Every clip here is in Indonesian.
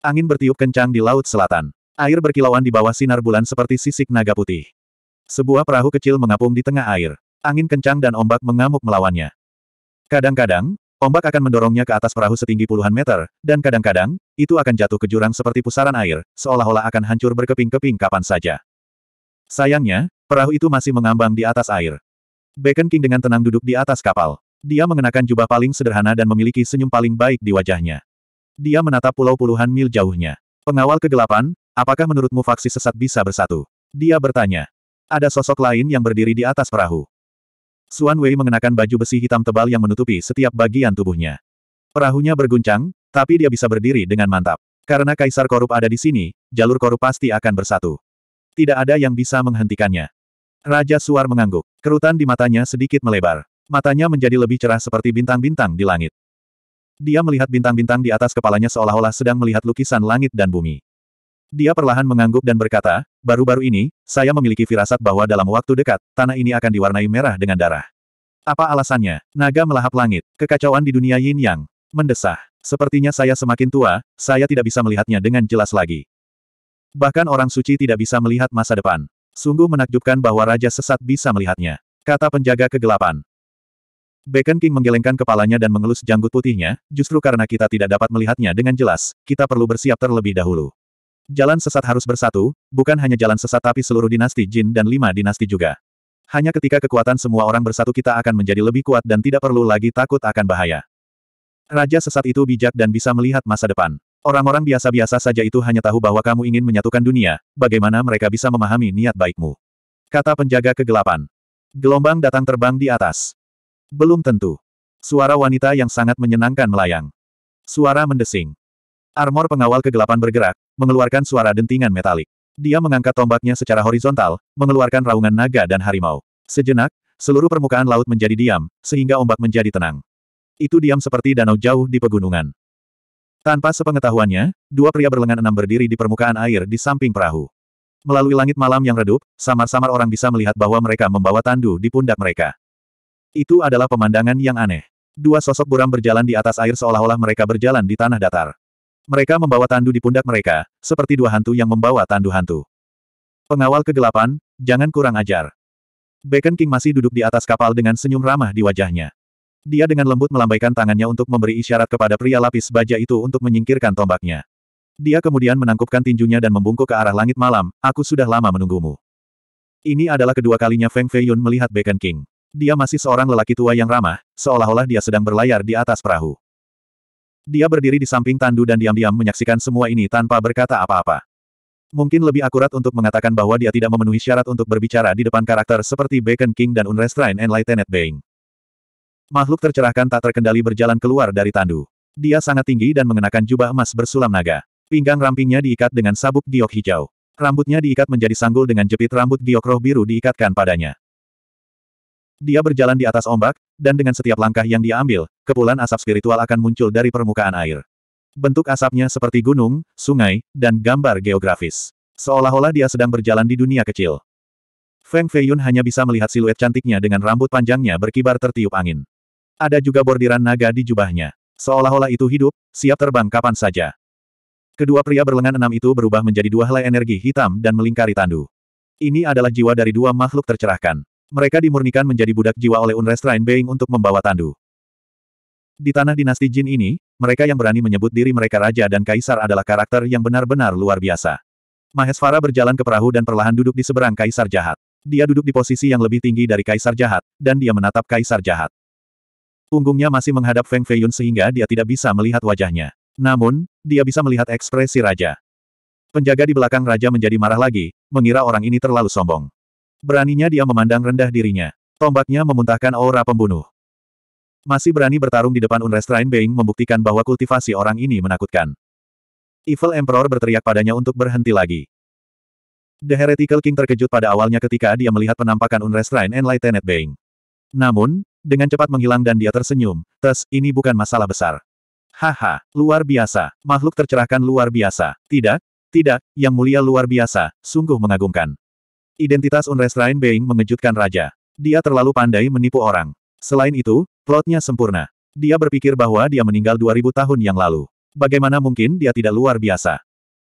Angin bertiup kencang di laut selatan. Air berkilauan di bawah sinar bulan seperti sisik naga putih. Sebuah perahu kecil mengapung di tengah air. Angin kencang dan ombak mengamuk melawannya. Kadang-kadang, ombak akan mendorongnya ke atas perahu setinggi puluhan meter, dan kadang-kadang, itu akan jatuh ke jurang seperti pusaran air, seolah-olah akan hancur berkeping-keping kapan saja. Sayangnya, perahu itu masih mengambang di atas air. Bacon King dengan tenang duduk di atas kapal. Dia mengenakan jubah paling sederhana dan memiliki senyum paling baik di wajahnya. Dia menatap pulau puluhan mil jauhnya. Pengawal kegelapan, apakah menurutmu faksi sesat bisa bersatu? Dia bertanya. Ada sosok lain yang berdiri di atas perahu. Suan Wei mengenakan baju besi hitam tebal yang menutupi setiap bagian tubuhnya. Perahunya berguncang, tapi dia bisa berdiri dengan mantap. Karena kaisar korup ada di sini, jalur korup pasti akan bersatu. Tidak ada yang bisa menghentikannya. Raja Suar mengangguk. Kerutan di matanya sedikit melebar. Matanya menjadi lebih cerah seperti bintang-bintang di langit. Dia melihat bintang-bintang di atas kepalanya seolah-olah sedang melihat lukisan langit dan bumi. Dia perlahan mengangguk dan berkata, baru-baru ini, saya memiliki firasat bahwa dalam waktu dekat, tanah ini akan diwarnai merah dengan darah. Apa alasannya? Naga melahap langit, kekacauan di dunia yin yang, mendesah. Sepertinya saya semakin tua, saya tidak bisa melihatnya dengan jelas lagi. Bahkan orang suci tidak bisa melihat masa depan. Sungguh menakjubkan bahwa raja sesat bisa melihatnya. Kata penjaga kegelapan. Bacon King menggelengkan kepalanya dan mengelus janggut putihnya, justru karena kita tidak dapat melihatnya dengan jelas, kita perlu bersiap terlebih dahulu. Jalan sesat harus bersatu, bukan hanya jalan sesat tapi seluruh dinasti Jin dan lima dinasti juga. Hanya ketika kekuatan semua orang bersatu kita akan menjadi lebih kuat dan tidak perlu lagi takut akan bahaya. Raja sesat itu bijak dan bisa melihat masa depan. Orang-orang biasa-biasa saja itu hanya tahu bahwa kamu ingin menyatukan dunia, bagaimana mereka bisa memahami niat baikmu. Kata penjaga kegelapan. Gelombang datang terbang di atas. Belum tentu. Suara wanita yang sangat menyenangkan melayang. Suara mendesing. Armor pengawal kegelapan bergerak, mengeluarkan suara dentingan metalik. Dia mengangkat tombaknya secara horizontal, mengeluarkan raungan naga dan harimau. Sejenak, seluruh permukaan laut menjadi diam, sehingga ombak menjadi tenang. Itu diam seperti danau jauh di pegunungan. Tanpa sepengetahuannya, dua pria berlengan enam berdiri di permukaan air di samping perahu. Melalui langit malam yang redup, samar-samar orang bisa melihat bahwa mereka membawa tandu di pundak mereka. Itu adalah pemandangan yang aneh. Dua sosok buram berjalan di atas air seolah-olah mereka berjalan di tanah datar. Mereka membawa tandu di pundak mereka, seperti dua hantu yang membawa tandu hantu. Pengawal kegelapan, jangan kurang ajar. Bacon King masih duduk di atas kapal dengan senyum ramah di wajahnya. Dia dengan lembut melambaikan tangannya untuk memberi isyarat kepada pria lapis baja itu untuk menyingkirkan tombaknya. Dia kemudian menangkupkan tinjunya dan membungkuk ke arah langit malam, aku sudah lama menunggumu. Ini adalah kedua kalinya Feng Feiyun melihat Bacon King. Dia masih seorang lelaki tua yang ramah, seolah-olah dia sedang berlayar di atas perahu. Dia berdiri di samping Tandu dan diam-diam menyaksikan semua ini tanpa berkata apa-apa. Mungkin lebih akurat untuk mengatakan bahwa dia tidak memenuhi syarat untuk berbicara di depan karakter seperti Bacon King dan Unrestrained Enlightened Being. Makhluk tercerahkan tak terkendali berjalan keluar dari Tandu. Dia sangat tinggi dan mengenakan jubah emas bersulam naga. Pinggang rampingnya diikat dengan sabuk giok hijau. Rambutnya diikat menjadi sanggul dengan jepit rambut giok roh biru diikatkan padanya. Dia berjalan di atas ombak, dan dengan setiap langkah yang dia ambil, kepulan asap spiritual akan muncul dari permukaan air. Bentuk asapnya seperti gunung, sungai, dan gambar geografis. Seolah-olah dia sedang berjalan di dunia kecil. Feng Feiyun hanya bisa melihat siluet cantiknya dengan rambut panjangnya berkibar tertiup angin. Ada juga bordiran naga di jubahnya. Seolah-olah itu hidup, siap terbang kapan saja. Kedua pria berlengan enam itu berubah menjadi dua helai energi hitam dan melingkari tandu. Ini adalah jiwa dari dua makhluk tercerahkan. Mereka dimurnikan menjadi budak jiwa oleh Unrest Rain Being untuk membawa tandu. Di tanah dinasti Jin ini, mereka yang berani menyebut diri mereka raja dan kaisar adalah karakter yang benar-benar luar biasa. Mahesvara berjalan ke perahu dan perlahan duduk di seberang kaisar jahat. Dia duduk di posisi yang lebih tinggi dari kaisar jahat, dan dia menatap kaisar jahat. Punggungnya masih menghadap Feng Feiyun sehingga dia tidak bisa melihat wajahnya. Namun, dia bisa melihat ekspresi raja. Penjaga di belakang raja menjadi marah lagi, mengira orang ini terlalu sombong. Beraninya dia memandang rendah dirinya. Tombaknya memuntahkan aura pembunuh. Masih berani bertarung di depan Unrestrain Being membuktikan bahwa kultivasi orang ini menakutkan. Evil Emperor berteriak padanya untuk berhenti lagi. The Heretical King terkejut pada awalnya ketika dia melihat penampakan Unrestrain Enlightened Being. Namun, dengan cepat menghilang dan dia tersenyum, tes, ini bukan masalah besar. Haha, luar biasa, makhluk tercerahkan luar biasa. Tidak, tidak, yang mulia luar biasa, sungguh mengagumkan. Identitas Unres Being mengejutkan Raja. Dia terlalu pandai menipu orang. Selain itu, plotnya sempurna. Dia berpikir bahwa dia meninggal 2000 tahun yang lalu. Bagaimana mungkin dia tidak luar biasa?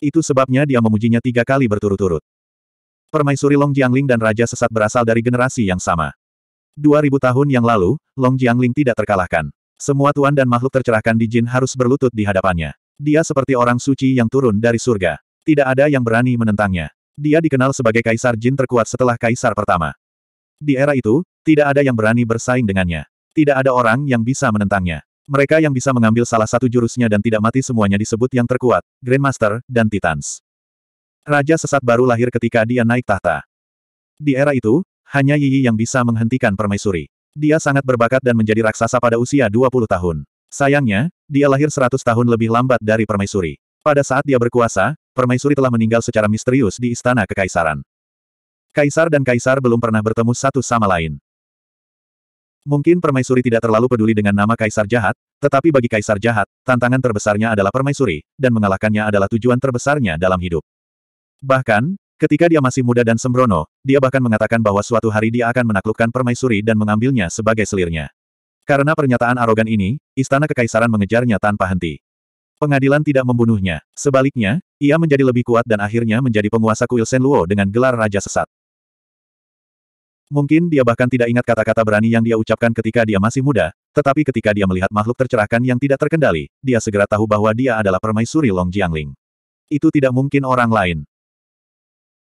Itu sebabnya dia memujinya tiga kali berturut-turut. Permaisuri Long Jiangling dan Raja Sesat berasal dari generasi yang sama. 2000 tahun yang lalu, Long Jiangling tidak terkalahkan. Semua tuan dan makhluk tercerahkan di jin harus berlutut di hadapannya. Dia seperti orang suci yang turun dari surga. Tidak ada yang berani menentangnya. Dia dikenal sebagai kaisar jin terkuat setelah kaisar pertama. Di era itu, tidak ada yang berani bersaing dengannya. Tidak ada orang yang bisa menentangnya. Mereka yang bisa mengambil salah satu jurusnya dan tidak mati semuanya disebut yang terkuat, Grandmaster, dan Titans. Raja sesat baru lahir ketika dia naik tahta. Di era itu, hanya Yi yang bisa menghentikan permaisuri. Dia sangat berbakat dan menjadi raksasa pada usia 20 tahun. Sayangnya, dia lahir 100 tahun lebih lambat dari permaisuri. Pada saat dia berkuasa, permaisuri telah meninggal secara misterius di istana kekaisaran. Kaisar dan kaisar belum pernah bertemu satu sama lain. Mungkin permaisuri tidak terlalu peduli dengan nama kaisar jahat, tetapi bagi kaisar jahat, tantangan terbesarnya adalah permaisuri, dan mengalahkannya adalah tujuan terbesarnya dalam hidup. Bahkan, ketika dia masih muda dan sembrono, dia bahkan mengatakan bahwa suatu hari dia akan menaklukkan permaisuri dan mengambilnya sebagai selirnya. Karena pernyataan arogan ini, istana kekaisaran mengejarnya tanpa henti. Pengadilan tidak membunuhnya. Sebaliknya, ia menjadi lebih kuat dan akhirnya menjadi penguasa kuil Luo dengan gelar Raja Sesat. Mungkin dia bahkan tidak ingat kata-kata berani yang dia ucapkan ketika dia masih muda, tetapi ketika dia melihat makhluk tercerahkan yang tidak terkendali, dia segera tahu bahwa dia adalah permaisuri Long Jiangling. Itu tidak mungkin orang lain.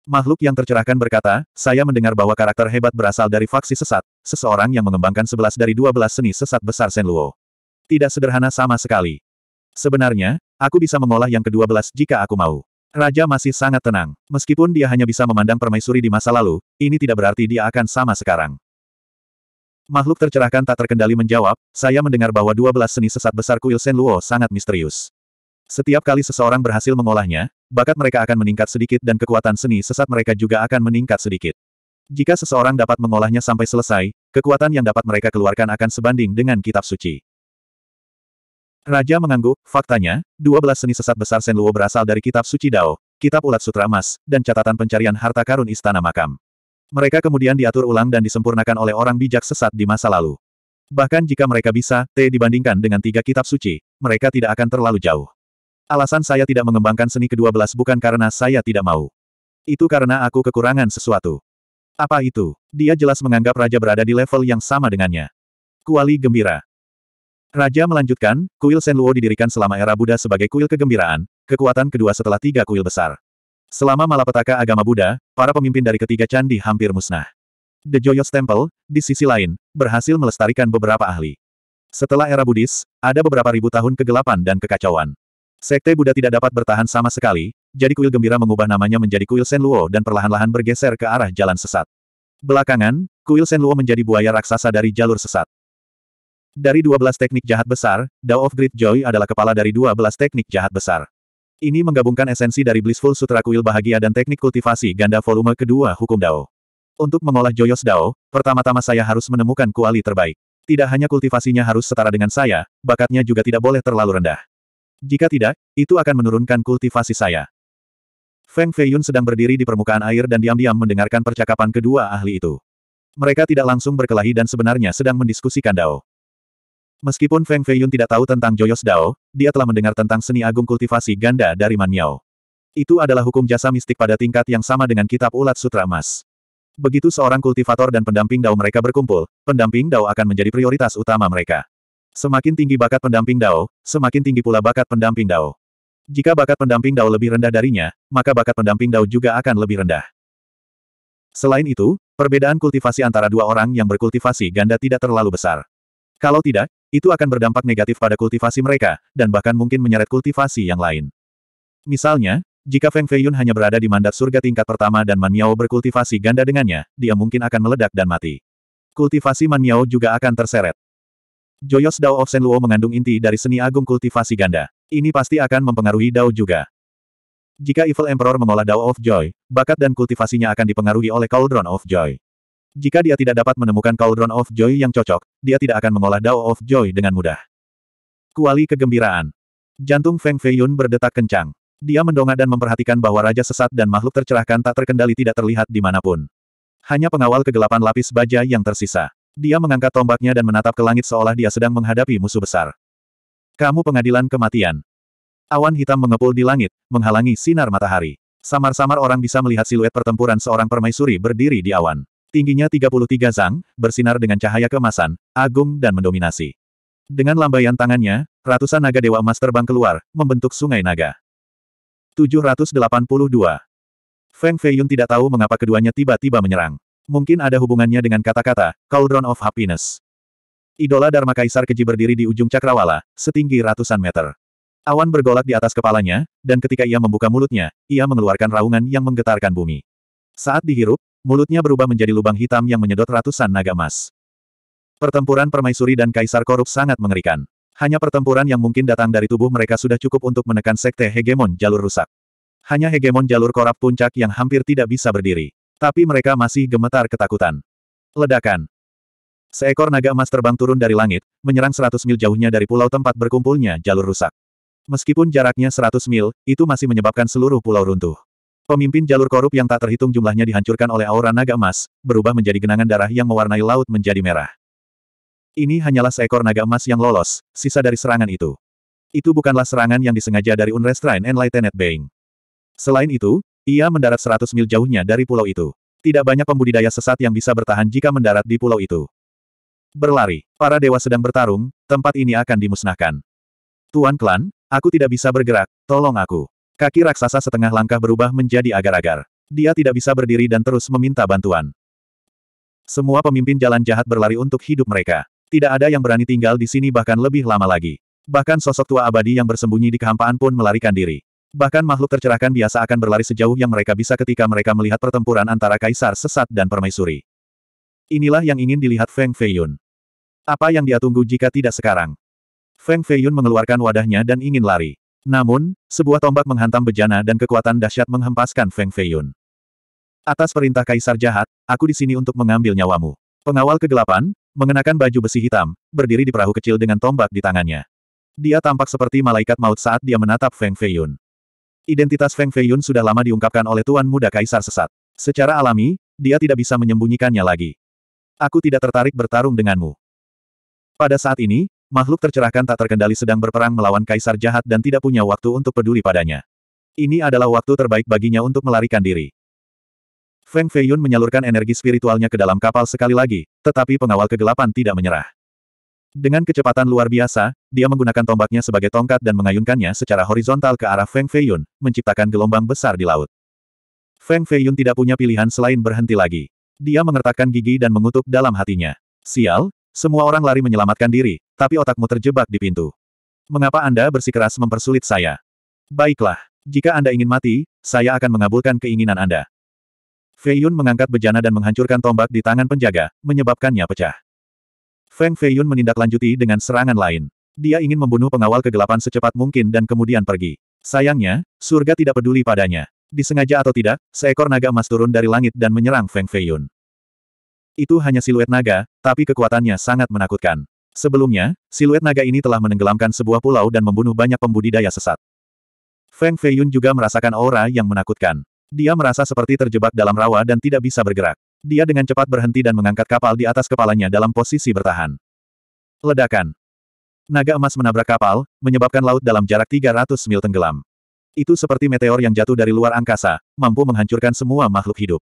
Makhluk yang tercerahkan berkata, saya mendengar bahwa karakter hebat berasal dari faksi sesat, seseorang yang mengembangkan sebelas dari dua belas seni sesat besar Luo. Tidak sederhana sama sekali. Sebenarnya, aku bisa mengolah yang kedua belas jika aku mau. Raja masih sangat tenang. Meskipun dia hanya bisa memandang permaisuri di masa lalu, ini tidak berarti dia akan sama sekarang. Makhluk tercerahkan tak terkendali menjawab, saya mendengar bahwa 12 seni sesat besar kuil Sen Luo sangat misterius. Setiap kali seseorang berhasil mengolahnya, bakat mereka akan meningkat sedikit dan kekuatan seni sesat mereka juga akan meningkat sedikit. Jika seseorang dapat mengolahnya sampai selesai, kekuatan yang dapat mereka keluarkan akan sebanding dengan kitab suci. Raja mengangguk, faktanya, 12 seni sesat besar Senluo berasal dari kitab suci Dao, kitab ulat sutra emas, dan catatan pencarian harta karun istana makam. Mereka kemudian diatur ulang dan disempurnakan oleh orang bijak sesat di masa lalu. Bahkan jika mereka bisa, T dibandingkan dengan tiga kitab suci, mereka tidak akan terlalu jauh. Alasan saya tidak mengembangkan seni ke-12 bukan karena saya tidak mau. Itu karena aku kekurangan sesuatu. Apa itu? Dia jelas menganggap raja berada di level yang sama dengannya. Kuali gembira. Raja melanjutkan, kuil Senluo didirikan selama era Buddha sebagai kuil kegembiraan, kekuatan kedua setelah tiga kuil besar. Selama malapetaka agama Buddha, para pemimpin dari ketiga candi hampir musnah. The Joyous Temple, di sisi lain, berhasil melestarikan beberapa ahli. Setelah era Buddhis, ada beberapa ribu tahun kegelapan dan kekacauan. Sekte Buddha tidak dapat bertahan sama sekali, jadi kuil gembira mengubah namanya menjadi kuil Senluo dan perlahan-lahan bergeser ke arah jalan sesat. Belakangan, kuil Senluo menjadi buaya raksasa dari jalur sesat. Dari 12 teknik jahat besar, Dao of Great Joy adalah kepala dari 12 teknik jahat besar. Ini menggabungkan esensi dari Blissful Sutra Kuil Bahagia dan teknik kultivasi ganda volume kedua hukum Dao. Untuk mengolah Joyos Dao, pertama-tama saya harus menemukan kuali terbaik. Tidak hanya kultivasinya harus setara dengan saya, bakatnya juga tidak boleh terlalu rendah. Jika tidak, itu akan menurunkan kultivasi saya. Feng Feiyun sedang berdiri di permukaan air dan diam-diam mendengarkan percakapan kedua ahli itu. Mereka tidak langsung berkelahi dan sebenarnya sedang mendiskusikan Dao. Meskipun Feng Feiyun tidak tahu tentang Joyos Dao, dia telah mendengar tentang seni agung kultivasi ganda dari Man Miao. Itu adalah hukum jasa mistik pada tingkat yang sama dengan kitab ulat sutra emas. Begitu seorang kultivator dan pendamping Dao mereka berkumpul, pendamping Dao akan menjadi prioritas utama mereka. Semakin tinggi bakat pendamping Dao, semakin tinggi pula bakat pendamping Dao. Jika bakat pendamping Dao lebih rendah darinya, maka bakat pendamping Dao juga akan lebih rendah. Selain itu, perbedaan kultivasi antara dua orang yang berkultivasi ganda tidak terlalu besar. Kalau tidak, itu akan berdampak negatif pada kultivasi mereka, dan bahkan mungkin menyeret kultivasi yang lain. Misalnya, jika Feng Feiyun hanya berada di mandat surga tingkat pertama dan Man Miao berkultivasi ganda dengannya, dia mungkin akan meledak dan mati. Kultivasi Man Miao juga akan terseret. Joyos Dao of Senluo mengandung inti dari seni agung kultivasi ganda. Ini pasti akan mempengaruhi Dao juga. Jika Evil Emperor mengolah Dao of Joy, bakat dan kultivasinya akan dipengaruhi oleh Cauldron of Joy. Jika dia tidak dapat menemukan Cauldron of Joy yang cocok, dia tidak akan mengolah Dao of Joy dengan mudah. Kuali kegembiraan. Jantung Feng Feiyun berdetak kencang. Dia mendongak dan memperhatikan bahwa Raja Sesat dan makhluk tercerahkan tak terkendali tidak terlihat di dimanapun. Hanya pengawal kegelapan lapis baja yang tersisa. Dia mengangkat tombaknya dan menatap ke langit seolah dia sedang menghadapi musuh besar. Kamu pengadilan kematian. Awan hitam mengepul di langit, menghalangi sinar matahari. Samar-samar orang bisa melihat siluet pertempuran seorang permaisuri berdiri di awan. Tingginya 33 zang, bersinar dengan cahaya kemasan, agung dan mendominasi. Dengan lambaian tangannya, ratusan naga dewa emas terbang keluar, membentuk sungai naga. 782. Feng Feiyun tidak tahu mengapa keduanya tiba-tiba menyerang. Mungkin ada hubungannya dengan kata-kata, Cauldron of Happiness. Idola Dharma Kaisar Keji berdiri di ujung cakrawala, setinggi ratusan meter. Awan bergolak di atas kepalanya, dan ketika ia membuka mulutnya, ia mengeluarkan raungan yang menggetarkan bumi. Saat dihirup, mulutnya berubah menjadi lubang hitam yang menyedot ratusan naga emas. Pertempuran permaisuri dan kaisar korup sangat mengerikan. Hanya pertempuran yang mungkin datang dari tubuh mereka sudah cukup untuk menekan sekte hegemon jalur rusak. Hanya hegemon jalur korap puncak yang hampir tidak bisa berdiri. Tapi mereka masih gemetar ketakutan. Ledakan. Seekor naga emas terbang turun dari langit, menyerang 100 mil jauhnya dari pulau tempat berkumpulnya jalur rusak. Meskipun jaraknya 100 mil, itu masih menyebabkan seluruh pulau runtuh. Pemimpin jalur korup yang tak terhitung jumlahnya dihancurkan oleh aura naga emas, berubah menjadi genangan darah yang mewarnai laut menjadi merah. Ini hanyalah seekor naga emas yang lolos, sisa dari serangan itu. Itu bukanlah serangan yang disengaja dari Unrestrained Enlightened Being. Selain itu, ia mendarat 100 mil jauhnya dari pulau itu. Tidak banyak pembudidaya sesat yang bisa bertahan jika mendarat di pulau itu. Berlari, para dewa sedang bertarung, tempat ini akan dimusnahkan. Tuan Klan, aku tidak bisa bergerak, tolong aku. Kaki raksasa setengah langkah berubah menjadi agar-agar. Dia tidak bisa berdiri dan terus meminta bantuan. Semua pemimpin jalan jahat berlari untuk hidup mereka. Tidak ada yang berani tinggal di sini bahkan lebih lama lagi. Bahkan sosok tua abadi yang bersembunyi di kehampaan pun melarikan diri. Bahkan makhluk tercerahkan biasa akan berlari sejauh yang mereka bisa ketika mereka melihat pertempuran antara kaisar sesat dan permaisuri. Inilah yang ingin dilihat Feng Feiyun. Apa yang dia tunggu jika tidak sekarang? Feng Feiyun mengeluarkan wadahnya dan ingin lari. Namun, sebuah tombak menghantam bejana dan kekuatan dahsyat menghempaskan Feng Feiyun. Atas perintah Kaisar Jahat, aku di sini untuk mengambil nyawamu. Pengawal kegelapan, mengenakan baju besi hitam, berdiri di perahu kecil dengan tombak di tangannya. Dia tampak seperti malaikat maut saat dia menatap Feng Feiyun. Identitas Feng Feiyun sudah lama diungkapkan oleh Tuan Muda Kaisar Sesat. Secara alami, dia tidak bisa menyembunyikannya lagi. Aku tidak tertarik bertarung denganmu. Pada saat ini, Makhluk tercerahkan tak terkendali sedang berperang melawan kaisar jahat dan tidak punya waktu untuk peduli padanya. Ini adalah waktu terbaik baginya untuk melarikan diri. Feng Feiyun menyalurkan energi spiritualnya ke dalam kapal sekali lagi, tetapi pengawal kegelapan tidak menyerah. Dengan kecepatan luar biasa, dia menggunakan tombaknya sebagai tongkat dan mengayunkannya secara horizontal ke arah Feng Feiyun, menciptakan gelombang besar di laut. Feng Feiyun tidak punya pilihan selain berhenti lagi. Dia mengertakkan gigi dan mengutuk dalam hatinya. Sial, semua orang lari menyelamatkan diri, tapi otakmu terjebak di pintu. Mengapa Anda bersikeras mempersulit saya? Baiklah, jika Anda ingin mati, saya akan mengabulkan keinginan Anda. Fei Yun mengangkat bejana dan menghancurkan tombak di tangan penjaga, menyebabkannya pecah. Feng Fei Yun menindaklanjuti dengan serangan lain. Dia ingin membunuh pengawal kegelapan secepat mungkin dan kemudian pergi. Sayangnya, surga tidak peduli padanya. Disengaja atau tidak, seekor naga emas turun dari langit dan menyerang Feng Fei Yun. Itu hanya siluet naga, tapi kekuatannya sangat menakutkan. Sebelumnya, siluet naga ini telah menenggelamkan sebuah pulau dan membunuh banyak pembudidaya sesat. Feng Feiyun juga merasakan aura yang menakutkan. Dia merasa seperti terjebak dalam rawa dan tidak bisa bergerak. Dia dengan cepat berhenti dan mengangkat kapal di atas kepalanya dalam posisi bertahan. Ledakan. Naga emas menabrak kapal, menyebabkan laut dalam jarak 300 mil tenggelam. Itu seperti meteor yang jatuh dari luar angkasa, mampu menghancurkan semua makhluk hidup.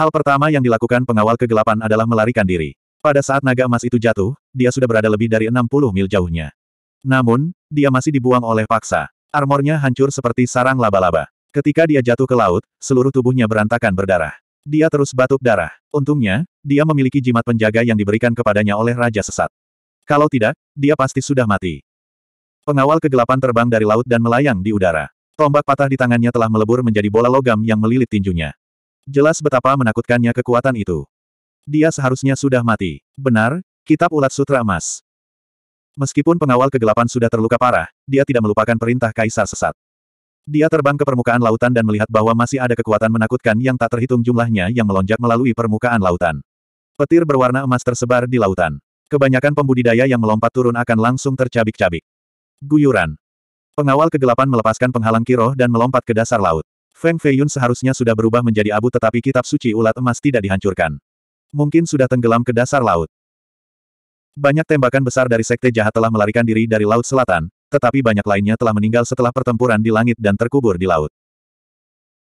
Hal pertama yang dilakukan pengawal kegelapan adalah melarikan diri. Pada saat naga emas itu jatuh, dia sudah berada lebih dari 60 mil jauhnya. Namun, dia masih dibuang oleh paksa. Armornya hancur seperti sarang laba-laba. Ketika dia jatuh ke laut, seluruh tubuhnya berantakan berdarah. Dia terus batuk darah. Untungnya, dia memiliki jimat penjaga yang diberikan kepadanya oleh Raja Sesat. Kalau tidak, dia pasti sudah mati. Pengawal kegelapan terbang dari laut dan melayang di udara. Tombak patah di tangannya telah melebur menjadi bola logam yang melilit tinjunya. Jelas betapa menakutkannya kekuatan itu. Dia seharusnya sudah mati. Benar, Kitab Ulat Sutra Emas. Meskipun pengawal kegelapan sudah terluka parah, dia tidak melupakan perintah Kaisar Sesat. Dia terbang ke permukaan lautan dan melihat bahwa masih ada kekuatan menakutkan yang tak terhitung jumlahnya yang melonjak melalui permukaan lautan. Petir berwarna emas tersebar di lautan. Kebanyakan pembudidaya yang melompat turun akan langsung tercabik-cabik. Guyuran. Pengawal kegelapan melepaskan penghalang kiroh dan melompat ke dasar laut. Feng Feiyun seharusnya sudah berubah menjadi abu tetapi kitab suci ulat emas tidak dihancurkan. Mungkin sudah tenggelam ke dasar laut. Banyak tembakan besar dari sekte jahat telah melarikan diri dari Laut Selatan, tetapi banyak lainnya telah meninggal setelah pertempuran di langit dan terkubur di laut.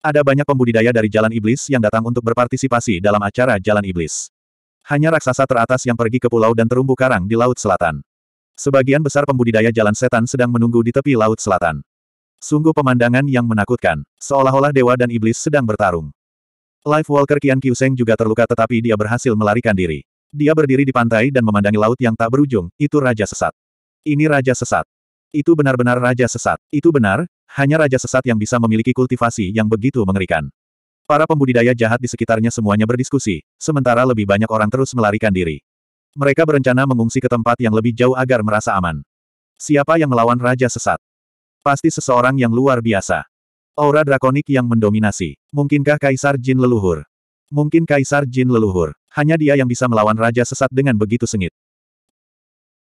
Ada banyak pembudidaya dari Jalan Iblis yang datang untuk berpartisipasi dalam acara Jalan Iblis. Hanya raksasa teratas yang pergi ke pulau dan terumbu karang di Laut Selatan. Sebagian besar pembudidaya Jalan Setan sedang menunggu di tepi Laut Selatan. Sungguh pemandangan yang menakutkan, seolah-olah dewa dan iblis sedang bertarung. Life Walker Qian Kyuseng juga terluka tetapi dia berhasil melarikan diri. Dia berdiri di pantai dan memandangi laut yang tak berujung, itu raja sesat. Ini raja sesat. Itu benar-benar raja sesat. Itu benar, hanya raja sesat yang bisa memiliki kultivasi yang begitu mengerikan. Para pembudidaya jahat di sekitarnya semuanya berdiskusi, sementara lebih banyak orang terus melarikan diri. Mereka berencana mengungsi ke tempat yang lebih jauh agar merasa aman. Siapa yang melawan raja sesat? Pasti seseorang yang luar biasa. Aura drakonik yang mendominasi. Mungkinkah Kaisar Jin leluhur? Mungkin Kaisar Jin leluhur. Hanya dia yang bisa melawan Raja Sesat dengan begitu sengit.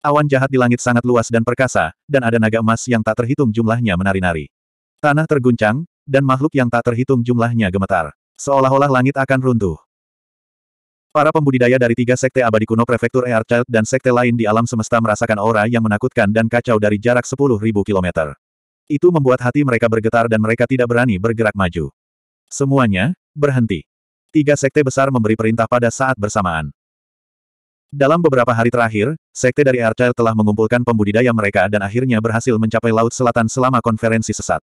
Awan jahat di langit sangat luas dan perkasa, dan ada naga emas yang tak terhitung jumlahnya menari-nari. Tanah terguncang, dan makhluk yang tak terhitung jumlahnya gemetar. Seolah-olah langit akan runtuh. Para pembudidaya dari tiga sekte abadi kuno prefektur Earthchild dan sekte lain di alam semesta merasakan aura yang menakutkan dan kacau dari jarak 10.000 kilometer. Itu membuat hati mereka bergetar dan mereka tidak berani bergerak maju. Semuanya, berhenti. Tiga sekte besar memberi perintah pada saat bersamaan. Dalam beberapa hari terakhir, sekte dari Archer telah mengumpulkan pembudidaya mereka dan akhirnya berhasil mencapai Laut Selatan selama konferensi sesat.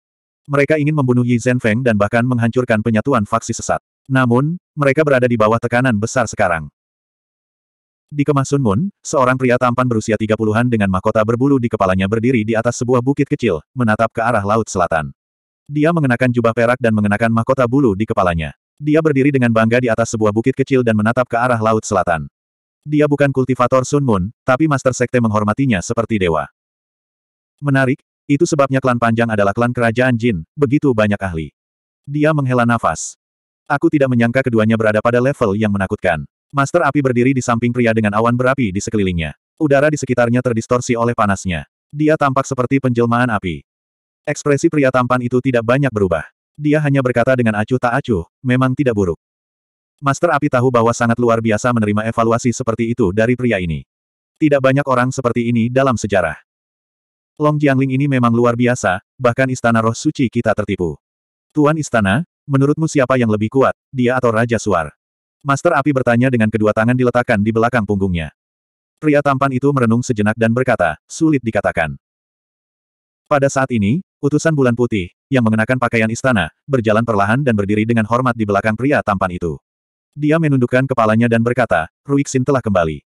Mereka ingin membunuh Yi Zhenfeng dan bahkan menghancurkan penyatuan faksi sesat. Namun, mereka berada di bawah tekanan besar sekarang. Di kemah Moon, seorang pria tampan berusia 30-an dengan mahkota berbulu di kepalanya berdiri di atas sebuah bukit kecil, menatap ke arah laut selatan. Dia mengenakan jubah perak dan mengenakan mahkota bulu di kepalanya. Dia berdiri dengan bangga di atas sebuah bukit kecil dan menatap ke arah laut selatan. Dia bukan kultivator Sun Moon, tapi Master Sekte menghormatinya seperti dewa. Menarik, itu sebabnya klan panjang adalah klan kerajaan Jin, begitu banyak ahli. Dia menghela nafas. Aku tidak menyangka keduanya berada pada level yang menakutkan. Master api berdiri di samping pria dengan awan berapi di sekelilingnya. Udara di sekitarnya terdistorsi oleh panasnya. Dia tampak seperti penjelmaan api. Ekspresi pria tampan itu tidak banyak berubah. Dia hanya berkata dengan acuh tak acuh, memang tidak buruk. Master api tahu bahwa sangat luar biasa menerima evaluasi seperti itu dari pria ini. Tidak banyak orang seperti ini dalam sejarah. Long Jiangling ini memang luar biasa, bahkan istana roh suci kita tertipu. Tuan istana, menurutmu siapa yang lebih kuat, dia atau Raja Suar? Master Api bertanya dengan kedua tangan diletakkan di belakang punggungnya. Pria tampan itu merenung sejenak dan berkata, sulit dikatakan. Pada saat ini, utusan bulan putih, yang mengenakan pakaian istana, berjalan perlahan dan berdiri dengan hormat di belakang pria tampan itu. Dia menundukkan kepalanya dan berkata, Ruixin telah kembali.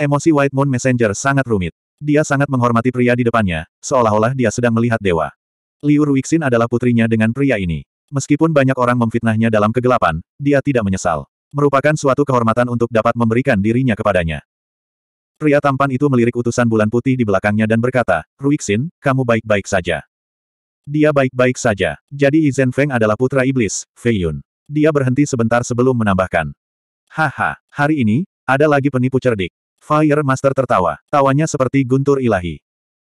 Emosi White Moon Messenger sangat rumit. Dia sangat menghormati pria di depannya, seolah-olah dia sedang melihat dewa. Liu Ruixin adalah putrinya dengan pria ini. Meskipun banyak orang memfitnahnya dalam kegelapan, dia tidak menyesal merupakan suatu kehormatan untuk dapat memberikan dirinya kepadanya. Pria tampan itu melirik utusan bulan putih di belakangnya dan berkata, Ruixin, kamu baik-baik saja. Dia baik-baik saja. Jadi Izen Feng adalah putra iblis, Fei Yun. Dia berhenti sebentar sebelum menambahkan. Haha, hari ini, ada lagi penipu cerdik. Fire Master tertawa. Tawanya seperti guntur ilahi.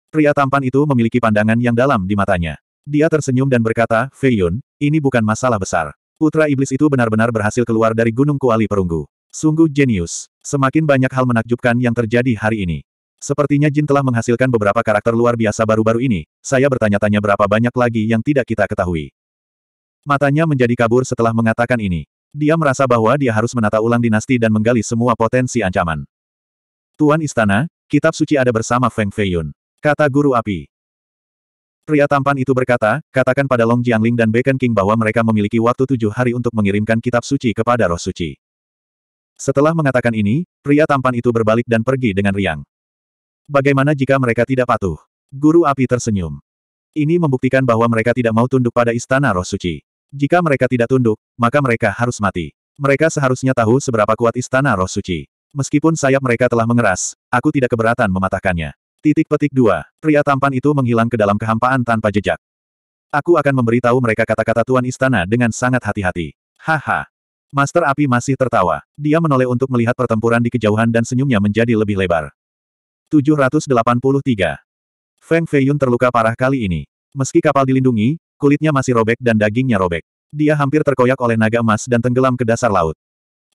Pria tampan itu memiliki pandangan yang dalam di matanya. Dia tersenyum dan berkata, Fei Yun, ini bukan masalah besar. Putra Iblis itu benar-benar berhasil keluar dari Gunung Kuali Perunggu. Sungguh jenius. Semakin banyak hal menakjubkan yang terjadi hari ini. Sepertinya Jin telah menghasilkan beberapa karakter luar biasa baru-baru ini, saya bertanya-tanya berapa banyak lagi yang tidak kita ketahui. Matanya menjadi kabur setelah mengatakan ini. Dia merasa bahwa dia harus menata ulang dinasti dan menggali semua potensi ancaman. Tuan Istana, Kitab Suci ada bersama Feng Feiyun. Kata Guru Api. Pria tampan itu berkata, katakan pada Long Jiangling dan Beken King bahwa mereka memiliki waktu tujuh hari untuk mengirimkan kitab suci kepada roh suci. Setelah mengatakan ini, pria tampan itu berbalik dan pergi dengan riang. Bagaimana jika mereka tidak patuh? Guru api tersenyum. Ini membuktikan bahwa mereka tidak mau tunduk pada istana roh suci. Jika mereka tidak tunduk, maka mereka harus mati. Mereka seharusnya tahu seberapa kuat istana roh suci. Meskipun sayap mereka telah mengeras, aku tidak keberatan mematahkannya. Titik petik dua. Pria tampan itu menghilang ke dalam kehampaan tanpa jejak. Aku akan memberitahu mereka kata-kata Tuan Istana dengan sangat hati-hati. Haha. Master Api masih tertawa. Dia menoleh untuk melihat pertempuran di kejauhan dan senyumnya menjadi lebih lebar. 783. Feng Feiyun terluka parah kali ini. Meski kapal dilindungi, kulitnya masih robek dan dagingnya robek. Dia hampir terkoyak oleh naga emas dan tenggelam ke dasar laut.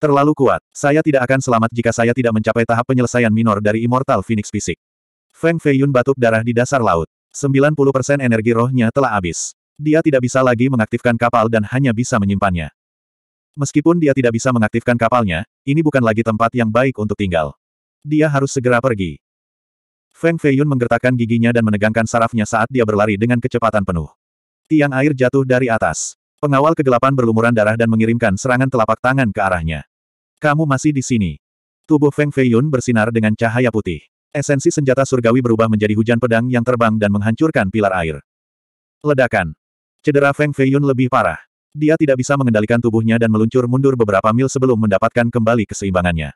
Terlalu kuat. Saya tidak akan selamat jika saya tidak mencapai tahap penyelesaian minor dari Immortal Phoenix Fisik. Feng Feiyun batuk darah di dasar laut. 90% energi rohnya telah habis. Dia tidak bisa lagi mengaktifkan kapal dan hanya bisa menyimpannya. Meskipun dia tidak bisa mengaktifkan kapalnya, ini bukan lagi tempat yang baik untuk tinggal. Dia harus segera pergi. Feng Feiyun menggertakkan giginya dan menegangkan sarafnya saat dia berlari dengan kecepatan penuh. Tiang air jatuh dari atas. Pengawal kegelapan berlumuran darah dan mengirimkan serangan telapak tangan ke arahnya. Kamu masih di sini. Tubuh Feng Feiyun bersinar dengan cahaya putih. Esensi senjata surgawi berubah menjadi hujan pedang yang terbang dan menghancurkan pilar air. Ledakan. Cedera Feng Feiyun lebih parah. Dia tidak bisa mengendalikan tubuhnya dan meluncur mundur beberapa mil sebelum mendapatkan kembali keseimbangannya.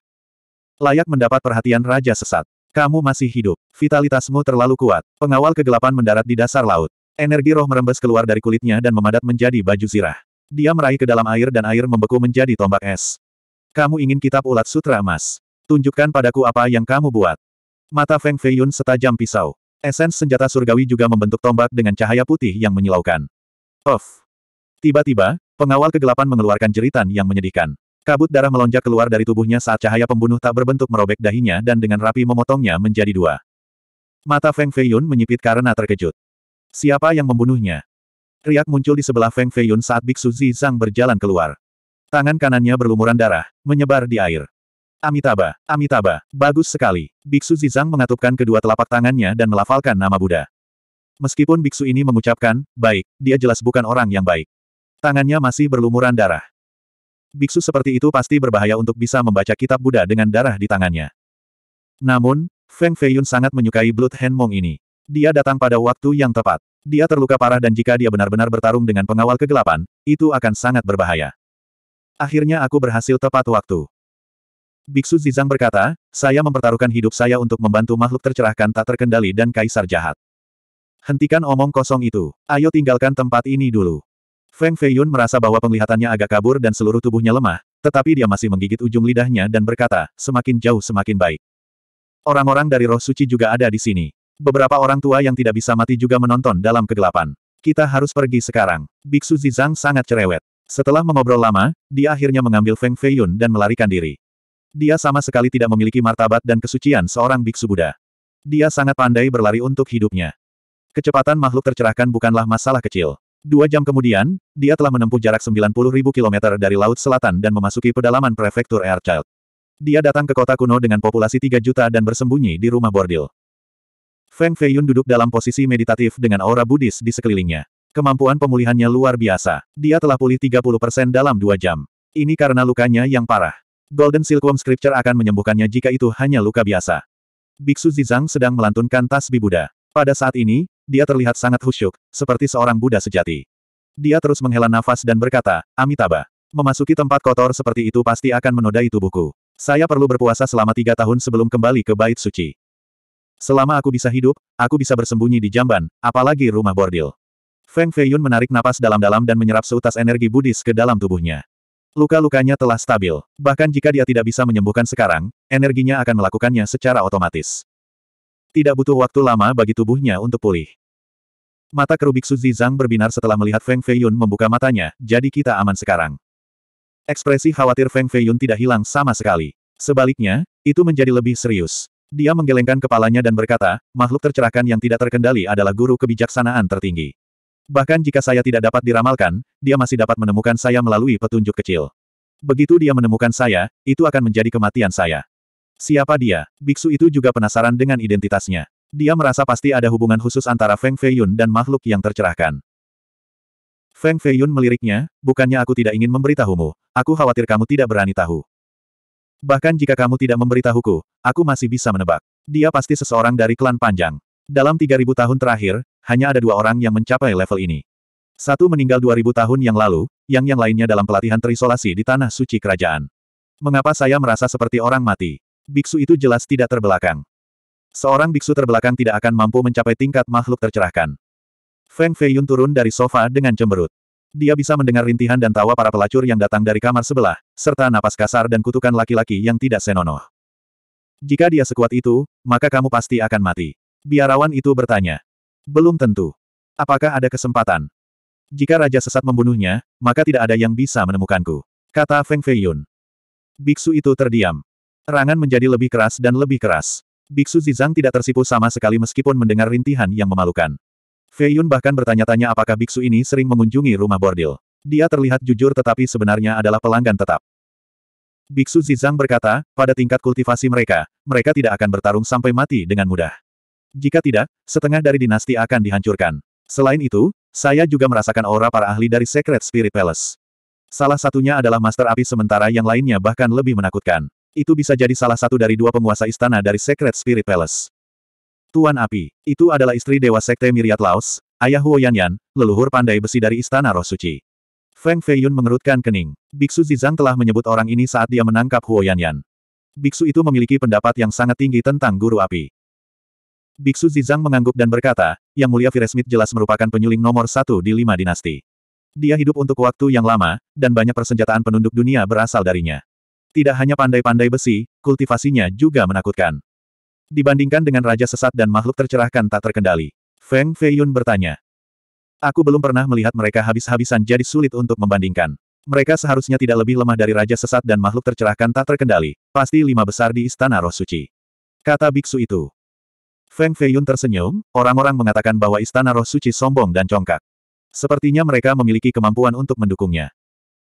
Layak mendapat perhatian Raja Sesat. Kamu masih hidup. Vitalitasmu terlalu kuat. Pengawal kegelapan mendarat di dasar laut. Energi roh merembes keluar dari kulitnya dan memadat menjadi baju zirah. Dia meraih ke dalam air dan air membeku menjadi tombak es. Kamu ingin kitab ulat sutra emas. Tunjukkan padaku apa yang kamu buat. Mata Feng Feiyun setajam pisau. Esens senjata surgawi juga membentuk tombak dengan cahaya putih yang menyilaukan. Of. Tiba-tiba, pengawal kegelapan mengeluarkan jeritan yang menyedihkan. Kabut darah melonjak keluar dari tubuhnya saat cahaya pembunuh tak berbentuk merobek dahinya dan dengan rapi memotongnya menjadi dua. Mata Feng Feiyun menyipit karena terkejut. Siapa yang membunuhnya? Riak muncul di sebelah Feng Feiyun saat Biksu Zizang berjalan keluar. Tangan kanannya berlumuran darah, menyebar di air. Amitabha, Amitabha, bagus sekali. Biksu Zizang mengatupkan kedua telapak tangannya dan melafalkan nama Buddha. Meskipun biksu ini mengucapkan, baik, dia jelas bukan orang yang baik. Tangannya masih berlumuran darah. Biksu seperti itu pasti berbahaya untuk bisa membaca kitab Buddha dengan darah di tangannya. Namun, Feng Feiyun sangat menyukai Blood Hand Mong ini. Dia datang pada waktu yang tepat. Dia terluka parah dan jika dia benar-benar bertarung dengan pengawal kegelapan, itu akan sangat berbahaya. Akhirnya aku berhasil tepat waktu. Biksu Zizang berkata, saya mempertaruhkan hidup saya untuk membantu makhluk tercerahkan tak terkendali dan kaisar jahat. Hentikan omong kosong itu. Ayo tinggalkan tempat ini dulu. Feng Feiyun merasa bahwa penglihatannya agak kabur dan seluruh tubuhnya lemah, tetapi dia masih menggigit ujung lidahnya dan berkata, semakin jauh semakin baik. Orang-orang dari roh suci juga ada di sini. Beberapa orang tua yang tidak bisa mati juga menonton dalam kegelapan. Kita harus pergi sekarang. Biksu Zizang sangat cerewet. Setelah mengobrol lama, dia akhirnya mengambil Feng Feiyun dan melarikan diri. Dia sama sekali tidak memiliki martabat dan kesucian seorang biksu Buddha. Dia sangat pandai berlari untuk hidupnya. Kecepatan makhluk tercerahkan bukanlah masalah kecil. Dua jam kemudian, dia telah menempuh jarak 90.000 km dari Laut Selatan dan memasuki pedalaman prefektur Airchild. Dia datang ke kota kuno dengan populasi 3 juta dan bersembunyi di rumah bordil. Feng Feiyun duduk dalam posisi meditatif dengan aura Buddhis di sekelilingnya. Kemampuan pemulihannya luar biasa. Dia telah pulih 30% dalam dua jam. Ini karena lukanya yang parah. Golden Silkworm Scripture akan menyembuhkannya jika itu hanya luka biasa. Biksu Zizang sedang melantunkan tasbih Buddha. Pada saat ini, dia terlihat sangat khusyuk, seperti seorang Buddha sejati. Dia terus menghela nafas dan berkata, Amitabha, memasuki tempat kotor seperti itu pasti akan menodai tubuhku. Saya perlu berpuasa selama tiga tahun sebelum kembali ke bait suci. Selama aku bisa hidup, aku bisa bersembunyi di jamban, apalagi rumah bordil. Feng Feiyun menarik napas dalam-dalam dan menyerap seutas energi Buddhis ke dalam tubuhnya. Luka-lukanya telah stabil. Bahkan jika dia tidak bisa menyembuhkan sekarang, energinya akan melakukannya secara otomatis. Tidak butuh waktu lama bagi tubuhnya untuk pulih. Mata kerubik Suzi Zhang berbinar setelah melihat Feng Feiyun membuka matanya, jadi kita aman sekarang. Ekspresi khawatir Feng Feiyun tidak hilang sama sekali. Sebaliknya, itu menjadi lebih serius. Dia menggelengkan kepalanya dan berkata, makhluk tercerahkan yang tidak terkendali adalah guru kebijaksanaan tertinggi. Bahkan jika saya tidak dapat diramalkan, dia masih dapat menemukan saya melalui petunjuk kecil. Begitu dia menemukan saya, itu akan menjadi kematian saya. Siapa dia? Biksu itu juga penasaran dengan identitasnya. Dia merasa pasti ada hubungan khusus antara Feng Feiyun dan makhluk yang tercerahkan. Feng Feiyun meliriknya, bukannya aku tidak ingin memberitahumu, aku khawatir kamu tidak berani tahu. Bahkan jika kamu tidak memberitahuku, aku masih bisa menebak. Dia pasti seseorang dari klan panjang. Dalam 3.000 tahun terakhir, hanya ada dua orang yang mencapai level ini. Satu meninggal 2.000 tahun yang lalu, yang yang lainnya dalam pelatihan terisolasi di tanah suci kerajaan. Mengapa saya merasa seperti orang mati? Biksu itu jelas tidak terbelakang. Seorang biksu terbelakang tidak akan mampu mencapai tingkat makhluk tercerahkan. Feng Fei Yun turun dari sofa dengan cemberut. Dia bisa mendengar rintihan dan tawa para pelacur yang datang dari kamar sebelah, serta napas kasar dan kutukan laki-laki yang tidak senonoh. Jika dia sekuat itu, maka kamu pasti akan mati. Biarawan itu bertanya. Belum tentu. Apakah ada kesempatan? Jika Raja Sesat membunuhnya, maka tidak ada yang bisa menemukanku. Kata Feng Feiyun. Biksu itu terdiam. Rangan menjadi lebih keras dan lebih keras. Biksu Zizang tidak tersipu sama sekali meskipun mendengar rintihan yang memalukan. Feiyun bahkan bertanya-tanya apakah biksu ini sering mengunjungi rumah bordil. Dia terlihat jujur tetapi sebenarnya adalah pelanggan tetap. Biksu Zizang berkata, pada tingkat kultivasi mereka, mereka tidak akan bertarung sampai mati dengan mudah. Jika tidak, setengah dari dinasti akan dihancurkan. Selain itu, saya juga merasakan aura para ahli dari Secret Spirit Palace. Salah satunya adalah Master Api sementara yang lainnya bahkan lebih menakutkan. Itu bisa jadi salah satu dari dua penguasa istana dari Secret Spirit Palace. Tuan Api, itu adalah istri Dewa Sekte Miriat Laos, ayah Huo Yanyan, leluhur pandai besi dari Istana Roh Suci. Feng Feiyun mengerutkan kening. Biksu Zizang telah menyebut orang ini saat dia menangkap Huo Yanyan. Biksu itu memiliki pendapat yang sangat tinggi tentang Guru Api. Biksu Zizang mengangguk dan berkata, Yang Mulia Firesmit jelas merupakan penyuling nomor satu di lima dinasti. Dia hidup untuk waktu yang lama, dan banyak persenjataan penunduk dunia berasal darinya. Tidak hanya pandai-pandai besi, kultivasinya juga menakutkan. Dibandingkan dengan raja sesat dan makhluk tercerahkan tak terkendali. Feng Feiyun bertanya. Aku belum pernah melihat mereka habis-habisan jadi sulit untuk membandingkan. Mereka seharusnya tidak lebih lemah dari raja sesat dan makhluk tercerahkan tak terkendali, pasti lima besar di Istana Roh Suci. Kata biksu itu. Feng Feiyun tersenyum, orang-orang mengatakan bahwa istana roh suci sombong dan congkak. Sepertinya mereka memiliki kemampuan untuk mendukungnya.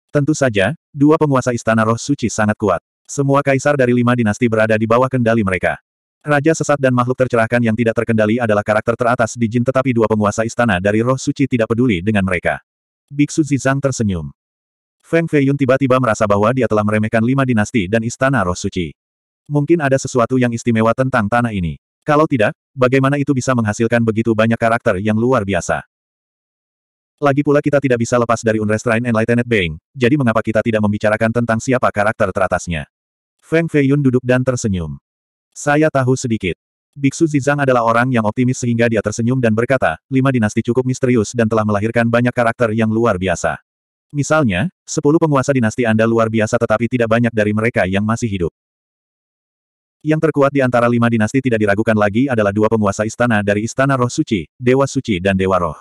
Tentu saja, dua penguasa istana roh suci sangat kuat. Semua kaisar dari lima dinasti berada di bawah kendali mereka. Raja sesat dan makhluk tercerahkan yang tidak terkendali adalah karakter teratas di jin tetapi dua penguasa istana dari roh suci tidak peduli dengan mereka. Biksu Zizang tersenyum. Feng Feiyun tiba-tiba merasa bahwa dia telah meremehkan lima dinasti dan istana roh suci. Mungkin ada sesuatu yang istimewa tentang tanah ini. Kalau tidak, bagaimana itu bisa menghasilkan begitu banyak karakter yang luar biasa? Lagi pula kita tidak bisa lepas dari Unrestrained Enlightened Being, jadi mengapa kita tidak membicarakan tentang siapa karakter teratasnya? Feng Feiyun duduk dan tersenyum. Saya tahu sedikit. Biksu Zizang adalah orang yang optimis sehingga dia tersenyum dan berkata, lima dinasti cukup misterius dan telah melahirkan banyak karakter yang luar biasa. Misalnya, sepuluh penguasa dinasti Anda luar biasa tetapi tidak banyak dari mereka yang masih hidup. Yang terkuat di antara lima dinasti tidak diragukan lagi adalah dua penguasa istana dari Istana Roh Suci, Dewa Suci dan Dewa Roh.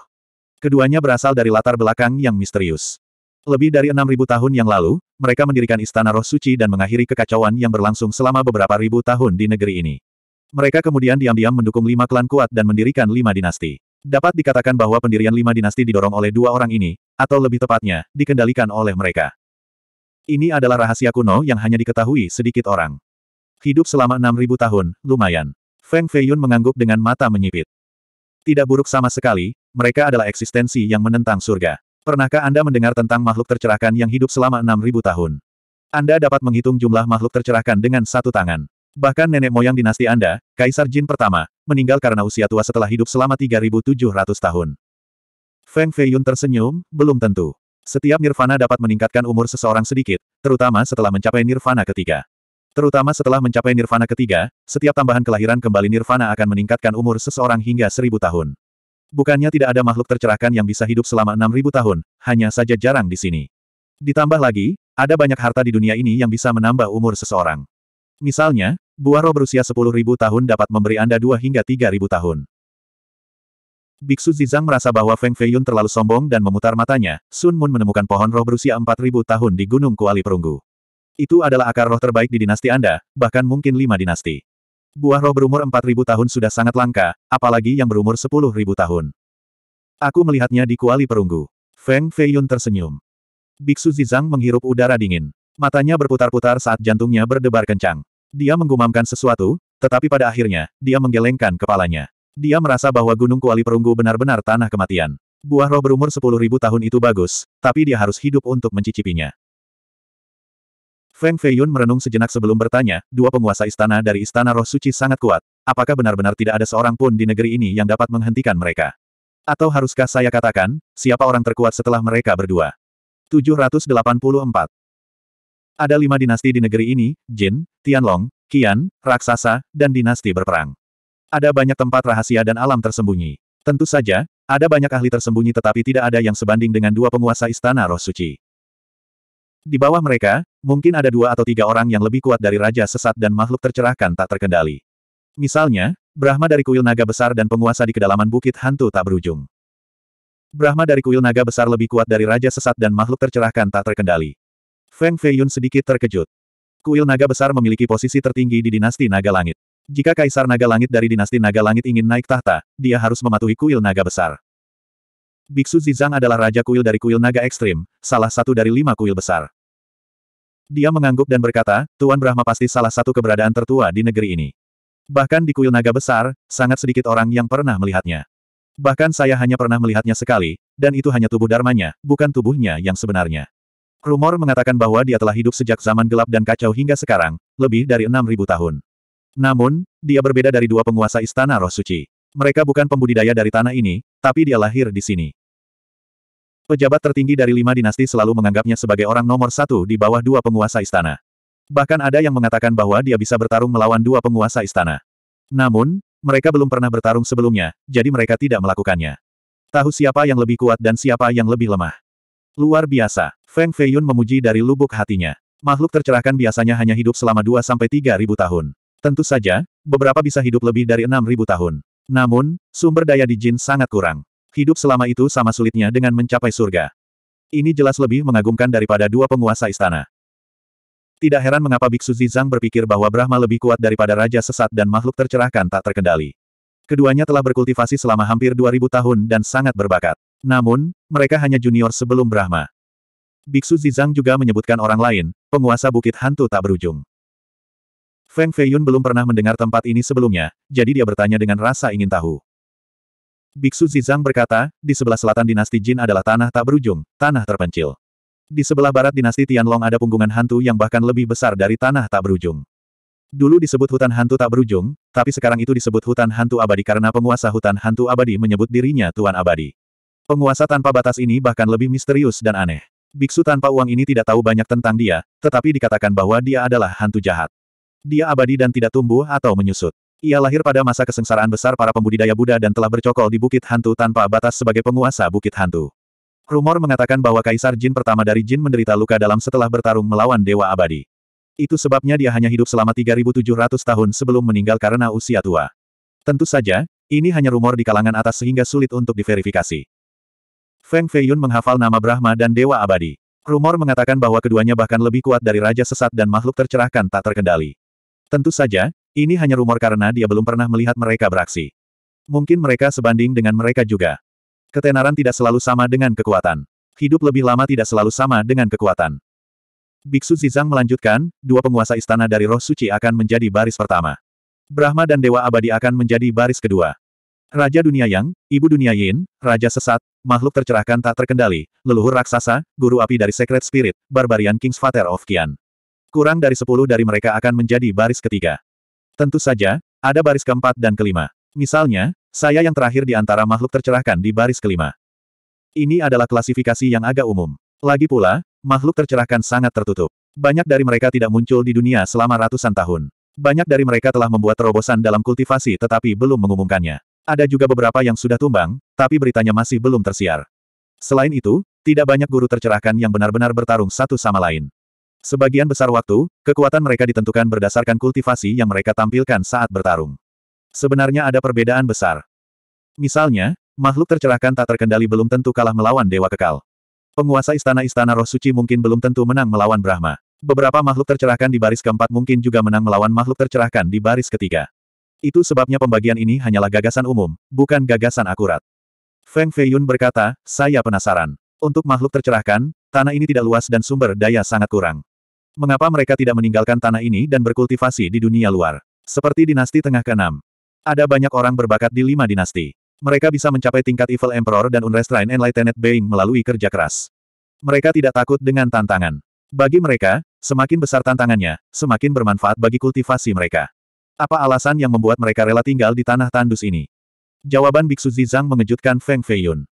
Keduanya berasal dari latar belakang yang misterius. Lebih dari enam ribu tahun yang lalu, mereka mendirikan Istana Roh Suci dan mengakhiri kekacauan yang berlangsung selama beberapa ribu tahun di negeri ini. Mereka kemudian diam-diam mendukung lima klan kuat dan mendirikan lima dinasti. Dapat dikatakan bahwa pendirian lima dinasti didorong oleh dua orang ini, atau lebih tepatnya, dikendalikan oleh mereka. Ini adalah rahasia kuno yang hanya diketahui sedikit orang. Hidup selama 6.000 tahun, lumayan. Feng Feiyun mengangguk dengan mata menyipit. Tidak buruk sama sekali, mereka adalah eksistensi yang menentang surga. Pernahkah Anda mendengar tentang makhluk tercerahkan yang hidup selama 6.000 tahun? Anda dapat menghitung jumlah makhluk tercerahkan dengan satu tangan. Bahkan nenek moyang dinasti Anda, Kaisar Jin pertama, meninggal karena usia tua setelah hidup selama 3.700 tahun. Feng Feiyun tersenyum, belum tentu. Setiap nirvana dapat meningkatkan umur seseorang sedikit, terutama setelah mencapai nirvana ketiga. Terutama setelah mencapai nirvana ketiga, setiap tambahan kelahiran kembali nirvana akan meningkatkan umur seseorang hingga seribu tahun. Bukannya tidak ada makhluk tercerahkan yang bisa hidup selama enam ribu tahun, hanya saja jarang di sini. Ditambah lagi, ada banyak harta di dunia ini yang bisa menambah umur seseorang. Misalnya, buah roh berusia sepuluh ribu tahun dapat memberi Anda dua hingga tiga ribu tahun. Biksu Zizang merasa bahwa Feng Feiyun terlalu sombong dan memutar matanya, Sun Moon menemukan pohon roh berusia empat ribu tahun di Gunung Kuali Perunggu. Itu adalah akar roh terbaik di dinasti Anda, bahkan mungkin lima dinasti. Buah roh berumur 4.000 tahun sudah sangat langka, apalagi yang berumur 10.000 tahun. Aku melihatnya di kuali perunggu. Feng Feiyun tersenyum. Biksu Zizang menghirup udara dingin. Matanya berputar-putar saat jantungnya berdebar kencang. Dia menggumamkan sesuatu, tetapi pada akhirnya, dia menggelengkan kepalanya. Dia merasa bahwa Gunung Kuali Perunggu benar-benar tanah kematian. Buah roh berumur 10.000 tahun itu bagus, tapi dia harus hidup untuk mencicipinya. Feng Feiyun merenung sejenak sebelum bertanya, dua penguasa istana dari Istana Roh Suci sangat kuat. Apakah benar-benar tidak ada seorang pun di negeri ini yang dapat menghentikan mereka? Atau haruskah saya katakan, siapa orang terkuat setelah mereka berdua? 784 Ada lima dinasti di negeri ini, Jin, Tianlong, Qian, Raksasa, dan dinasti berperang. Ada banyak tempat rahasia dan alam tersembunyi. Tentu saja, ada banyak ahli tersembunyi tetapi tidak ada yang sebanding dengan dua penguasa istana roh suci. Di bawah mereka, mungkin ada dua atau tiga orang yang lebih kuat dari raja sesat dan makhluk tercerahkan tak terkendali. Misalnya, Brahma dari kuil naga besar dan penguasa di kedalaman bukit hantu tak berujung. Brahma dari kuil naga besar lebih kuat dari raja sesat dan makhluk tercerahkan tak terkendali. Feng Feiyun sedikit terkejut. Kuil naga besar memiliki posisi tertinggi di dinasti naga langit. Jika kaisar naga langit dari dinasti naga langit ingin naik tahta, dia harus mematuhi kuil naga besar. Biksu Zizang adalah Raja Kuil dari Kuil Naga Ekstrim, salah satu dari lima kuil besar. Dia mengangguk dan berkata, Tuan Brahma pasti salah satu keberadaan tertua di negeri ini. Bahkan di kuil naga besar, sangat sedikit orang yang pernah melihatnya. Bahkan saya hanya pernah melihatnya sekali, dan itu hanya tubuh dharmanya, bukan tubuhnya yang sebenarnya. Rumor mengatakan bahwa dia telah hidup sejak zaman gelap dan kacau hingga sekarang, lebih dari 6.000 tahun. Namun, dia berbeda dari dua penguasa istana roh suci. Mereka bukan pembudidaya dari tanah ini, tapi dia lahir di sini. Pejabat tertinggi dari lima dinasti selalu menganggapnya sebagai orang nomor satu di bawah dua penguasa istana. Bahkan ada yang mengatakan bahwa dia bisa bertarung melawan dua penguasa istana. Namun, mereka belum pernah bertarung sebelumnya, jadi mereka tidak melakukannya. Tahu siapa yang lebih kuat dan siapa yang lebih lemah. Luar biasa, Feng Feiyun memuji dari lubuk hatinya. Makhluk tercerahkan biasanya hanya hidup selama 2-3 ribu tahun. Tentu saja, beberapa bisa hidup lebih dari 6 ribu tahun. Namun, sumber daya di jin sangat kurang. Hidup selama itu sama sulitnya dengan mencapai surga. Ini jelas lebih mengagumkan daripada dua penguasa istana. Tidak heran mengapa Biksu Zizang berpikir bahwa Brahma lebih kuat daripada Raja Sesat dan makhluk tercerahkan tak terkendali. Keduanya telah berkultivasi selama hampir 2000 tahun dan sangat berbakat. Namun, mereka hanya junior sebelum Brahma. Biksu Zizang juga menyebutkan orang lain, penguasa bukit hantu tak berujung. Feng Feiyun belum pernah mendengar tempat ini sebelumnya, jadi dia bertanya dengan rasa ingin tahu. Biksu Zizang berkata, di sebelah selatan dinasti Jin adalah tanah tak berujung, tanah terpencil. Di sebelah barat dinasti Tianlong ada punggungan hantu yang bahkan lebih besar dari tanah tak berujung. Dulu disebut hutan hantu tak berujung, tapi sekarang itu disebut hutan hantu abadi karena penguasa hutan hantu abadi menyebut dirinya Tuan Abadi. Penguasa tanpa batas ini bahkan lebih misterius dan aneh. Biksu tanpa uang ini tidak tahu banyak tentang dia, tetapi dikatakan bahwa dia adalah hantu jahat. Dia abadi dan tidak tumbuh atau menyusut. Ia lahir pada masa kesengsaraan besar para pembudidaya Buddha dan telah bercokol di Bukit Hantu tanpa batas sebagai penguasa Bukit Hantu. Rumor mengatakan bahwa Kaisar Jin pertama dari Jin menderita luka dalam setelah bertarung melawan Dewa Abadi. Itu sebabnya dia hanya hidup selama 3.700 tahun sebelum meninggal karena usia tua. Tentu saja, ini hanya rumor di kalangan atas sehingga sulit untuk diverifikasi. Feng Feiyun menghafal nama Brahma dan Dewa Abadi. Rumor mengatakan bahwa keduanya bahkan lebih kuat dari Raja Sesat dan makhluk tercerahkan tak terkendali. Tentu saja, ini hanya rumor karena dia belum pernah melihat mereka beraksi. Mungkin mereka sebanding dengan mereka juga. Ketenaran tidak selalu sama dengan kekuatan. Hidup lebih lama tidak selalu sama dengan kekuatan. Biksu Zizang melanjutkan, dua penguasa istana dari roh suci akan menjadi baris pertama. Brahma dan Dewa Abadi akan menjadi baris kedua. Raja Dunia Yang, Ibu Dunia Yin, Raja Sesat, makhluk tercerahkan tak terkendali, leluhur raksasa, guru api dari Secret Spirit, Barbarian King's Father of Kian. Kurang dari sepuluh dari mereka akan menjadi baris ketiga. Tentu saja, ada baris keempat dan kelima. Misalnya, saya yang terakhir di antara makhluk tercerahkan di baris kelima. Ini adalah klasifikasi yang agak umum. Lagi pula, makhluk tercerahkan sangat tertutup. Banyak dari mereka tidak muncul di dunia selama ratusan tahun. Banyak dari mereka telah membuat terobosan dalam kultivasi tetapi belum mengumumkannya. Ada juga beberapa yang sudah tumbang, tapi beritanya masih belum tersiar. Selain itu, tidak banyak guru tercerahkan yang benar-benar bertarung satu sama lain. Sebagian besar waktu, kekuatan mereka ditentukan berdasarkan kultivasi yang mereka tampilkan saat bertarung. Sebenarnya ada perbedaan besar. Misalnya, makhluk tercerahkan tak terkendali belum tentu kalah melawan Dewa Kekal. Penguasa istana-istana roh suci mungkin belum tentu menang melawan Brahma. Beberapa makhluk tercerahkan di baris keempat mungkin juga menang melawan makhluk tercerahkan di baris ketiga. Itu sebabnya pembagian ini hanyalah gagasan umum, bukan gagasan akurat. Feng Feiyun berkata, saya penasaran. Untuk makhluk tercerahkan, tanah ini tidak luas dan sumber daya sangat kurang. Mengapa mereka tidak meninggalkan tanah ini dan berkultivasi di dunia luar? Seperti dinasti tengah ke-6. Ada banyak orang berbakat di lima dinasti. Mereka bisa mencapai tingkat Evil Emperor dan Unrestrained Enlightened Being melalui kerja keras. Mereka tidak takut dengan tantangan. Bagi mereka, semakin besar tantangannya, semakin bermanfaat bagi kultivasi mereka. Apa alasan yang membuat mereka rela tinggal di tanah tandus ini? Jawaban Biksu Zizang mengejutkan Feng Feiyun.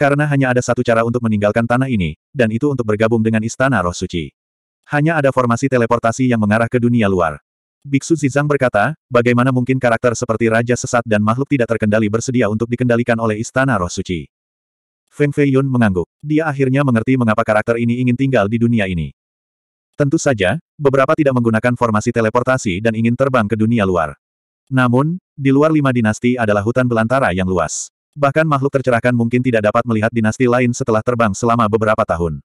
Karena hanya ada satu cara untuk meninggalkan tanah ini, dan itu untuk bergabung dengan Istana Roh Suci. Hanya ada formasi teleportasi yang mengarah ke dunia luar. Biksu Zizang berkata, bagaimana mungkin karakter seperti Raja Sesat dan makhluk tidak terkendali bersedia untuk dikendalikan oleh Istana Roh Suci. Feng Feiyun mengangguk. Dia akhirnya mengerti mengapa karakter ini ingin tinggal di dunia ini. Tentu saja, beberapa tidak menggunakan formasi teleportasi dan ingin terbang ke dunia luar. Namun, di luar lima dinasti adalah hutan belantara yang luas. Bahkan makhluk tercerahkan mungkin tidak dapat melihat dinasti lain setelah terbang selama beberapa tahun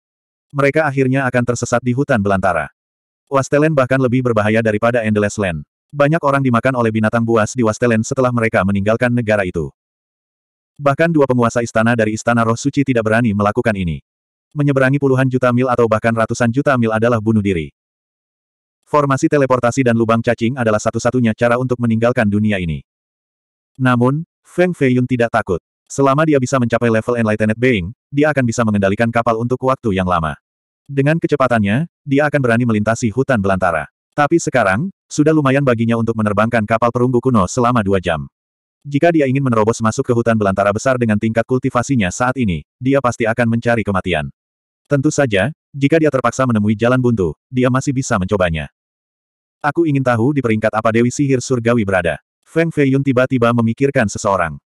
mereka akhirnya akan tersesat di hutan belantara. Wastelen bahkan lebih berbahaya daripada Endless Land. Banyak orang dimakan oleh binatang buas di Wastelen setelah mereka meninggalkan negara itu. Bahkan dua penguasa istana dari Istana Roh Suci tidak berani melakukan ini. Menyeberangi puluhan juta mil atau bahkan ratusan juta mil adalah bunuh diri. Formasi teleportasi dan lubang cacing adalah satu-satunya cara untuk meninggalkan dunia ini. Namun, Feng Feiyun tidak takut. Selama dia bisa mencapai level Enlightened Being, dia akan bisa mengendalikan kapal untuk waktu yang lama. Dengan kecepatannya, dia akan berani melintasi hutan belantara. Tapi sekarang, sudah lumayan baginya untuk menerbangkan kapal perunggu kuno selama dua jam. Jika dia ingin menerobos masuk ke hutan belantara besar dengan tingkat kultivasinya saat ini, dia pasti akan mencari kematian. Tentu saja, jika dia terpaksa menemui jalan buntu, dia masih bisa mencobanya. Aku ingin tahu di peringkat apa Dewi Sihir Surgawi berada. Feng Feiyun tiba-tiba memikirkan seseorang.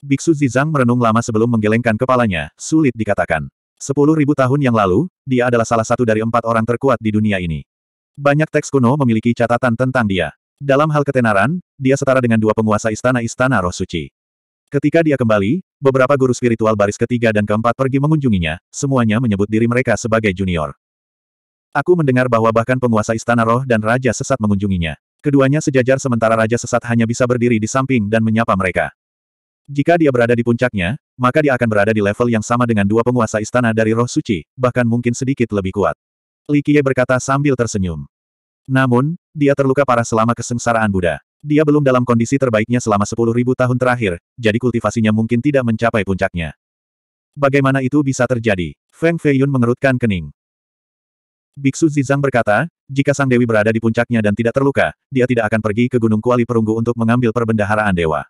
Biksu Zizang merenung lama sebelum menggelengkan kepalanya, sulit dikatakan. Sepuluh ribu tahun yang lalu, dia adalah salah satu dari empat orang terkuat di dunia ini. Banyak teks kuno memiliki catatan tentang dia. Dalam hal ketenaran, dia setara dengan dua penguasa istana-istana roh suci. Ketika dia kembali, beberapa guru spiritual baris ketiga dan keempat pergi mengunjunginya, semuanya menyebut diri mereka sebagai junior. Aku mendengar bahwa bahkan penguasa istana roh dan raja sesat mengunjunginya. Keduanya sejajar sementara raja sesat hanya bisa berdiri di samping dan menyapa mereka. Jika dia berada di puncaknya, maka dia akan berada di level yang sama dengan dua penguasa istana dari roh suci, bahkan mungkin sedikit lebih kuat. Li Qiye berkata sambil tersenyum. Namun, dia terluka parah selama kesengsaraan Buddha. Dia belum dalam kondisi terbaiknya selama 10.000 tahun terakhir, jadi kultivasinya mungkin tidak mencapai puncaknya. Bagaimana itu bisa terjadi? Feng Feiyun mengerutkan kening. Biksu Zizang berkata, jika Sang Dewi berada di puncaknya dan tidak terluka, dia tidak akan pergi ke Gunung Kuali Perunggu untuk mengambil perbendaharaan dewa.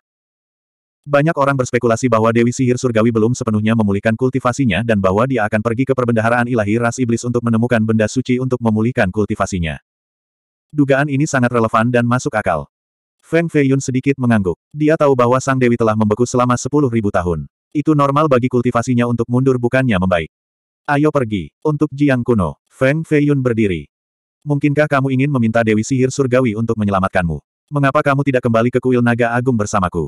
Banyak orang berspekulasi bahwa Dewi Sihir Surgawi belum sepenuhnya memulihkan kultivasinya dan bahwa dia akan pergi ke perbendaharaan ilahi ras iblis untuk menemukan benda suci untuk memulihkan kultivasinya. Dugaan ini sangat relevan dan masuk akal. Feng Feiyun sedikit mengangguk. Dia tahu bahwa Sang Dewi telah membeku selama sepuluh ribu tahun. Itu normal bagi kultivasinya untuk mundur bukannya membaik. Ayo pergi. Untuk Jiang Kuno, Feng Feiyun berdiri. Mungkinkah kamu ingin meminta Dewi Sihir Surgawi untuk menyelamatkanmu? Mengapa kamu tidak kembali ke kuil naga agung bersamaku?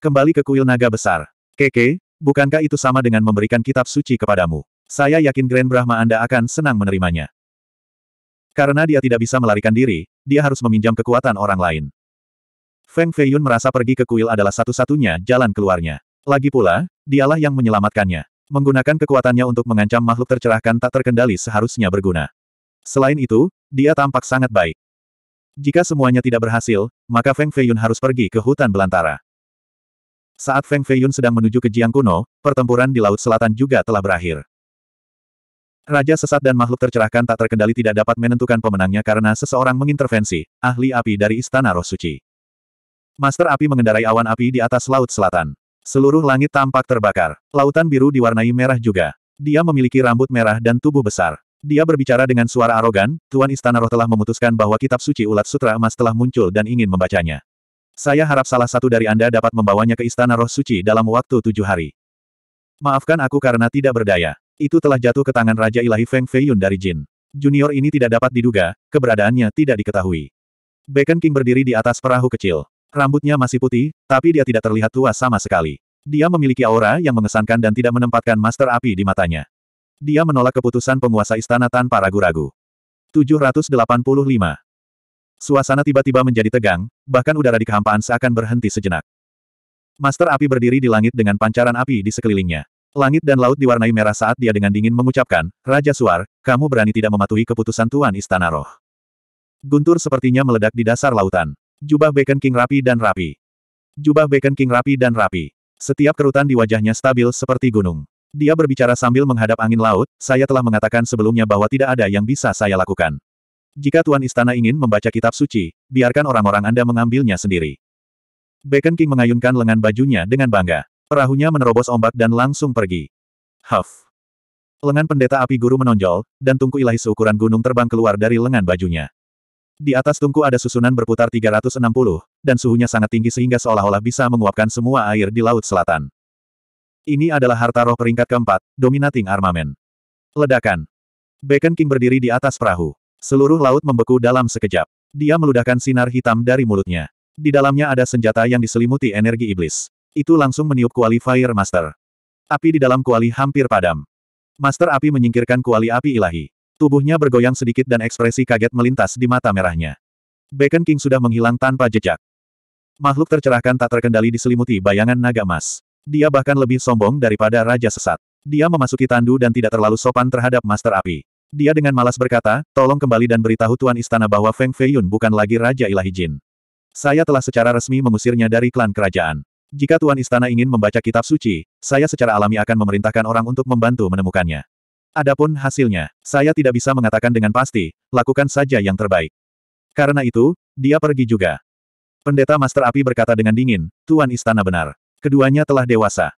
Kembali ke kuil naga besar. Keke, bukankah itu sama dengan memberikan kitab suci kepadamu? Saya yakin Grand Brahma Anda akan senang menerimanya. Karena dia tidak bisa melarikan diri, dia harus meminjam kekuatan orang lain. Feng Feiyun merasa pergi ke kuil adalah satu-satunya jalan keluarnya. Lagi pula, dialah yang menyelamatkannya. Menggunakan kekuatannya untuk mengancam makhluk tercerahkan tak terkendali seharusnya berguna. Selain itu, dia tampak sangat baik. Jika semuanya tidak berhasil, maka Feng Feiyun harus pergi ke hutan belantara. Saat Feng Feiyun sedang menuju ke Jiang kuno, pertempuran di Laut Selatan juga telah berakhir. Raja sesat dan makhluk tercerahkan tak terkendali tidak dapat menentukan pemenangnya karena seseorang mengintervensi, ahli api dari Istana Roh Suci. Master api mengendarai awan api di atas Laut Selatan. Seluruh langit tampak terbakar. Lautan biru diwarnai merah juga. Dia memiliki rambut merah dan tubuh besar. Dia berbicara dengan suara arogan, Tuan Istana Roh telah memutuskan bahwa kitab suci ulat sutra emas telah muncul dan ingin membacanya. Saya harap salah satu dari Anda dapat membawanya ke Istana Roh Suci dalam waktu tujuh hari. Maafkan aku karena tidak berdaya. Itu telah jatuh ke tangan Raja Ilahi Feng Feiyun dari Jin. Junior ini tidak dapat diduga, keberadaannya tidak diketahui. Bacon King berdiri di atas perahu kecil. Rambutnya masih putih, tapi dia tidak terlihat tua sama sekali. Dia memiliki aura yang mengesankan dan tidak menempatkan master api di matanya. Dia menolak keputusan penguasa istana tanpa ragu-ragu. 785. Suasana tiba-tiba menjadi tegang, bahkan udara di kehampaan seakan berhenti sejenak. Master api berdiri di langit dengan pancaran api di sekelilingnya. Langit dan laut diwarnai merah saat dia dengan dingin mengucapkan, Raja Suar, kamu berani tidak mematuhi keputusan Tuan Istana Roh. Guntur sepertinya meledak di dasar lautan. Jubah Bacon King rapi dan rapi. Jubah Bacon King rapi dan rapi. Setiap kerutan di wajahnya stabil seperti gunung. Dia berbicara sambil menghadap angin laut, saya telah mengatakan sebelumnya bahwa tidak ada yang bisa saya lakukan. Jika Tuan Istana ingin membaca kitab suci, biarkan orang-orang Anda mengambilnya sendiri. Beken King mengayunkan lengan bajunya dengan bangga. Perahunya menerobos ombak dan langsung pergi. Huff. Lengan pendeta api guru menonjol, dan tungku ilahi seukuran gunung terbang keluar dari lengan bajunya. Di atas tungku ada susunan berputar 360, dan suhunya sangat tinggi sehingga seolah-olah bisa menguapkan semua air di Laut Selatan. Ini adalah harta roh peringkat keempat, Dominating Armament. Ledakan. Beken King berdiri di atas perahu. Seluruh laut membeku dalam sekejap. Dia meludahkan sinar hitam dari mulutnya. Di dalamnya ada senjata yang diselimuti energi iblis. Itu langsung meniup kuali Fire Master. Api di dalam kuali hampir padam. Master api menyingkirkan kuali api ilahi. Tubuhnya bergoyang sedikit dan ekspresi kaget melintas di mata merahnya. Bacon King sudah menghilang tanpa jejak. Makhluk tercerahkan tak terkendali diselimuti bayangan naga emas. Dia bahkan lebih sombong daripada Raja Sesat. Dia memasuki tandu dan tidak terlalu sopan terhadap Master Api. Dia dengan malas berkata, tolong kembali dan beritahu Tuan Istana bahwa Feng Feiyun bukan lagi Raja Ilahi Jin. Saya telah secara resmi mengusirnya dari klan kerajaan. Jika Tuan Istana ingin membaca kitab suci, saya secara alami akan memerintahkan orang untuk membantu menemukannya. Adapun hasilnya, saya tidak bisa mengatakan dengan pasti, lakukan saja yang terbaik. Karena itu, dia pergi juga. Pendeta Master Api berkata dengan dingin, Tuan Istana benar. Keduanya telah dewasa.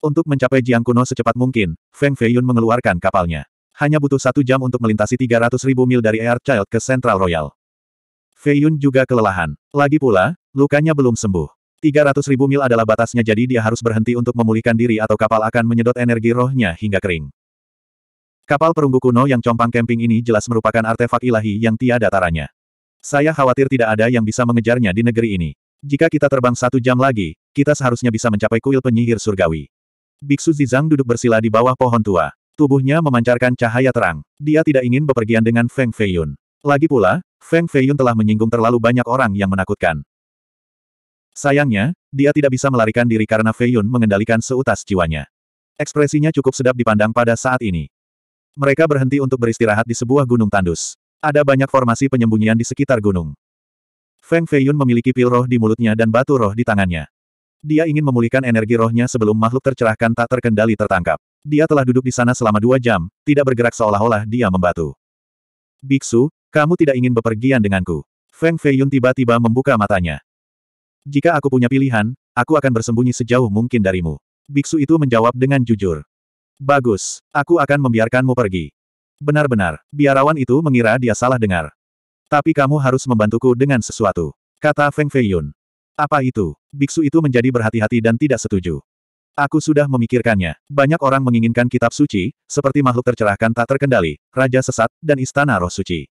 Untuk mencapai Jiang Kuno secepat mungkin, Feng Feiyun mengeluarkan kapalnya hanya butuh satu jam untuk melintasi 300 ribu mil dari Child ke Central Royal. Fei Yun juga kelelahan. Lagi pula, lukanya belum sembuh. 300 ribu mil adalah batasnya jadi dia harus berhenti untuk memulihkan diri atau kapal akan menyedot energi rohnya hingga kering. Kapal perunggu kuno yang compang camping ini jelas merupakan artefak ilahi yang tiada taranya. Saya khawatir tidak ada yang bisa mengejarnya di negeri ini. Jika kita terbang satu jam lagi, kita seharusnya bisa mencapai kuil penyihir surgawi. Biksu Zizang duduk bersila di bawah pohon tua. Tubuhnya memancarkan cahaya terang. Dia tidak ingin bepergian dengan Feng Feiyun. Lagi pula, Feng Feiyun telah menyinggung terlalu banyak orang yang menakutkan. Sayangnya, dia tidak bisa melarikan diri karena Feiyun mengendalikan seutas jiwanya. Ekspresinya cukup sedap dipandang pada saat ini. Mereka berhenti untuk beristirahat di sebuah gunung tandus. Ada banyak formasi penyembunyian di sekitar gunung. Feng Feiyun memiliki pil roh di mulutnya dan batu roh di tangannya. Dia ingin memulihkan energi rohnya sebelum makhluk tercerahkan tak terkendali tertangkap. Dia telah duduk di sana selama dua jam, tidak bergerak seolah-olah dia membatu. Biksu, kamu tidak ingin bepergian denganku. Feng Feiyun tiba-tiba membuka matanya. Jika aku punya pilihan, aku akan bersembunyi sejauh mungkin darimu. Biksu itu menjawab dengan jujur. Bagus, aku akan membiarkanmu pergi. Benar-benar, biarawan itu mengira dia salah dengar. Tapi kamu harus membantuku dengan sesuatu. Kata Feng Feiyun. Apa itu? Biksu itu menjadi berhati-hati dan tidak setuju. Aku sudah memikirkannya. Banyak orang menginginkan kitab suci, seperti makhluk tercerahkan tak terkendali, raja sesat, dan istana roh suci.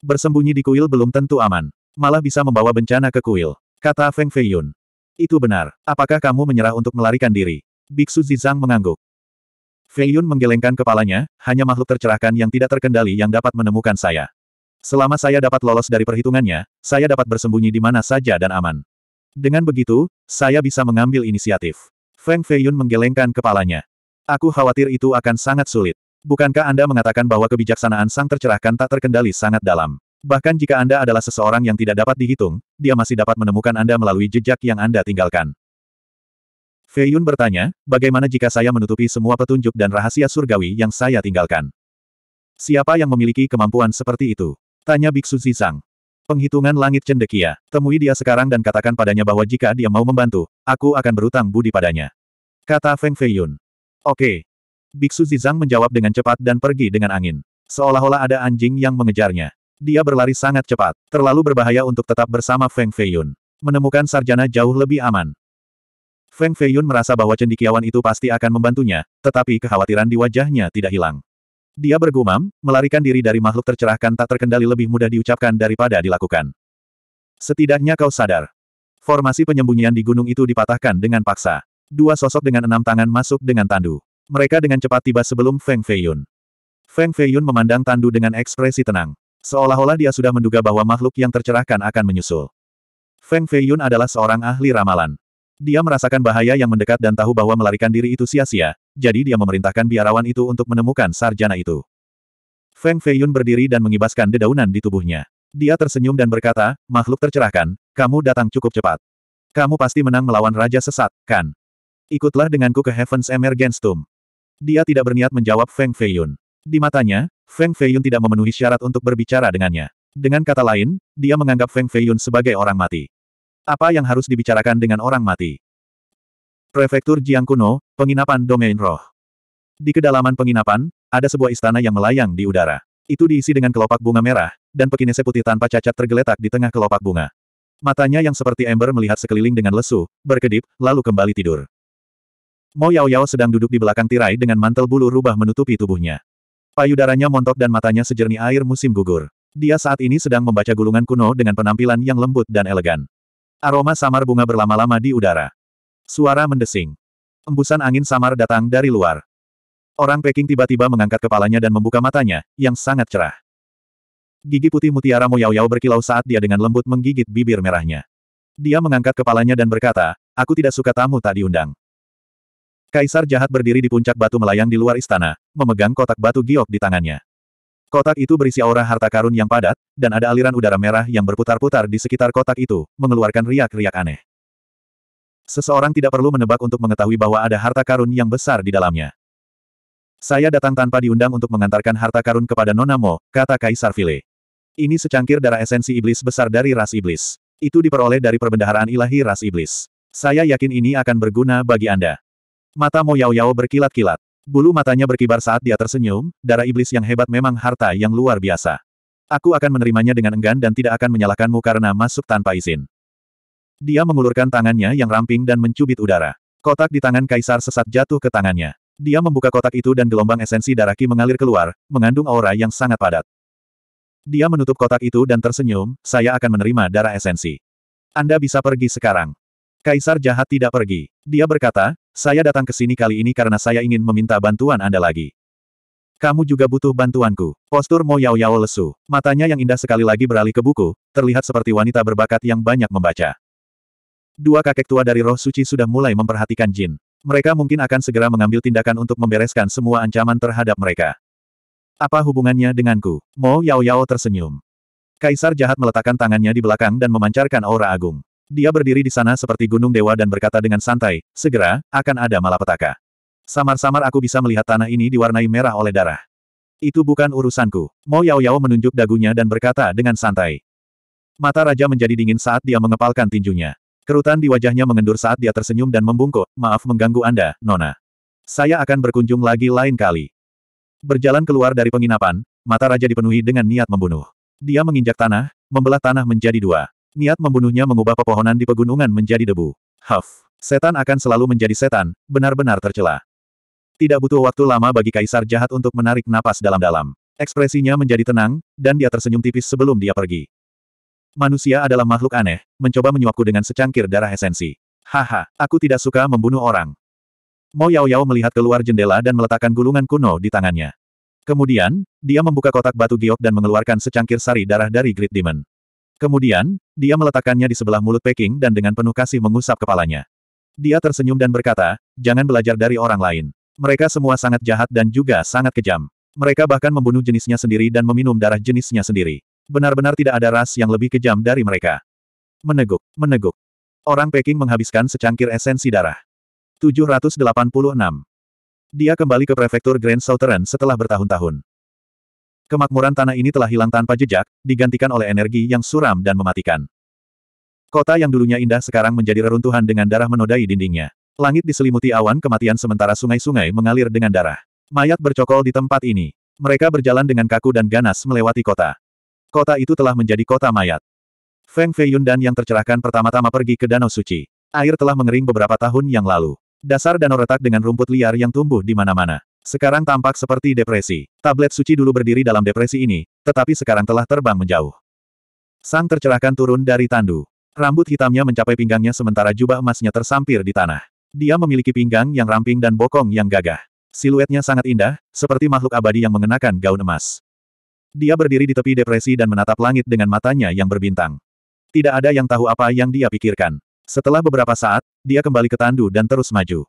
Bersembunyi di kuil belum tentu aman. Malah bisa membawa bencana ke kuil. Kata Feng Feiyun. Itu benar. Apakah kamu menyerah untuk melarikan diri? Biksu Zizang mengangguk. Feiyun menggelengkan kepalanya, hanya makhluk tercerahkan yang tidak terkendali yang dapat menemukan saya. Selama saya dapat lolos dari perhitungannya, saya dapat bersembunyi di mana saja dan aman. Dengan begitu, saya bisa mengambil inisiatif. Feng Feiyun menggelengkan kepalanya. Aku khawatir itu akan sangat sulit. Bukankah Anda mengatakan bahwa kebijaksanaan sang tercerahkan tak terkendali sangat dalam? Bahkan jika Anda adalah seseorang yang tidak dapat dihitung, dia masih dapat menemukan Anda melalui jejak yang Anda tinggalkan. Feiyun bertanya, bagaimana jika saya menutupi semua petunjuk dan rahasia surgawi yang saya tinggalkan? Siapa yang memiliki kemampuan seperti itu? Tanya Biksu Zizang. Penghitungan langit cendekia. Temui dia sekarang dan katakan padanya bahwa jika dia mau membantu, aku akan berutang budi padanya. Kata Feng Feiyun. Oke. Biksu Zizang menjawab dengan cepat dan pergi dengan angin. Seolah-olah ada anjing yang mengejarnya. Dia berlari sangat cepat, terlalu berbahaya untuk tetap bersama Feng Feiyun. Menemukan sarjana jauh lebih aman. Feng Feiyun merasa bahwa cendikiawan itu pasti akan membantunya, tetapi kekhawatiran di wajahnya tidak hilang. Dia bergumam, melarikan diri dari makhluk tercerahkan tak terkendali lebih mudah diucapkan daripada dilakukan. Setidaknya kau sadar. Formasi penyembunyian di gunung itu dipatahkan dengan paksa. Dua sosok dengan enam tangan masuk dengan tandu. Mereka dengan cepat tiba sebelum Feng Feiyun. Feng Feiyun memandang tandu dengan ekspresi tenang. Seolah-olah dia sudah menduga bahwa makhluk yang tercerahkan akan menyusul. Feng Feiyun adalah seorang ahli ramalan. Dia merasakan bahaya yang mendekat dan tahu bahwa melarikan diri itu sia-sia, jadi dia memerintahkan biarawan itu untuk menemukan sarjana itu. Feng Feiyun berdiri dan mengibaskan dedaunan di tubuhnya. Dia tersenyum dan berkata, makhluk tercerahkan, kamu datang cukup cepat. Kamu pasti menang melawan Raja Sesat, kan? Ikutlah denganku ke Heaven's Emergence Tomb. Dia tidak berniat menjawab Feng Feiyun. Di matanya, Feng Feiyun tidak memenuhi syarat untuk berbicara dengannya. Dengan kata lain, dia menganggap Feng Feiyun sebagai orang mati. Apa yang harus dibicarakan dengan orang mati? Prefektur Jiang Kuno, penginapan domain roh. Di kedalaman penginapan, ada sebuah istana yang melayang di udara. Itu diisi dengan kelopak bunga merah, dan pekinese putih tanpa cacat tergeletak di tengah kelopak bunga. Matanya yang seperti ember melihat sekeliling dengan lesu, berkedip, lalu kembali tidur. Mo Yao Yao sedang duduk di belakang tirai dengan mantel bulu rubah menutupi tubuhnya. Payudaranya montok dan matanya sejernih air musim gugur. Dia saat ini sedang membaca gulungan kuno dengan penampilan yang lembut dan elegan. Aroma samar bunga berlama-lama di udara. Suara mendesing. Embusan angin samar datang dari luar. Orang Peking tiba-tiba mengangkat kepalanya dan membuka matanya, yang sangat cerah. Gigi putih mutiara moyau Moyau-Yau berkilau saat dia dengan lembut menggigit bibir merahnya. Dia mengangkat kepalanya dan berkata, aku tidak suka tamu tak diundang. Kaisar jahat berdiri di puncak batu melayang di luar istana, memegang kotak batu giok di tangannya. Kotak itu berisi aura harta karun yang padat, dan ada aliran udara merah yang berputar-putar di sekitar kotak itu, mengeluarkan riak-riak aneh. Seseorang tidak perlu menebak untuk mengetahui bahwa ada harta karun yang besar di dalamnya. Saya datang tanpa diundang untuk mengantarkan harta karun kepada Nonamo, kata Kaisar File. Ini secangkir darah esensi iblis besar dari ras iblis. Itu diperoleh dari perbendaharaan ilahi ras iblis. Saya yakin ini akan berguna bagi Anda. Mata Mo Yao Yao berkilat-kilat. Bulu matanya berkibar saat dia tersenyum, darah iblis yang hebat memang harta yang luar biasa. Aku akan menerimanya dengan enggan dan tidak akan menyalahkanmu karena masuk tanpa izin. Dia mengulurkan tangannya yang ramping dan mencubit udara. Kotak di tangan kaisar sesat jatuh ke tangannya. Dia membuka kotak itu dan gelombang esensi darah ki mengalir keluar, mengandung aura yang sangat padat. Dia menutup kotak itu dan tersenyum, saya akan menerima darah esensi. Anda bisa pergi sekarang. Kaisar jahat tidak pergi. Dia berkata, saya datang ke sini kali ini karena saya ingin meminta bantuan Anda lagi. Kamu juga butuh bantuanku. Postur Mo Yao Yao lesu. Matanya yang indah sekali lagi beralih ke buku, terlihat seperti wanita berbakat yang banyak membaca. Dua kakek tua dari roh suci sudah mulai memperhatikan Jin. Mereka mungkin akan segera mengambil tindakan untuk membereskan semua ancaman terhadap mereka. Apa hubungannya denganku? Mo Yao Yao tersenyum. Kaisar jahat meletakkan tangannya di belakang dan memancarkan aura agung. Dia berdiri di sana seperti gunung dewa dan berkata dengan santai, segera, akan ada malapetaka. Samar-samar aku bisa melihat tanah ini diwarnai merah oleh darah. Itu bukan urusanku. Mo Yao Yao menunjuk dagunya dan berkata dengan santai. Mata raja menjadi dingin saat dia mengepalkan tinjunya. Kerutan di wajahnya mengendur saat dia tersenyum dan membungkuk, maaf mengganggu Anda, Nona. Saya akan berkunjung lagi lain kali. Berjalan keluar dari penginapan, mata raja dipenuhi dengan niat membunuh. Dia menginjak tanah, membelah tanah menjadi dua. Niat membunuhnya mengubah pepohonan di pegunungan menjadi debu. Huff. Setan akan selalu menjadi setan, benar-benar tercela. Tidak butuh waktu lama bagi kaisar jahat untuk menarik napas dalam-dalam. Ekspresinya menjadi tenang, dan dia tersenyum tipis sebelum dia pergi. Manusia adalah makhluk aneh, mencoba menyuapku dengan secangkir darah esensi. Haha, aku tidak suka membunuh orang. Mo Yao Yao melihat keluar jendela dan meletakkan gulungan kuno di tangannya. Kemudian, dia membuka kotak batu giok dan mengeluarkan secangkir sari darah dari Great Demon. Kemudian, dia meletakkannya di sebelah mulut Peking dan dengan penuh kasih mengusap kepalanya. Dia tersenyum dan berkata, jangan belajar dari orang lain. Mereka semua sangat jahat dan juga sangat kejam. Mereka bahkan membunuh jenisnya sendiri dan meminum darah jenisnya sendiri. Benar-benar tidak ada ras yang lebih kejam dari mereka. Meneguk, meneguk. Orang Peking menghabiskan secangkir esensi darah. 786. Dia kembali ke prefektur Grand Southern setelah bertahun-tahun. Kemakmuran tanah ini telah hilang tanpa jejak, digantikan oleh energi yang suram dan mematikan. Kota yang dulunya indah sekarang menjadi reruntuhan dengan darah menodai dindingnya. Langit diselimuti awan kematian sementara sungai-sungai mengalir dengan darah. Mayat bercokol di tempat ini. Mereka berjalan dengan kaku dan ganas melewati kota. Kota itu telah menjadi kota mayat. Feng Feiyun dan yang tercerahkan pertama-tama pergi ke Danau Suci. Air telah mengering beberapa tahun yang lalu. Dasar danau retak dengan rumput liar yang tumbuh di mana-mana. Sekarang tampak seperti depresi. Tablet suci dulu berdiri dalam depresi ini, tetapi sekarang telah terbang menjauh. Sang tercerahkan turun dari tandu. Rambut hitamnya mencapai pinggangnya sementara jubah emasnya tersampir di tanah. Dia memiliki pinggang yang ramping dan bokong yang gagah. Siluetnya sangat indah, seperti makhluk abadi yang mengenakan gaun emas. Dia berdiri di tepi depresi dan menatap langit dengan matanya yang berbintang. Tidak ada yang tahu apa yang dia pikirkan. Setelah beberapa saat, dia kembali ke Tandu dan terus maju.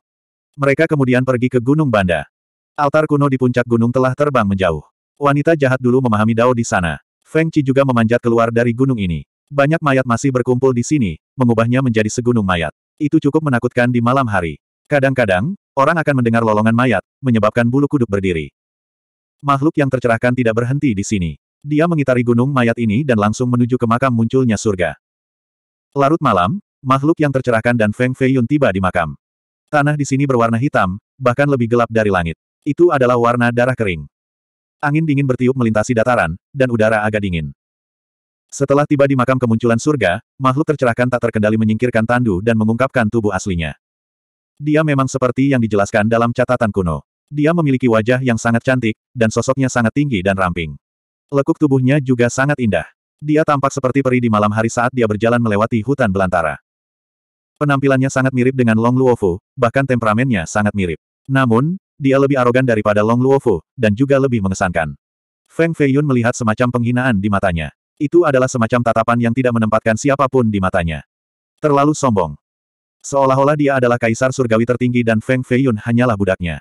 Mereka kemudian pergi ke Gunung Banda. Altar kuno di puncak gunung telah terbang menjauh. Wanita jahat dulu memahami Dao di sana. Feng Chi juga memanjat keluar dari gunung ini. Banyak mayat masih berkumpul di sini, mengubahnya menjadi segunung mayat. Itu cukup menakutkan di malam hari. Kadang-kadang, orang akan mendengar lolongan mayat, menyebabkan bulu kuduk berdiri. Makhluk yang tercerahkan tidak berhenti di sini. Dia mengitari gunung mayat ini dan langsung menuju ke makam munculnya surga. Larut malam, makhluk yang tercerahkan dan Feng Fei Yun tiba di makam. Tanah di sini berwarna hitam, bahkan lebih gelap dari langit. Itu adalah warna darah kering. Angin dingin bertiup melintasi dataran, dan udara agak dingin. Setelah tiba di makam kemunculan surga, makhluk tercerahkan tak terkendali menyingkirkan tandu dan mengungkapkan tubuh aslinya. Dia memang seperti yang dijelaskan dalam catatan kuno. Dia memiliki wajah yang sangat cantik, dan sosoknya sangat tinggi dan ramping. Lekuk tubuhnya juga sangat indah. Dia tampak seperti peri di malam hari saat dia berjalan melewati hutan belantara. Penampilannya sangat mirip dengan Long Luofu, bahkan temperamennya sangat mirip. Namun, dia lebih arogan daripada Long Luofu, dan juga lebih mengesankan. Feng Feiyun melihat semacam penghinaan di matanya. Itu adalah semacam tatapan yang tidak menempatkan siapapun di matanya. Terlalu sombong. Seolah-olah dia adalah kaisar surgawi tertinggi dan Feng Feiyun hanyalah budaknya.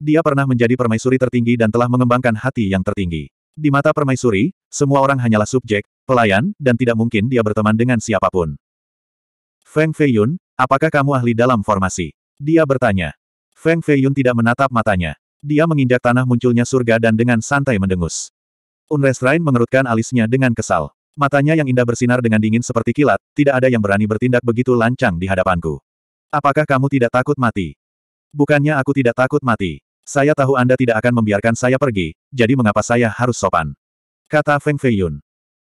Dia pernah menjadi permaisuri tertinggi dan telah mengembangkan hati yang tertinggi. Di mata permaisuri, semua orang hanyalah subjek, pelayan, dan tidak mungkin dia berteman dengan siapapun. Feng Feiyun, apakah kamu ahli dalam formasi? Dia bertanya. Feng Feiyun tidak menatap matanya. Dia menginjak tanah munculnya surga dan dengan santai mendengus. Unrestrain mengerutkan alisnya dengan kesal. Matanya yang indah bersinar dengan dingin seperti kilat, tidak ada yang berani bertindak begitu lancang di hadapanku. Apakah kamu tidak takut mati? Bukannya aku tidak takut mati. Saya tahu Anda tidak akan membiarkan saya pergi, jadi mengapa saya harus sopan? Kata Feng Feiyun.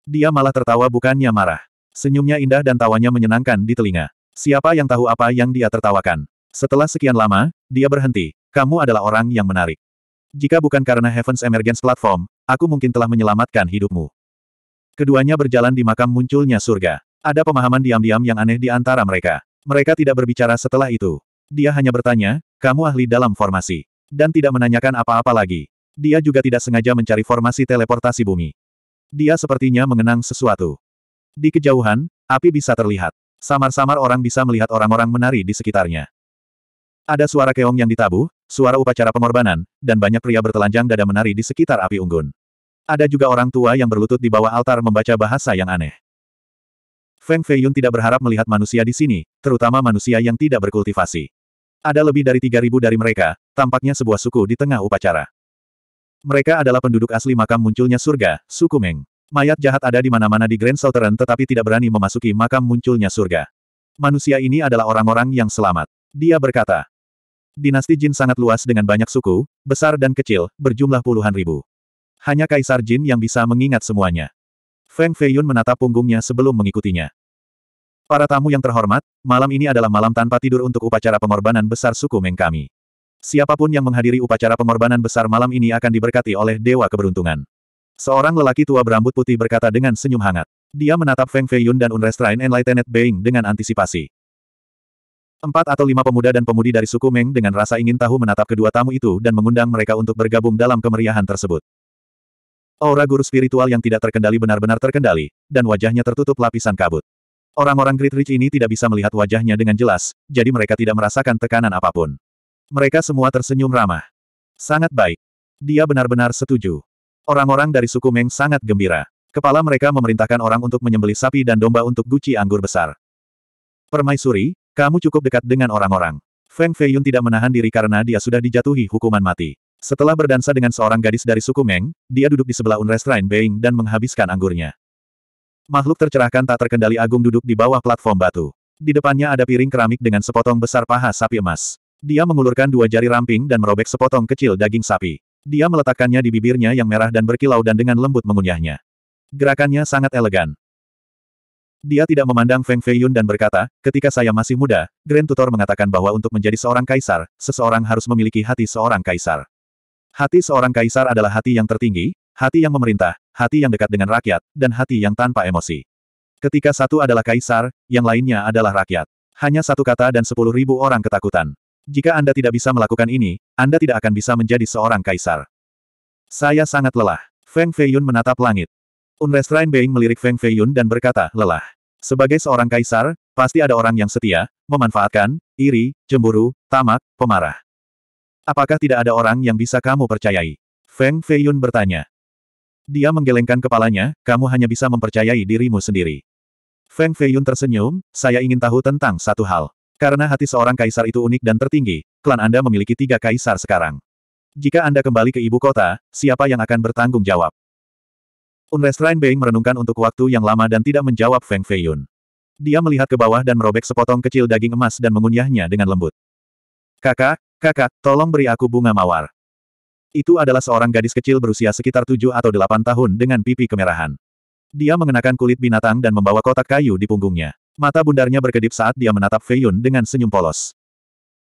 Dia malah tertawa bukannya marah. Senyumnya indah dan tawanya menyenangkan di telinga. Siapa yang tahu apa yang dia tertawakan? Setelah sekian lama, dia berhenti. Kamu adalah orang yang menarik. Jika bukan karena Heaven's Emergence Platform, aku mungkin telah menyelamatkan hidupmu. Keduanya berjalan di makam munculnya surga. Ada pemahaman diam-diam yang aneh di antara mereka. Mereka tidak berbicara setelah itu. Dia hanya bertanya, kamu ahli dalam formasi dan tidak menanyakan apa-apa lagi. Dia juga tidak sengaja mencari formasi teleportasi bumi. Dia sepertinya mengenang sesuatu. Di kejauhan, api bisa terlihat. Samar-samar orang bisa melihat orang-orang menari di sekitarnya. Ada suara keong yang ditabuh, suara upacara pengorbanan, dan banyak pria bertelanjang dada menari di sekitar api unggun. Ada juga orang tua yang berlutut di bawah altar membaca bahasa yang aneh. Feng Feiyun tidak berharap melihat manusia di sini, terutama manusia yang tidak berkultivasi. Ada lebih dari 3.000 dari mereka, tampaknya sebuah suku di tengah upacara. Mereka adalah penduduk asli makam munculnya surga, suku Meng. Mayat jahat ada di mana-mana di Grand Southern tetapi tidak berani memasuki makam munculnya surga. Manusia ini adalah orang-orang yang selamat. Dia berkata, Dinasti Jin sangat luas dengan banyak suku, besar dan kecil, berjumlah puluhan ribu. Hanya Kaisar Jin yang bisa mengingat semuanya. Feng Feiyun menatap punggungnya sebelum mengikutinya. Para tamu yang terhormat, malam ini adalah malam tanpa tidur untuk upacara pengorbanan besar suku Meng kami. Siapapun yang menghadiri upacara pengorbanan besar malam ini akan diberkati oleh Dewa Keberuntungan. Seorang lelaki tua berambut putih berkata dengan senyum hangat. Dia menatap Feng Feiyun dan Unrestrained Enlightened Being dengan antisipasi. Empat atau lima pemuda dan pemudi dari suku Meng dengan rasa ingin tahu menatap kedua tamu itu dan mengundang mereka untuk bergabung dalam kemeriahan tersebut. Aura guru spiritual yang tidak terkendali benar-benar terkendali, dan wajahnya tertutup lapisan kabut. Orang-orang Great Rich ini tidak bisa melihat wajahnya dengan jelas, jadi mereka tidak merasakan tekanan apapun. Mereka semua tersenyum ramah. Sangat baik. Dia benar-benar setuju. Orang-orang dari suku Meng sangat gembira. Kepala mereka memerintahkan orang untuk menyembelih sapi dan domba untuk guci anggur besar. Permaisuri, kamu cukup dekat dengan orang-orang. Feng Feiyun tidak menahan diri karena dia sudah dijatuhi hukuman mati. Setelah berdansa dengan seorang gadis dari suku Meng, dia duduk di sebelah Unrest Rain dan menghabiskan anggurnya. Makhluk tercerahkan tak terkendali agung duduk di bawah platform batu. Di depannya ada piring keramik dengan sepotong besar paha sapi emas. Dia mengulurkan dua jari ramping dan merobek sepotong kecil daging sapi. Dia meletakkannya di bibirnya yang merah dan berkilau dan dengan lembut mengunyahnya. Gerakannya sangat elegan. Dia tidak memandang Feng Feiyun dan berkata, ketika saya masih muda, Grand Tutor mengatakan bahwa untuk menjadi seorang kaisar, seseorang harus memiliki hati seorang kaisar. Hati seorang kaisar adalah hati yang tertinggi, hati yang memerintah, hati yang dekat dengan rakyat, dan hati yang tanpa emosi. Ketika satu adalah kaisar, yang lainnya adalah rakyat. Hanya satu kata dan sepuluh ribu orang ketakutan. Jika Anda tidak bisa melakukan ini, Anda tidak akan bisa menjadi seorang kaisar. Saya sangat lelah. Feng Feiyun menatap langit. Unrestrain Being melirik Feng Feiyun dan berkata, lelah. Sebagai seorang kaisar, pasti ada orang yang setia, memanfaatkan, iri, cemburu, tamak, pemarah. Apakah tidak ada orang yang bisa kamu percayai? Feng Feiyun bertanya. Dia menggelengkan kepalanya, kamu hanya bisa mempercayai dirimu sendiri. Feng Feiyun tersenyum, saya ingin tahu tentang satu hal. Karena hati seorang kaisar itu unik dan tertinggi, klan Anda memiliki tiga kaisar sekarang. Jika Anda kembali ke ibu kota, siapa yang akan bertanggung jawab? Unrestrain Beng merenungkan untuk waktu yang lama dan tidak menjawab Feng Feiyun. Dia melihat ke bawah dan merobek sepotong kecil daging emas dan mengunyahnya dengan lembut. Kakak, Kakak, tolong beri aku bunga mawar. Itu adalah seorang gadis kecil berusia sekitar tujuh atau delapan tahun dengan pipi kemerahan. Dia mengenakan kulit binatang dan membawa kotak kayu di punggungnya. Mata bundarnya berkedip saat dia menatap Feiyun dengan senyum polos.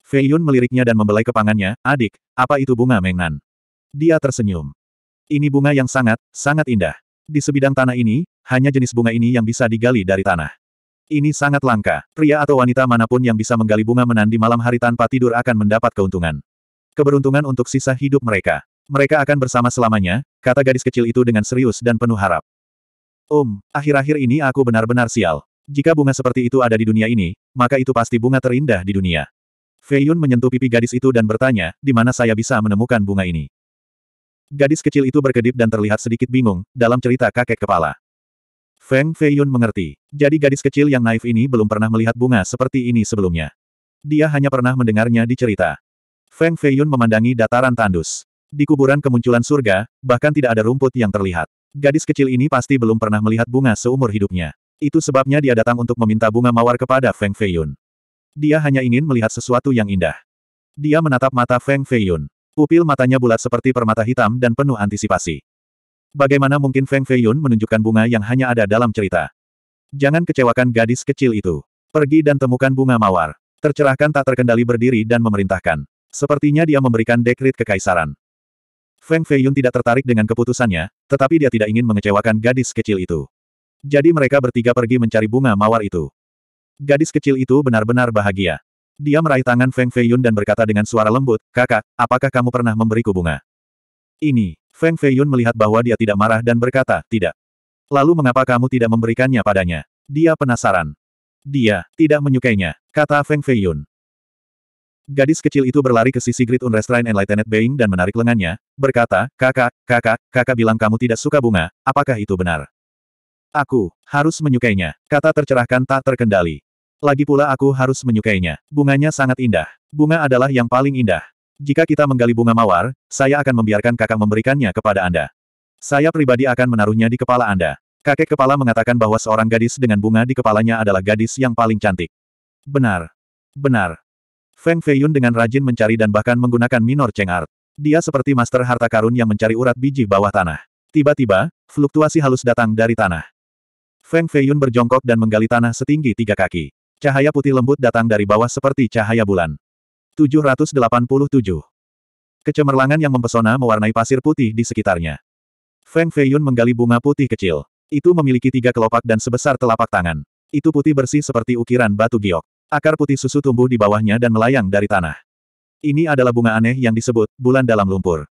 Feiyun meliriknya dan membelai kepangannya, adik, apa itu bunga mengan? Dia tersenyum. Ini bunga yang sangat, sangat indah. Di sebidang tanah ini, hanya jenis bunga ini yang bisa digali dari tanah. Ini sangat langka. Pria atau wanita manapun yang bisa menggali bunga menan di malam hari tanpa tidur akan mendapat keuntungan. Keberuntungan untuk sisa hidup mereka. Mereka akan bersama selamanya, kata gadis kecil itu dengan serius dan penuh harap. Om, um, akhir-akhir ini aku benar-benar sial. Jika bunga seperti itu ada di dunia ini, maka itu pasti bunga terindah di dunia. Fei Yun menyentuh pipi gadis itu dan bertanya, di mana saya bisa menemukan bunga ini? Gadis kecil itu berkedip dan terlihat sedikit bingung, dalam cerita kakek kepala. Feng Feiyun mengerti. Jadi gadis kecil yang naif ini belum pernah melihat bunga seperti ini sebelumnya. Dia hanya pernah mendengarnya di cerita. Feng Feiyun memandangi dataran tandus. Di kuburan kemunculan surga, bahkan tidak ada rumput yang terlihat. Gadis kecil ini pasti belum pernah melihat bunga seumur hidupnya. Itu sebabnya dia datang untuk meminta bunga mawar kepada Feng Feiyun. Dia hanya ingin melihat sesuatu yang indah. Dia menatap mata Feng Feiyun. Pupil matanya bulat seperti permata hitam dan penuh antisipasi. Bagaimana mungkin Feng Feiyun menunjukkan bunga yang hanya ada dalam cerita? Jangan kecewakan gadis kecil itu. Pergi dan temukan bunga mawar. Tercerahkan tak terkendali berdiri dan memerintahkan. Sepertinya dia memberikan dekrit kekaisaran. Feng Feiyun tidak tertarik dengan keputusannya, tetapi dia tidak ingin mengecewakan gadis kecil itu. Jadi mereka bertiga pergi mencari bunga mawar itu. Gadis kecil itu benar-benar bahagia. Dia meraih tangan Feng Feiyun dan berkata dengan suara lembut, Kakak, apakah kamu pernah memberiku bunga? Ini. Feng Feiyun melihat bahwa dia tidak marah dan berkata, tidak. Lalu mengapa kamu tidak memberikannya padanya? Dia penasaran. Dia, tidak menyukainya, kata Feng Feiyun. Gadis kecil itu berlari ke sisi Great Unrestrained Enlightened Being dan menarik lengannya, berkata, kakak, kakak, kakak bilang kamu tidak suka bunga, apakah itu benar? Aku, harus menyukainya, kata tercerahkan tak terkendali. Lagi pula aku harus menyukainya. Bunganya sangat indah. Bunga adalah yang paling indah. Jika kita menggali bunga mawar, saya akan membiarkan kakak memberikannya kepada Anda. Saya pribadi akan menaruhnya di kepala Anda. Kakek kepala mengatakan bahwa seorang gadis dengan bunga di kepalanya adalah gadis yang paling cantik. Benar. Benar. Feng Feiyun dengan rajin mencari dan bahkan menggunakan minor Cheng Art. Dia seperti master harta karun yang mencari urat biji bawah tanah. Tiba-tiba, fluktuasi halus datang dari tanah. Feng Feiyun berjongkok dan menggali tanah setinggi tiga kaki. Cahaya putih lembut datang dari bawah seperti cahaya bulan. 787. Kecemerlangan yang mempesona mewarnai pasir putih di sekitarnya. Feng Feiyun menggali bunga putih kecil. Itu memiliki tiga kelopak dan sebesar telapak tangan. Itu putih bersih seperti ukiran batu giok. Akar putih susu tumbuh di bawahnya dan melayang dari tanah. Ini adalah bunga aneh yang disebut bulan dalam lumpur.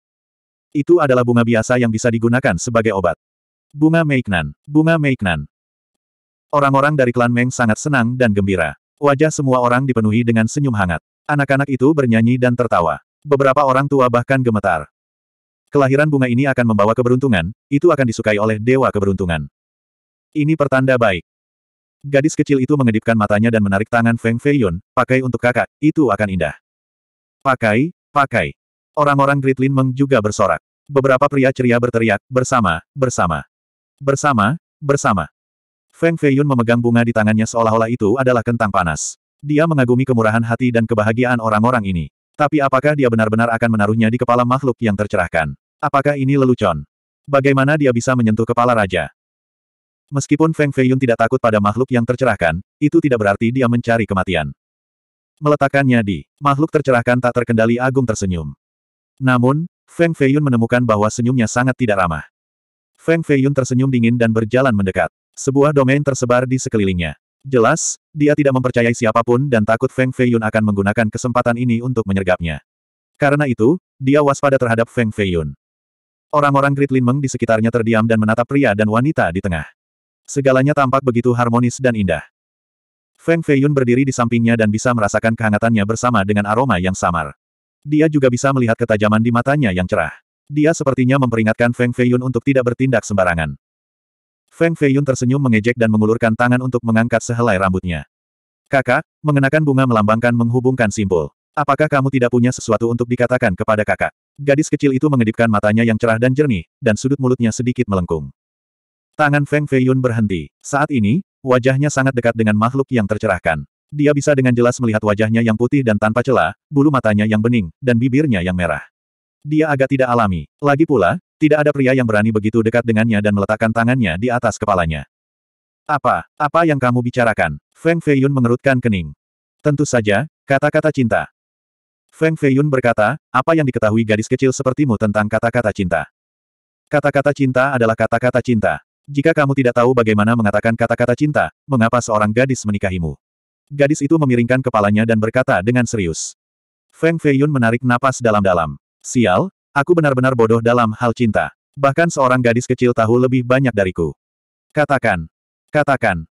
Itu adalah bunga biasa yang bisa digunakan sebagai obat. Bunga Meiknan, bunga Meiknan. Orang-orang dari klan Meng sangat senang dan gembira. Wajah semua orang dipenuhi dengan senyum hangat. Anak-anak itu bernyanyi dan tertawa. Beberapa orang tua bahkan gemetar. Kelahiran bunga ini akan membawa keberuntungan, itu akan disukai oleh dewa keberuntungan. Ini pertanda baik. Gadis kecil itu mengedipkan matanya dan menarik tangan Feng Feiyun, pakai untuk kakak, itu akan indah. Pakai, pakai. Orang-orang Great Lin Meng juga bersorak. Beberapa pria ceria berteriak, bersama, bersama. Bersama, bersama. Feng Feiyun memegang bunga di tangannya seolah-olah itu adalah kentang panas. Dia mengagumi kemurahan hati dan kebahagiaan orang-orang ini. Tapi apakah dia benar-benar akan menaruhnya di kepala makhluk yang tercerahkan? Apakah ini lelucon? Bagaimana dia bisa menyentuh kepala raja? Meskipun Feng Feiyun tidak takut pada makhluk yang tercerahkan, itu tidak berarti dia mencari kematian. Meletakkannya di makhluk tercerahkan tak terkendali agung tersenyum. Namun, Feng Feiyun menemukan bahwa senyumnya sangat tidak ramah. Feng Feiyun tersenyum dingin dan berjalan mendekat. Sebuah domain tersebar di sekelilingnya. Jelas, dia tidak mempercayai siapapun dan takut Feng Feiyun akan menggunakan kesempatan ini untuk menyergapnya. Karena itu, dia waspada terhadap Feng Feiyun. Orang-orang Great Lin Meng di sekitarnya terdiam dan menatap pria dan wanita di tengah. Segalanya tampak begitu harmonis dan indah. Feng Feiyun berdiri di sampingnya dan bisa merasakan kehangatannya bersama dengan aroma yang samar. Dia juga bisa melihat ketajaman di matanya yang cerah. Dia sepertinya memperingatkan Feng Feiyun untuk tidak bertindak sembarangan. Feng Feiyun tersenyum mengejek dan mengulurkan tangan untuk mengangkat sehelai rambutnya. Kakak, mengenakan bunga melambangkan menghubungkan simbol. Apakah kamu tidak punya sesuatu untuk dikatakan kepada kakak? Gadis kecil itu mengedipkan matanya yang cerah dan jernih, dan sudut mulutnya sedikit melengkung. Tangan Feng Feiyun berhenti. Saat ini, wajahnya sangat dekat dengan makhluk yang tercerahkan. Dia bisa dengan jelas melihat wajahnya yang putih dan tanpa celah, bulu matanya yang bening, dan bibirnya yang merah. Dia agak tidak alami. Lagi pula, tidak ada pria yang berani begitu dekat dengannya dan meletakkan tangannya di atas kepalanya. Apa? Apa yang kamu bicarakan? Feng Feiyun mengerutkan kening. Tentu saja, kata-kata cinta. Feng Feiyun berkata, apa yang diketahui gadis kecil sepertimu tentang kata-kata cinta? Kata-kata cinta adalah kata-kata cinta. Jika kamu tidak tahu bagaimana mengatakan kata-kata cinta, mengapa seorang gadis menikahimu? Gadis itu memiringkan kepalanya dan berkata dengan serius. Feng Feiyun menarik napas dalam-dalam. Sial, Aku benar-benar bodoh dalam hal cinta. Bahkan seorang gadis kecil tahu lebih banyak dariku. Katakan. Katakan.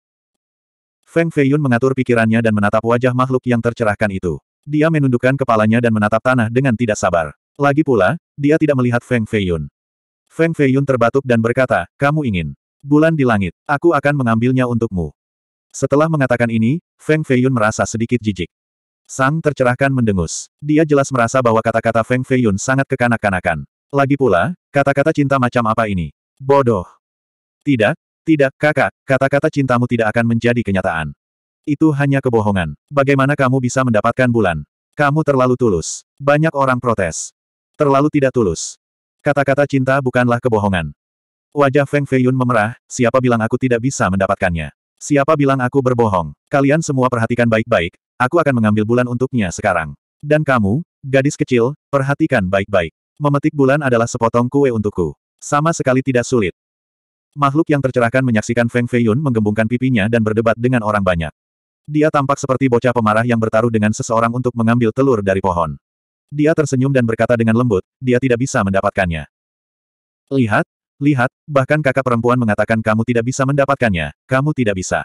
Feng Feiyun mengatur pikirannya dan menatap wajah makhluk yang tercerahkan itu. Dia menundukkan kepalanya dan menatap tanah dengan tidak sabar. Lagi pula, dia tidak melihat Feng Feiyun. Feng Feiyun terbatuk dan berkata, kamu ingin bulan di langit, aku akan mengambilnya untukmu. Setelah mengatakan ini, Feng Feiyun merasa sedikit jijik. Sang tercerahkan mendengus. Dia jelas merasa bahwa kata-kata Feng Feiyun sangat kekanak-kanakan. Lagi pula, kata-kata cinta macam apa ini? Bodoh. Tidak, tidak, kakak, kata-kata cintamu tidak akan menjadi kenyataan. Itu hanya kebohongan. Bagaimana kamu bisa mendapatkan bulan? Kamu terlalu tulus. Banyak orang protes. Terlalu tidak tulus. Kata-kata cinta bukanlah kebohongan. Wajah Feng Feiyun memerah, siapa bilang aku tidak bisa mendapatkannya? Siapa bilang aku berbohong? Kalian semua perhatikan baik-baik, Aku akan mengambil bulan untuknya sekarang. Dan kamu, gadis kecil, perhatikan baik-baik. Memetik bulan adalah sepotong kue untukku. Sama sekali tidak sulit. Makhluk yang tercerahkan menyaksikan Feng Feiyun menggembungkan pipinya dan berdebat dengan orang banyak. Dia tampak seperti bocah pemarah yang bertaruh dengan seseorang untuk mengambil telur dari pohon. Dia tersenyum dan berkata dengan lembut, dia tidak bisa mendapatkannya. Lihat, lihat, bahkan kakak perempuan mengatakan kamu tidak bisa mendapatkannya, kamu tidak bisa.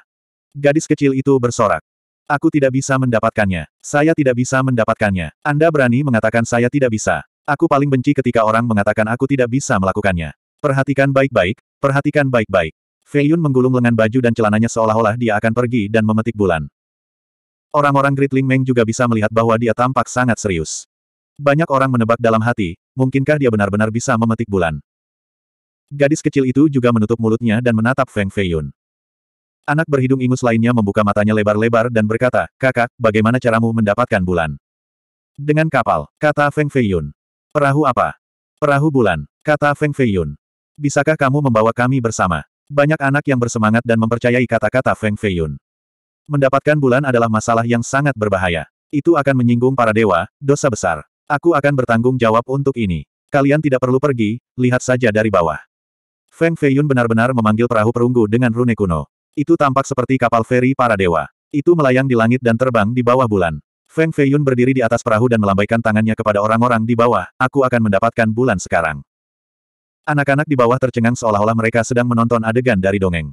Gadis kecil itu bersorak. Aku tidak bisa mendapatkannya. Saya tidak bisa mendapatkannya. Anda berani mengatakan saya tidak bisa. Aku paling benci ketika orang mengatakan aku tidak bisa melakukannya. Perhatikan baik-baik, perhatikan baik-baik. Fei Yun menggulung lengan baju dan celananya seolah-olah dia akan pergi dan memetik bulan. Orang-orang Great Meng juga bisa melihat bahwa dia tampak sangat serius. Banyak orang menebak dalam hati, mungkinkah dia benar-benar bisa memetik bulan. Gadis kecil itu juga menutup mulutnya dan menatap Feng Feiyun. Anak berhidung ingus lainnya membuka matanya lebar-lebar dan berkata, kakak, bagaimana caramu mendapatkan bulan? Dengan kapal, kata Feng Feiyun. Perahu apa? Perahu bulan, kata Feng Feiyun. Bisakah kamu membawa kami bersama? Banyak anak yang bersemangat dan mempercayai kata-kata Feng Feiyun. Mendapatkan bulan adalah masalah yang sangat berbahaya. Itu akan menyinggung para dewa, dosa besar. Aku akan bertanggung jawab untuk ini. Kalian tidak perlu pergi, lihat saja dari bawah. Feng Feiyun benar-benar memanggil perahu perunggu dengan rune kuno. Itu tampak seperti kapal feri para dewa. Itu melayang di langit dan terbang di bawah bulan. Feng Feiyun berdiri di atas perahu dan melambaikan tangannya kepada orang-orang di bawah, aku akan mendapatkan bulan sekarang. Anak-anak di bawah tercengang seolah-olah mereka sedang menonton adegan dari dongeng.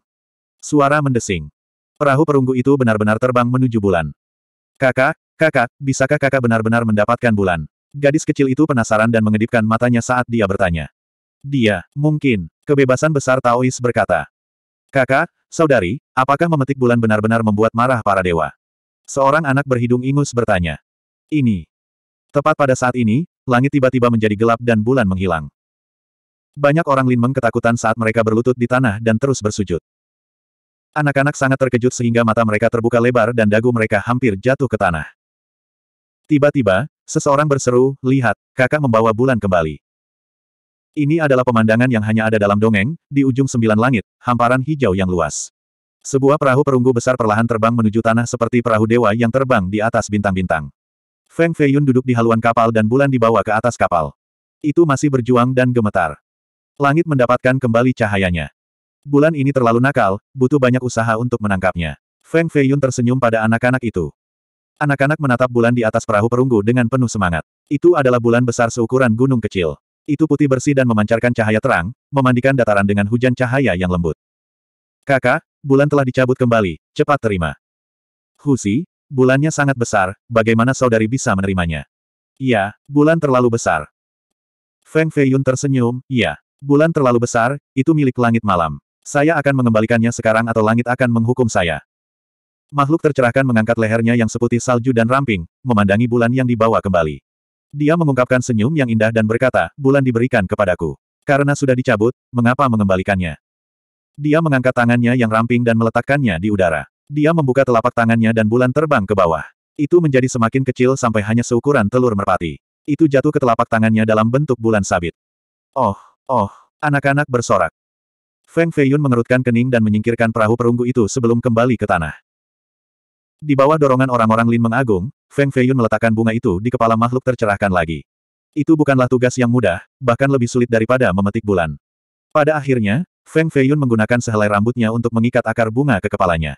Suara mendesing. Perahu perunggu itu benar-benar terbang menuju bulan. Kakak, kakak, bisakah kakak benar-benar mendapatkan bulan? Gadis kecil itu penasaran dan mengedipkan matanya saat dia bertanya. Dia, mungkin, kebebasan besar Taois berkata. Kakak, Saudari, apakah memetik bulan benar-benar membuat marah para dewa? Seorang anak berhidung ingus bertanya. Ini. Tepat pada saat ini, langit tiba-tiba menjadi gelap dan bulan menghilang. Banyak orang Linmeng ketakutan saat mereka berlutut di tanah dan terus bersujud. Anak-anak sangat terkejut sehingga mata mereka terbuka lebar dan dagu mereka hampir jatuh ke tanah. Tiba-tiba, seseorang berseru, lihat, kakak membawa bulan kembali. Ini adalah pemandangan yang hanya ada dalam dongeng, di ujung sembilan langit, hamparan hijau yang luas. Sebuah perahu perunggu besar perlahan terbang menuju tanah seperti perahu dewa yang terbang di atas bintang-bintang. Feng Feiyun duduk di haluan kapal dan bulan dibawa ke atas kapal. Itu masih berjuang dan gemetar. Langit mendapatkan kembali cahayanya. Bulan ini terlalu nakal, butuh banyak usaha untuk menangkapnya. Feng Feiyun tersenyum pada anak-anak itu. Anak-anak menatap bulan di atas perahu perunggu dengan penuh semangat. Itu adalah bulan besar seukuran gunung kecil. Itu putih bersih dan memancarkan cahaya terang, memandikan dataran dengan hujan cahaya yang lembut. Kakak, bulan telah dicabut kembali, cepat terima. Husi, bulannya sangat besar, bagaimana saudari bisa menerimanya? Iya, bulan terlalu besar. Feng Feiyun tersenyum, iya. Bulan terlalu besar, itu milik langit malam. Saya akan mengembalikannya sekarang atau langit akan menghukum saya. Makhluk tercerahkan mengangkat lehernya yang seputih salju dan ramping, memandangi bulan yang dibawa kembali. Dia mengungkapkan senyum yang indah dan berkata, bulan diberikan kepadaku. Karena sudah dicabut, mengapa mengembalikannya? Dia mengangkat tangannya yang ramping dan meletakkannya di udara. Dia membuka telapak tangannya dan bulan terbang ke bawah. Itu menjadi semakin kecil sampai hanya seukuran telur merpati. Itu jatuh ke telapak tangannya dalam bentuk bulan sabit. Oh, oh, anak-anak bersorak. Feng Feiyun mengerutkan kening dan menyingkirkan perahu perunggu itu sebelum kembali ke tanah. Di bawah dorongan orang-orang Lin mengagung, Feng Feiyun meletakkan bunga itu di kepala makhluk tercerahkan lagi. Itu bukanlah tugas yang mudah, bahkan lebih sulit daripada memetik bulan. Pada akhirnya, Feng Feiyun menggunakan sehelai rambutnya untuk mengikat akar bunga ke kepalanya.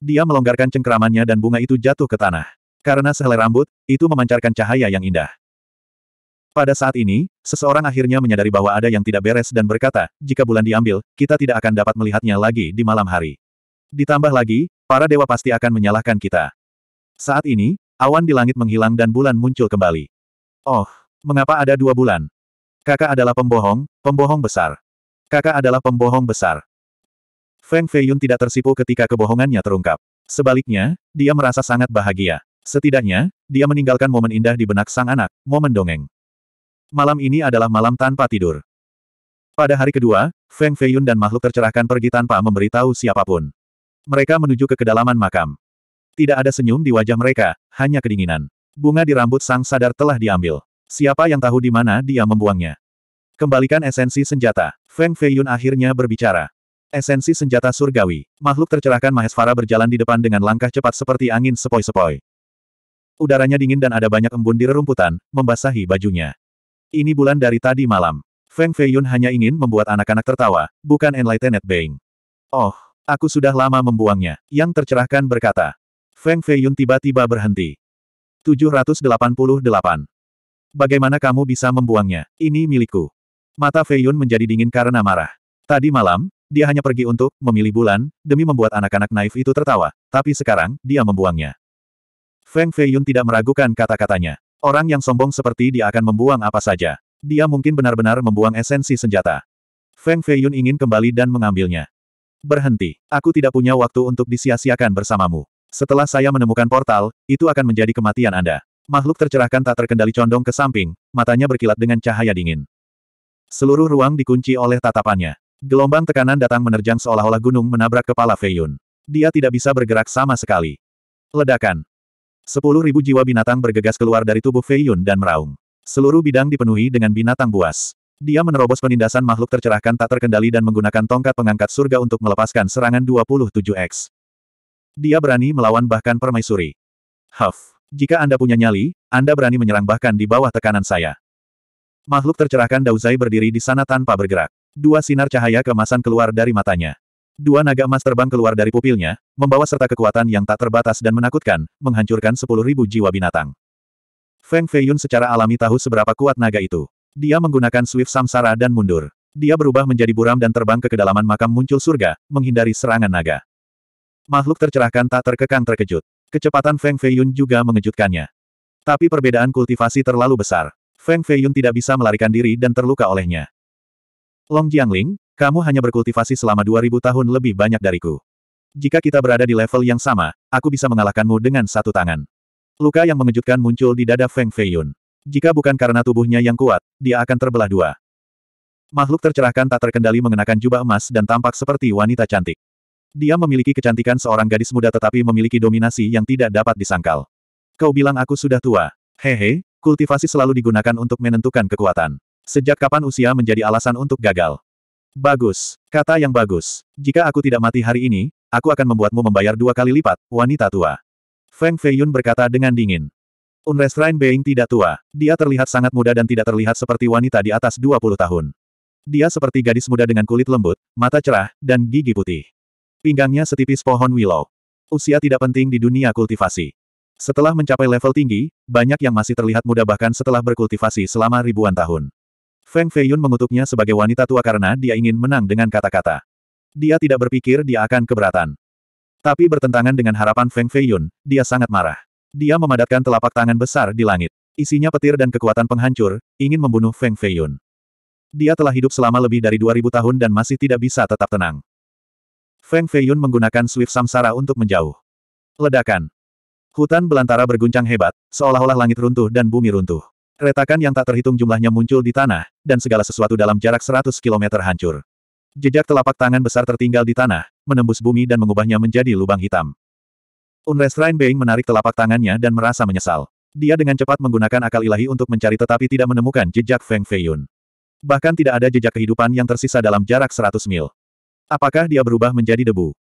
Dia melonggarkan cengkeramannya dan bunga itu jatuh ke tanah. Karena sehelai rambut, itu memancarkan cahaya yang indah. Pada saat ini, seseorang akhirnya menyadari bahwa ada yang tidak beres dan berkata, jika bulan diambil, kita tidak akan dapat melihatnya lagi di malam hari. Ditambah lagi, para dewa pasti akan menyalahkan kita. Saat ini, Awan di langit menghilang dan bulan muncul kembali. Oh, mengapa ada dua bulan? Kakak adalah pembohong, pembohong besar. Kakak adalah pembohong besar. Feng Feiyun tidak tersipu ketika kebohongannya terungkap. Sebaliknya, dia merasa sangat bahagia. Setidaknya, dia meninggalkan momen indah di benak sang anak, momen dongeng. Malam ini adalah malam tanpa tidur. Pada hari kedua, Feng Feiyun dan makhluk tercerahkan pergi tanpa memberitahu siapapun. Mereka menuju ke kedalaman makam. Tidak ada senyum di wajah mereka, hanya kedinginan. Bunga di rambut sang sadar telah diambil. Siapa yang tahu di mana dia membuangnya? Kembalikan esensi senjata. Feng Feiyun akhirnya berbicara. Esensi senjata surgawi. Makhluk tercerahkan Mahesvara berjalan di depan dengan langkah cepat seperti angin sepoi-sepoi. Udaranya dingin dan ada banyak embun di rerumputan, membasahi bajunya. Ini bulan dari tadi malam. Feng Feiyun hanya ingin membuat anak-anak tertawa, bukan Enlightened Being. Oh, aku sudah lama membuangnya. Yang tercerahkan berkata, Feng Feiyun tiba-tiba berhenti. 788. Bagaimana kamu bisa membuangnya? Ini milikku. Mata Feiyun menjadi dingin karena marah. Tadi malam, dia hanya pergi untuk memilih bulan, demi membuat anak-anak naif itu tertawa, tapi sekarang, dia membuangnya. Feng Feiyun tidak meragukan kata-katanya. Orang yang sombong seperti dia akan membuang apa saja. Dia mungkin benar-benar membuang esensi senjata. Feng Feiyun ingin kembali dan mengambilnya. Berhenti, aku tidak punya waktu untuk disia-siakan bersamamu. Setelah saya menemukan portal, itu akan menjadi kematian Anda. Makhluk tercerahkan tak terkendali condong ke samping, matanya berkilat dengan cahaya dingin. Seluruh ruang dikunci oleh tatapannya. Gelombang tekanan datang menerjang seolah-olah gunung menabrak kepala Feiyun. Dia tidak bisa bergerak sama sekali. Ledakan. Sepuluh ribu jiwa binatang bergegas keluar dari tubuh Feiyun dan meraung. Seluruh bidang dipenuhi dengan binatang buas. Dia menerobos penindasan makhluk tercerahkan tak terkendali dan menggunakan tongkat pengangkat surga untuk melepaskan serangan 27X. Dia berani melawan bahkan permaisuri. Huff, jika Anda punya nyali, Anda berani menyerang bahkan di bawah tekanan saya. Makhluk tercerahkan Dauzai berdiri di sana tanpa bergerak. Dua sinar cahaya kemasan keluar dari matanya. Dua naga emas terbang keluar dari pupilnya, membawa serta kekuatan yang tak terbatas dan menakutkan, menghancurkan sepuluh ribu jiwa binatang. Feng Feiyun secara alami tahu seberapa kuat naga itu. Dia menggunakan swift samsara dan mundur. Dia berubah menjadi buram dan terbang ke kedalaman makam muncul surga, menghindari serangan naga. Makhluk tercerahkan tak terkekang terkejut. Kecepatan Feng Feiyun juga mengejutkannya. Tapi perbedaan kultivasi terlalu besar. Feng Feiyun tidak bisa melarikan diri dan terluka olehnya. Long Jiangling, kamu hanya berkultivasi selama 2000 tahun lebih banyak dariku. Jika kita berada di level yang sama, aku bisa mengalahkanmu dengan satu tangan. Luka yang mengejutkan muncul di dada Feng Feiyun. Jika bukan karena tubuhnya yang kuat, dia akan terbelah dua. Makhluk tercerahkan tak terkendali mengenakan jubah emas dan tampak seperti wanita cantik. Dia memiliki kecantikan seorang gadis muda tetapi memiliki dominasi yang tidak dapat disangkal. Kau bilang aku sudah tua. Hehe, kultivasi selalu digunakan untuk menentukan kekuatan. Sejak kapan usia menjadi alasan untuk gagal? Bagus, kata yang bagus. Jika aku tidak mati hari ini, aku akan membuatmu membayar dua kali lipat, wanita tua. Feng Feiyun berkata dengan dingin. Unrestrained Being tidak tua. Dia terlihat sangat muda dan tidak terlihat seperti wanita di atas 20 tahun. Dia seperti gadis muda dengan kulit lembut, mata cerah, dan gigi putih. Pinggangnya setipis pohon willow. Usia tidak penting di dunia kultivasi. Setelah mencapai level tinggi, banyak yang masih terlihat muda bahkan setelah berkultivasi selama ribuan tahun. Feng Feiyun mengutuknya sebagai wanita tua karena dia ingin menang dengan kata-kata. Dia tidak berpikir dia akan keberatan. Tapi bertentangan dengan harapan Feng Feiyun, dia sangat marah. Dia memadatkan telapak tangan besar di langit. Isinya petir dan kekuatan penghancur, ingin membunuh Feng Feiyun. Dia telah hidup selama lebih dari 2000 tahun dan masih tidak bisa tetap tenang. Feng Feiyun menggunakan Swift Samsara untuk menjauh. Ledakan. Hutan belantara berguncang hebat, seolah-olah langit runtuh dan bumi runtuh. Retakan yang tak terhitung jumlahnya muncul di tanah, dan segala sesuatu dalam jarak 100 km hancur. Jejak telapak tangan besar tertinggal di tanah, menembus bumi dan mengubahnya menjadi lubang hitam. Unrest Rain menarik telapak tangannya dan merasa menyesal. Dia dengan cepat menggunakan akal ilahi untuk mencari tetapi tidak menemukan jejak Feng Feiyun. Bahkan tidak ada jejak kehidupan yang tersisa dalam jarak 100 mil. Apakah dia berubah menjadi debu?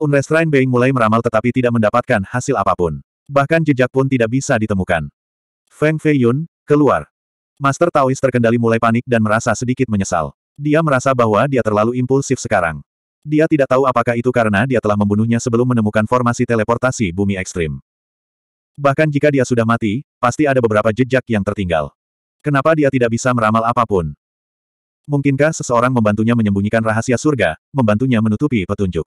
Unrestrain Being mulai meramal tetapi tidak mendapatkan hasil apapun. Bahkan jejak pun tidak bisa ditemukan. Feng Feiyun, keluar. Master Taois terkendali mulai panik dan merasa sedikit menyesal. Dia merasa bahwa dia terlalu impulsif sekarang. Dia tidak tahu apakah itu karena dia telah membunuhnya sebelum menemukan formasi teleportasi bumi ekstrim. Bahkan jika dia sudah mati, pasti ada beberapa jejak yang tertinggal. Kenapa dia tidak bisa meramal apapun? Mungkinkah seseorang membantunya menyembunyikan rahasia surga, membantunya menutupi petunjuk?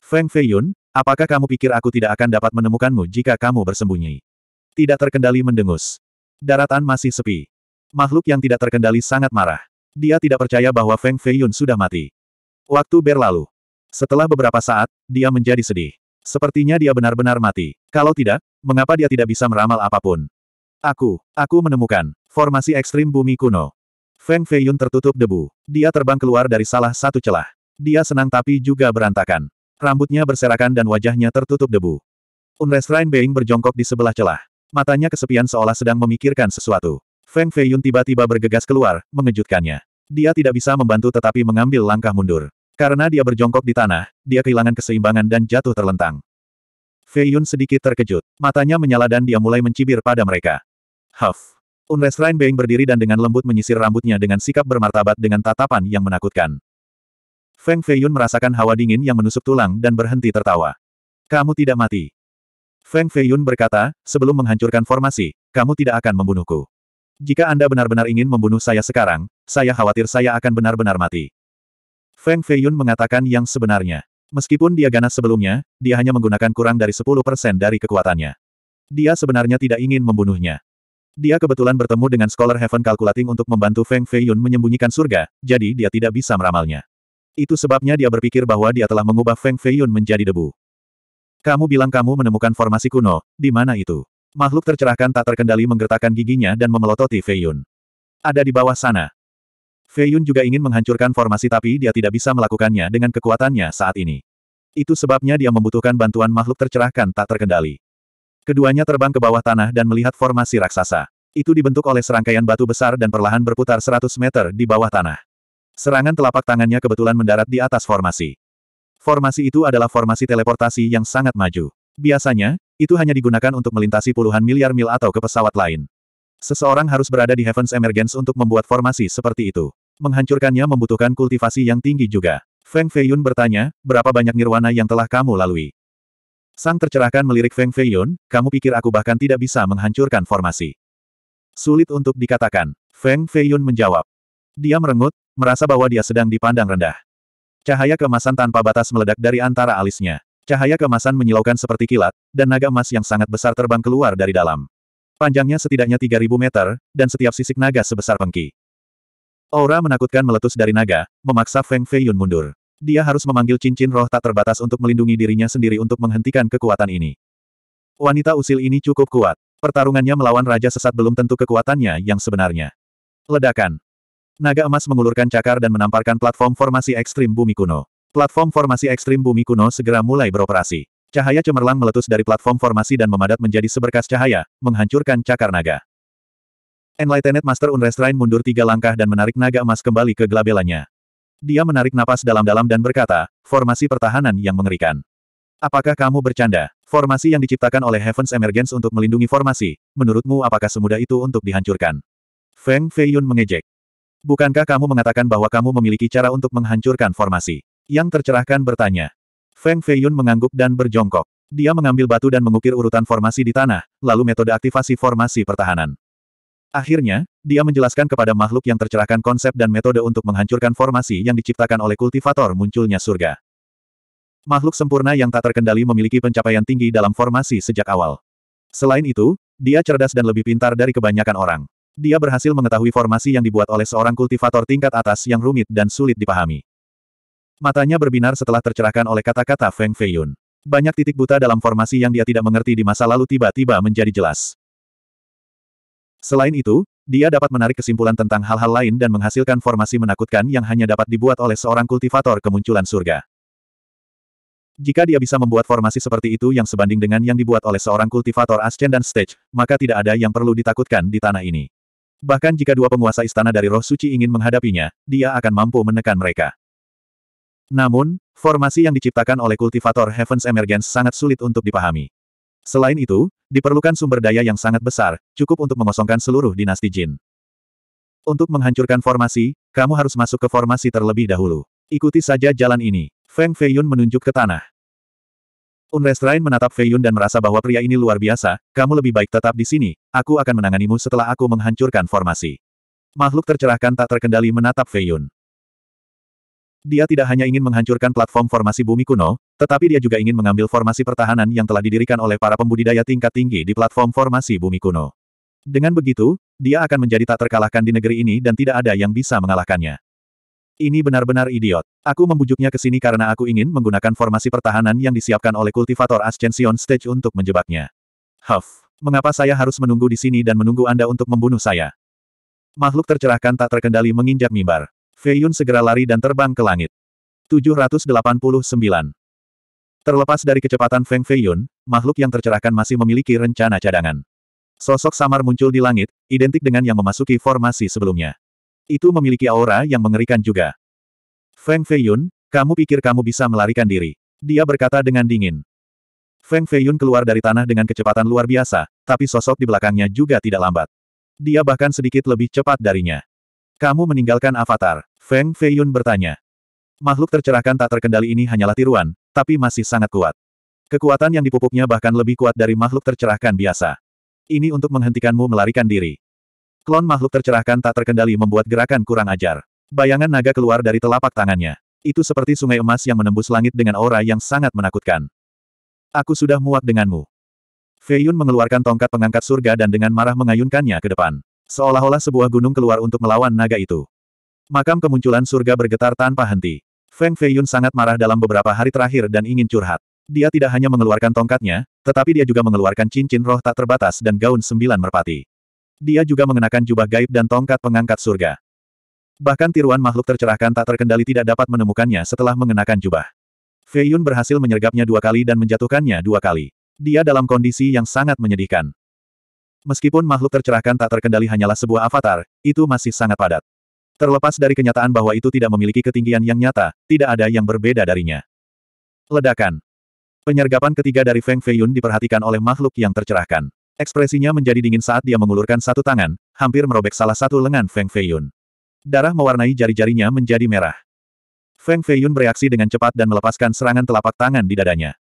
Feng Feiyun, apakah kamu pikir aku tidak akan dapat menemukanmu jika kamu bersembunyi? Tidak terkendali mendengus. Daratan masih sepi. Makhluk yang tidak terkendali sangat marah. Dia tidak percaya bahwa Feng Feiyun sudah mati. Waktu berlalu. Setelah beberapa saat, dia menjadi sedih. Sepertinya dia benar-benar mati. Kalau tidak, mengapa dia tidak bisa meramal apapun? Aku, aku menemukan formasi ekstrim bumi kuno. Feng Feiyun tertutup debu. Dia terbang keluar dari salah satu celah. Dia senang tapi juga berantakan. Rambutnya berserakan dan wajahnya tertutup debu. Unres Rain Beng berjongkok di sebelah celah. Matanya kesepian seolah sedang memikirkan sesuatu. Feng Feiyun tiba-tiba bergegas keluar, mengejutkannya. Dia tidak bisa membantu tetapi mengambil langkah mundur. Karena dia berjongkok di tanah, dia kehilangan keseimbangan dan jatuh terlentang. Feiyun sedikit terkejut. Matanya menyala dan dia mulai mencibir pada mereka. Huff. Unless Rain Bang berdiri dan dengan lembut menyisir rambutnya dengan sikap bermartabat dengan tatapan yang menakutkan. Feng Feiyun merasakan hawa dingin yang menusuk tulang dan berhenti tertawa. Kamu tidak mati. Feng Feiyun berkata, sebelum menghancurkan formasi, kamu tidak akan membunuhku. Jika Anda benar-benar ingin membunuh saya sekarang, saya khawatir saya akan benar-benar mati. Feng Feiyun mengatakan yang sebenarnya. Meskipun dia ganas sebelumnya, dia hanya menggunakan kurang dari 10% dari kekuatannya. Dia sebenarnya tidak ingin membunuhnya. Dia kebetulan bertemu dengan Scholar Heaven Calculating untuk membantu Feng Feiyun menyembunyikan surga, jadi dia tidak bisa meramalnya. Itu sebabnya dia berpikir bahwa dia telah mengubah Feng Feiyun menjadi debu. Kamu bilang kamu menemukan formasi kuno, di mana itu? Makhluk tercerahkan tak terkendali menggertakkan giginya dan memelototi Feiyun. Ada di bawah sana. Feiyun juga ingin menghancurkan formasi tapi dia tidak bisa melakukannya dengan kekuatannya saat ini. Itu sebabnya dia membutuhkan bantuan makhluk tercerahkan tak terkendali. Keduanya terbang ke bawah tanah dan melihat formasi raksasa. Itu dibentuk oleh serangkaian batu besar dan perlahan berputar 100 meter di bawah tanah. Serangan telapak tangannya kebetulan mendarat di atas formasi. Formasi itu adalah formasi teleportasi yang sangat maju. Biasanya, itu hanya digunakan untuk melintasi puluhan miliar mil atau ke pesawat lain. Seseorang harus berada di Heaven's Emergence untuk membuat formasi seperti itu. Menghancurkannya membutuhkan kultivasi yang tinggi juga. Feng Feiyun bertanya, berapa banyak nirwana yang telah kamu lalui? Sang tercerahkan melirik Feng Feiyun, kamu pikir aku bahkan tidak bisa menghancurkan formasi. Sulit untuk dikatakan, Feng Feiyun menjawab. Dia merengut, merasa bahwa dia sedang dipandang rendah. Cahaya kemasan tanpa batas meledak dari antara alisnya. Cahaya kemasan menyilaukan seperti kilat, dan naga emas yang sangat besar terbang keluar dari dalam. Panjangnya setidaknya 3.000 meter, dan setiap sisik naga sebesar pengki. Aura menakutkan meletus dari naga, memaksa Feng Feiyun mundur dia harus memanggil cincin roh tak terbatas untuk melindungi dirinya sendiri untuk menghentikan kekuatan ini. Wanita usil ini cukup kuat. Pertarungannya melawan Raja Sesat belum tentu kekuatannya yang sebenarnya. Ledakan. Naga emas mengulurkan cakar dan menamparkan platform formasi ekstrim bumi kuno. Platform formasi ekstrim bumi kuno segera mulai beroperasi. Cahaya cemerlang meletus dari platform formasi dan memadat menjadi seberkas cahaya, menghancurkan cakar naga. Enlightened Master Unrestrain mundur tiga langkah dan menarik naga emas kembali ke gelabelannya. Dia menarik napas dalam-dalam dan berkata, formasi pertahanan yang mengerikan. Apakah kamu bercanda? Formasi yang diciptakan oleh Heaven's Emergence untuk melindungi formasi, menurutmu apakah semudah itu untuk dihancurkan? Feng Feiyun mengejek. Bukankah kamu mengatakan bahwa kamu memiliki cara untuk menghancurkan formasi? Yang tercerahkan bertanya. Feng Feiyun mengangguk dan berjongkok. Dia mengambil batu dan mengukir urutan formasi di tanah, lalu metode aktivasi formasi pertahanan. Akhirnya, dia menjelaskan kepada makhluk yang tercerahkan konsep dan metode untuk menghancurkan formasi yang diciptakan oleh kultivator munculnya surga. Makhluk sempurna yang tak terkendali memiliki pencapaian tinggi dalam formasi sejak awal. Selain itu, dia cerdas dan lebih pintar dari kebanyakan orang. Dia berhasil mengetahui formasi yang dibuat oleh seorang kultivator tingkat atas yang rumit dan sulit dipahami. Matanya berbinar setelah tercerahkan oleh kata-kata Feng Feiyun. Banyak titik buta dalam formasi yang dia tidak mengerti di masa lalu tiba-tiba menjadi jelas. Selain itu, dia dapat menarik kesimpulan tentang hal-hal lain dan menghasilkan formasi menakutkan yang hanya dapat dibuat oleh seorang kultivator kemunculan surga. Jika dia bisa membuat formasi seperti itu yang sebanding dengan yang dibuat oleh seorang kultivator Ascendant Stage, maka tidak ada yang perlu ditakutkan di tanah ini. Bahkan jika dua penguasa istana dari roh suci ingin menghadapinya, dia akan mampu menekan mereka. Namun, formasi yang diciptakan oleh kultivator Heaven's Emergence sangat sulit untuk dipahami. Selain itu, diperlukan sumber daya yang sangat besar, cukup untuk mengosongkan seluruh dinasti Jin. Untuk menghancurkan formasi, kamu harus masuk ke formasi terlebih dahulu. Ikuti saja jalan ini. Feng Feiyun menunjuk ke tanah. Unrestrain menatap Feiyun dan merasa bahwa pria ini luar biasa, kamu lebih baik tetap di sini, aku akan menanganimu setelah aku menghancurkan formasi. Makhluk tercerahkan tak terkendali menatap Feiyun. Dia tidak hanya ingin menghancurkan platform formasi bumi kuno, tetapi dia juga ingin mengambil formasi pertahanan yang telah didirikan oleh para pembudidaya tingkat tinggi di platform formasi bumi kuno. Dengan begitu, dia akan menjadi tak terkalahkan di negeri ini dan tidak ada yang bisa mengalahkannya. Ini benar-benar idiot. Aku membujuknya ke sini karena aku ingin menggunakan formasi pertahanan yang disiapkan oleh kultivator Ascension Stage untuk menjebaknya. Huff, mengapa saya harus menunggu di sini dan menunggu Anda untuk membunuh saya? Makhluk tercerahkan tak terkendali menginjak mimbar. Fei Yun segera lari dan terbang ke langit. 789. Terlepas dari kecepatan Feng Fei Yun, makhluk yang tercerahkan masih memiliki rencana cadangan. Sosok samar muncul di langit, identik dengan yang memasuki formasi sebelumnya. Itu memiliki aura yang mengerikan juga. Feng Feiyun, kamu pikir kamu bisa melarikan diri? Dia berkata dengan dingin. Feng Feiyun keluar dari tanah dengan kecepatan luar biasa, tapi sosok di belakangnya juga tidak lambat. Dia bahkan sedikit lebih cepat darinya. Kamu meninggalkan avatar. Feng Feiyun bertanya. Makhluk tercerahkan tak terkendali ini hanyalah tiruan, tapi masih sangat kuat. Kekuatan yang dipupuknya bahkan lebih kuat dari makhluk tercerahkan biasa. Ini untuk menghentikanmu melarikan diri. Klon makhluk tercerahkan tak terkendali membuat gerakan kurang ajar. Bayangan naga keluar dari telapak tangannya. Itu seperti sungai emas yang menembus langit dengan aura yang sangat menakutkan. Aku sudah muak denganmu. Feiyun mengeluarkan tongkat pengangkat surga dan dengan marah mengayunkannya ke depan. Seolah-olah sebuah gunung keluar untuk melawan naga itu. Makam kemunculan surga bergetar tanpa henti. Feng Feiyun sangat marah dalam beberapa hari terakhir dan ingin curhat. Dia tidak hanya mengeluarkan tongkatnya, tetapi dia juga mengeluarkan cincin roh tak terbatas dan gaun sembilan merpati. Dia juga mengenakan jubah gaib dan tongkat pengangkat surga. Bahkan tiruan makhluk tercerahkan tak terkendali tidak dapat menemukannya setelah mengenakan jubah. Feiyun berhasil menyergapnya dua kali dan menjatuhkannya dua kali. Dia dalam kondisi yang sangat menyedihkan. Meskipun makhluk tercerahkan tak terkendali hanyalah sebuah avatar, itu masih sangat padat. Terlepas dari kenyataan bahwa itu tidak memiliki ketinggian yang nyata, tidak ada yang berbeda darinya. Ledakan. Penyergapan ketiga dari Feng Feiyun diperhatikan oleh makhluk yang tercerahkan. Ekspresinya menjadi dingin saat dia mengulurkan satu tangan, hampir merobek salah satu lengan Feng Feiyun. Darah mewarnai jari-jarinya menjadi merah. Feng Feiyun bereaksi dengan cepat dan melepaskan serangan telapak tangan di dadanya.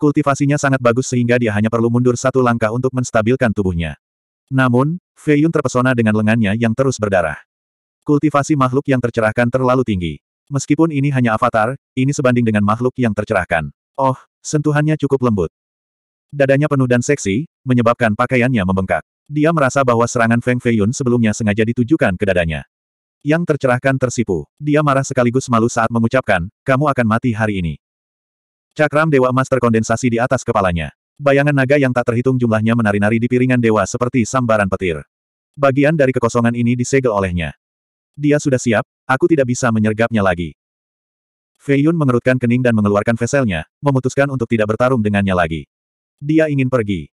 Kultivasinya sangat bagus sehingga dia hanya perlu mundur satu langkah untuk menstabilkan tubuhnya. Namun, Feiyun terpesona dengan lengannya yang terus berdarah. Kultivasi makhluk yang tercerahkan terlalu tinggi. Meskipun ini hanya avatar, ini sebanding dengan makhluk yang tercerahkan. Oh, sentuhannya cukup lembut. Dadanya penuh dan seksi, menyebabkan pakaiannya membengkak. Dia merasa bahwa serangan Feng Feiyun sebelumnya sengaja ditujukan ke dadanya. Yang tercerahkan tersipu. Dia marah sekaligus malu saat mengucapkan, kamu akan mati hari ini. Cakram Dewa Emas terkondensasi di atas kepalanya. Bayangan naga yang tak terhitung jumlahnya menari-nari di piringan dewa seperti sambaran petir. Bagian dari kekosongan ini disegel olehnya. Dia sudah siap, aku tidak bisa menyergapnya lagi. Fei Yun mengerutkan kening dan mengeluarkan veselnya, memutuskan untuk tidak bertarung dengannya lagi. Dia ingin pergi.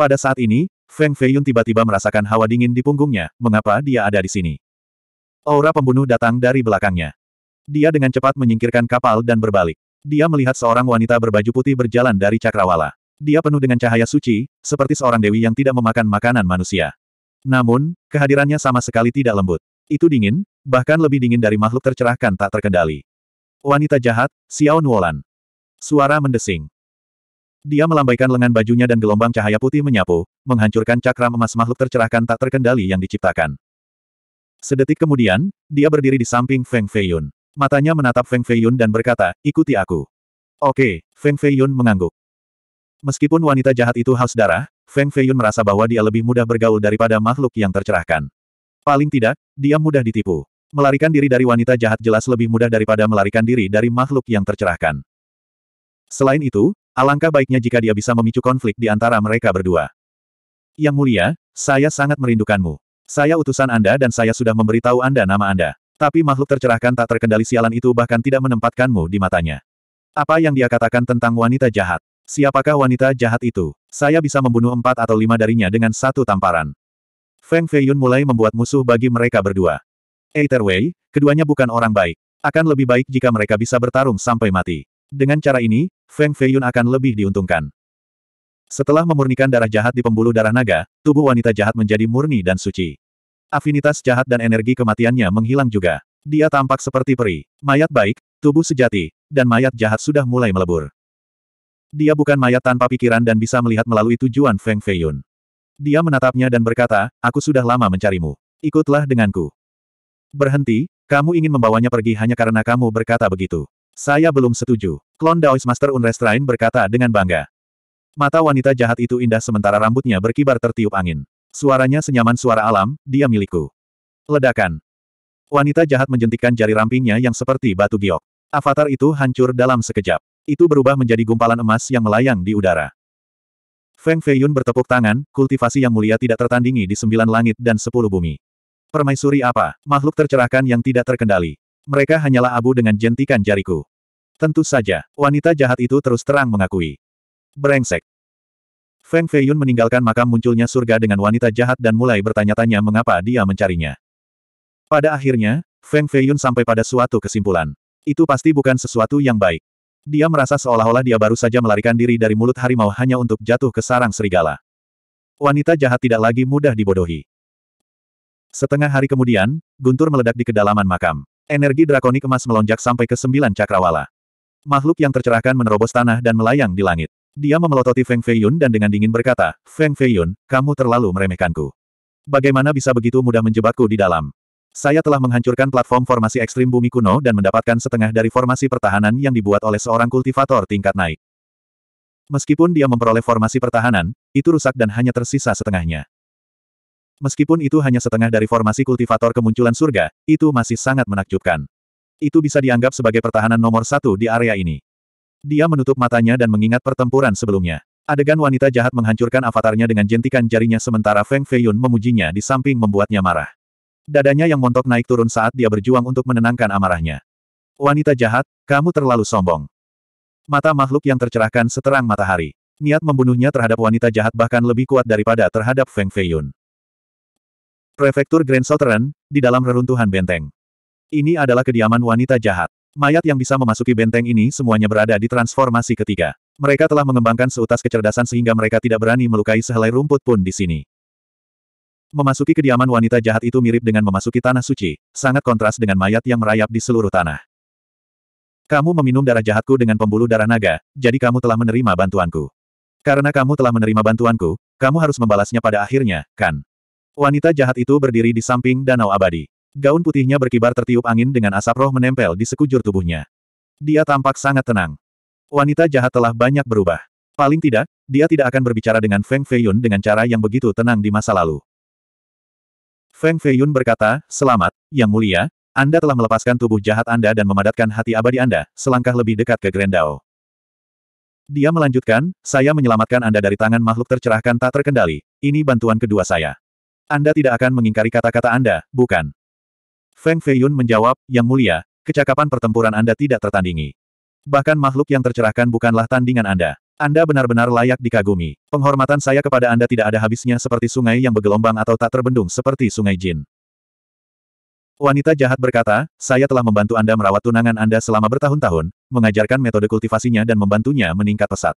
Pada saat ini, Feng Feiyun tiba-tiba merasakan hawa dingin di punggungnya, mengapa dia ada di sini. Aura pembunuh datang dari belakangnya. Dia dengan cepat menyingkirkan kapal dan berbalik. Dia melihat seorang wanita berbaju putih berjalan dari cakrawala. Dia penuh dengan cahaya suci, seperti seorang dewi yang tidak memakan makanan manusia. Namun, kehadirannya sama sekali tidak lembut. Itu dingin, bahkan lebih dingin dari makhluk tercerahkan tak terkendali. Wanita jahat, Xiao Nuolan. Suara mendesing. Dia melambaikan lengan bajunya dan gelombang cahaya putih menyapu, menghancurkan cakram emas makhluk tercerahkan tak terkendali yang diciptakan. Sedetik kemudian, dia berdiri di samping Feng Feiyun. Matanya menatap Feng Feiyun dan berkata, ikuti aku. Oke, Feng Feiyun mengangguk. Meskipun wanita jahat itu haus darah, Feng Feiyun merasa bahwa dia lebih mudah bergaul daripada makhluk yang tercerahkan. Paling tidak, dia mudah ditipu. Melarikan diri dari wanita jahat jelas lebih mudah daripada melarikan diri dari makhluk yang tercerahkan. Selain itu, alangkah baiknya jika dia bisa memicu konflik di antara mereka berdua. Yang mulia, saya sangat merindukanmu. Saya utusan Anda dan saya sudah memberitahu Anda nama Anda. Tapi makhluk tercerahkan tak terkendali sialan itu bahkan tidak menempatkanmu di matanya. Apa yang dia katakan tentang wanita jahat? Siapakah wanita jahat itu? Saya bisa membunuh empat atau lima darinya dengan satu tamparan. Feng Feiyun mulai membuat musuh bagi mereka berdua. Either way, keduanya bukan orang baik. Akan lebih baik jika mereka bisa bertarung sampai mati. Dengan cara ini, Feng Feiyun akan lebih diuntungkan. Setelah memurnikan darah jahat di pembuluh darah naga, tubuh wanita jahat menjadi murni dan suci. Afinitas jahat dan energi kematiannya menghilang juga. Dia tampak seperti peri, mayat baik, tubuh sejati, dan mayat jahat sudah mulai melebur. Dia bukan mayat tanpa pikiran dan bisa melihat melalui tujuan Feng Feiyun. Dia menatapnya dan berkata, aku sudah lama mencarimu. Ikutlah denganku. Berhenti, kamu ingin membawanya pergi hanya karena kamu berkata begitu. Saya belum setuju. Klon Daoist Master Unrestrain berkata dengan bangga. Mata wanita jahat itu indah sementara rambutnya berkibar tertiup angin. Suaranya senyaman suara alam, dia milikku. Ledakan. Wanita jahat menjentikkan jari rampingnya yang seperti batu giok. Avatar itu hancur dalam sekejap. Itu berubah menjadi gumpalan emas yang melayang di udara. Feng Feiyun bertepuk tangan, kultivasi yang mulia tidak tertandingi di sembilan langit dan sepuluh bumi. Permaisuri apa? Makhluk tercerahkan yang tidak terkendali. Mereka hanyalah abu dengan jentikan jariku. Tentu saja, wanita jahat itu terus terang mengakui. Brengsek. Feng Feiyun meninggalkan makam munculnya surga dengan wanita jahat dan mulai bertanya-tanya mengapa dia mencarinya. Pada akhirnya, Feng Feiyun sampai pada suatu kesimpulan. Itu pasti bukan sesuatu yang baik. Dia merasa seolah-olah dia baru saja melarikan diri dari mulut harimau hanya untuk jatuh ke sarang serigala. Wanita jahat tidak lagi mudah dibodohi. Setengah hari kemudian, guntur meledak di kedalaman makam. Energi drakonik emas melonjak sampai ke sembilan cakrawala. Makhluk yang tercerahkan menerobos tanah dan melayang di langit. Dia memelototi Feng Feiyun dan dengan dingin berkata, Feng Feiyun, kamu terlalu meremehkanku. Bagaimana bisa begitu mudah menjebakku di dalam? Saya telah menghancurkan platform formasi ekstrim bumi kuno dan mendapatkan setengah dari formasi pertahanan yang dibuat oleh seorang kultivator tingkat naik. Meskipun dia memperoleh formasi pertahanan, itu rusak dan hanya tersisa setengahnya. Meskipun itu hanya setengah dari formasi kultivator kemunculan surga, itu masih sangat menakjubkan. Itu bisa dianggap sebagai pertahanan nomor satu di area ini. Dia menutup matanya dan mengingat pertempuran sebelumnya. Adegan wanita jahat menghancurkan avatarnya dengan jentikan jarinya sementara Feng Feiyun memujinya di samping membuatnya marah. Dadanya yang montok naik turun saat dia berjuang untuk menenangkan amarahnya. Wanita jahat, kamu terlalu sombong. Mata makhluk yang tercerahkan seterang matahari. Niat membunuhnya terhadap wanita jahat bahkan lebih kuat daripada terhadap Feng Feiyun. Prefektur Grand Southern, di dalam reruntuhan benteng. Ini adalah kediaman wanita jahat. Mayat yang bisa memasuki benteng ini semuanya berada di transformasi ketiga. Mereka telah mengembangkan seutas kecerdasan sehingga mereka tidak berani melukai sehelai rumput pun di sini. Memasuki kediaman wanita jahat itu mirip dengan memasuki tanah suci, sangat kontras dengan mayat yang merayap di seluruh tanah. Kamu meminum darah jahatku dengan pembuluh darah naga, jadi kamu telah menerima bantuanku. Karena kamu telah menerima bantuanku, kamu harus membalasnya pada akhirnya, kan? Wanita jahat itu berdiri di samping danau abadi. Gaun putihnya berkibar tertiup angin dengan asap roh menempel di sekujur tubuhnya. Dia tampak sangat tenang. Wanita jahat telah banyak berubah. Paling tidak, dia tidak akan berbicara dengan Feng Feiyun dengan cara yang begitu tenang di masa lalu. Feng Feiyun berkata, Selamat, Yang Mulia, Anda telah melepaskan tubuh jahat Anda dan memadatkan hati abadi Anda, selangkah lebih dekat ke Grendao. Dia melanjutkan, saya menyelamatkan Anda dari tangan makhluk tercerahkan tak terkendali, ini bantuan kedua saya. Anda tidak akan mengingkari kata-kata Anda, bukan? Feng Feiyun menjawab, Yang mulia, kecakapan pertempuran Anda tidak tertandingi. Bahkan makhluk yang tercerahkan bukanlah tandingan Anda. Anda benar-benar layak dikagumi. Penghormatan saya kepada Anda tidak ada habisnya seperti sungai yang bergelombang atau tak terbendung seperti sungai Jin. Wanita jahat berkata, saya telah membantu Anda merawat tunangan Anda selama bertahun-tahun, mengajarkan metode kultivasinya dan membantunya meningkat pesat.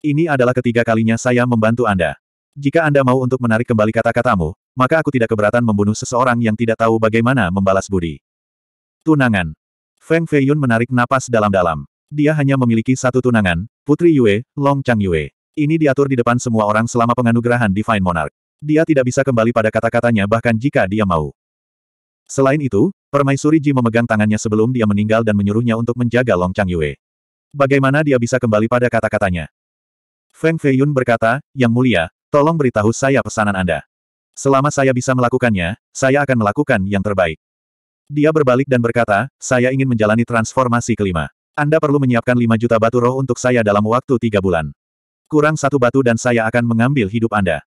Ini adalah ketiga kalinya saya membantu Anda. Jika Anda mau untuk menarik kembali kata-katamu, maka aku tidak keberatan membunuh seseorang yang tidak tahu bagaimana membalas budi. Tunangan. Feng Feiyun menarik napas dalam-dalam. Dia hanya memiliki satu tunangan, Putri Yue, Long Chang Yue. Ini diatur di depan semua orang selama penganugerahan Divine Monarch. Dia tidak bisa kembali pada kata-katanya bahkan jika dia mau. Selain itu, Permaisuri Ji memegang tangannya sebelum dia meninggal dan menyuruhnya untuk menjaga Long Chang Yue. Bagaimana dia bisa kembali pada kata-katanya? Feng Feiyun berkata, Yang mulia, tolong beritahu saya pesanan Anda. Selama saya bisa melakukannya, saya akan melakukan yang terbaik. Dia berbalik dan berkata, saya ingin menjalani transformasi kelima. Anda perlu menyiapkan 5 juta batu roh untuk saya dalam waktu tiga bulan. Kurang satu batu dan saya akan mengambil hidup Anda.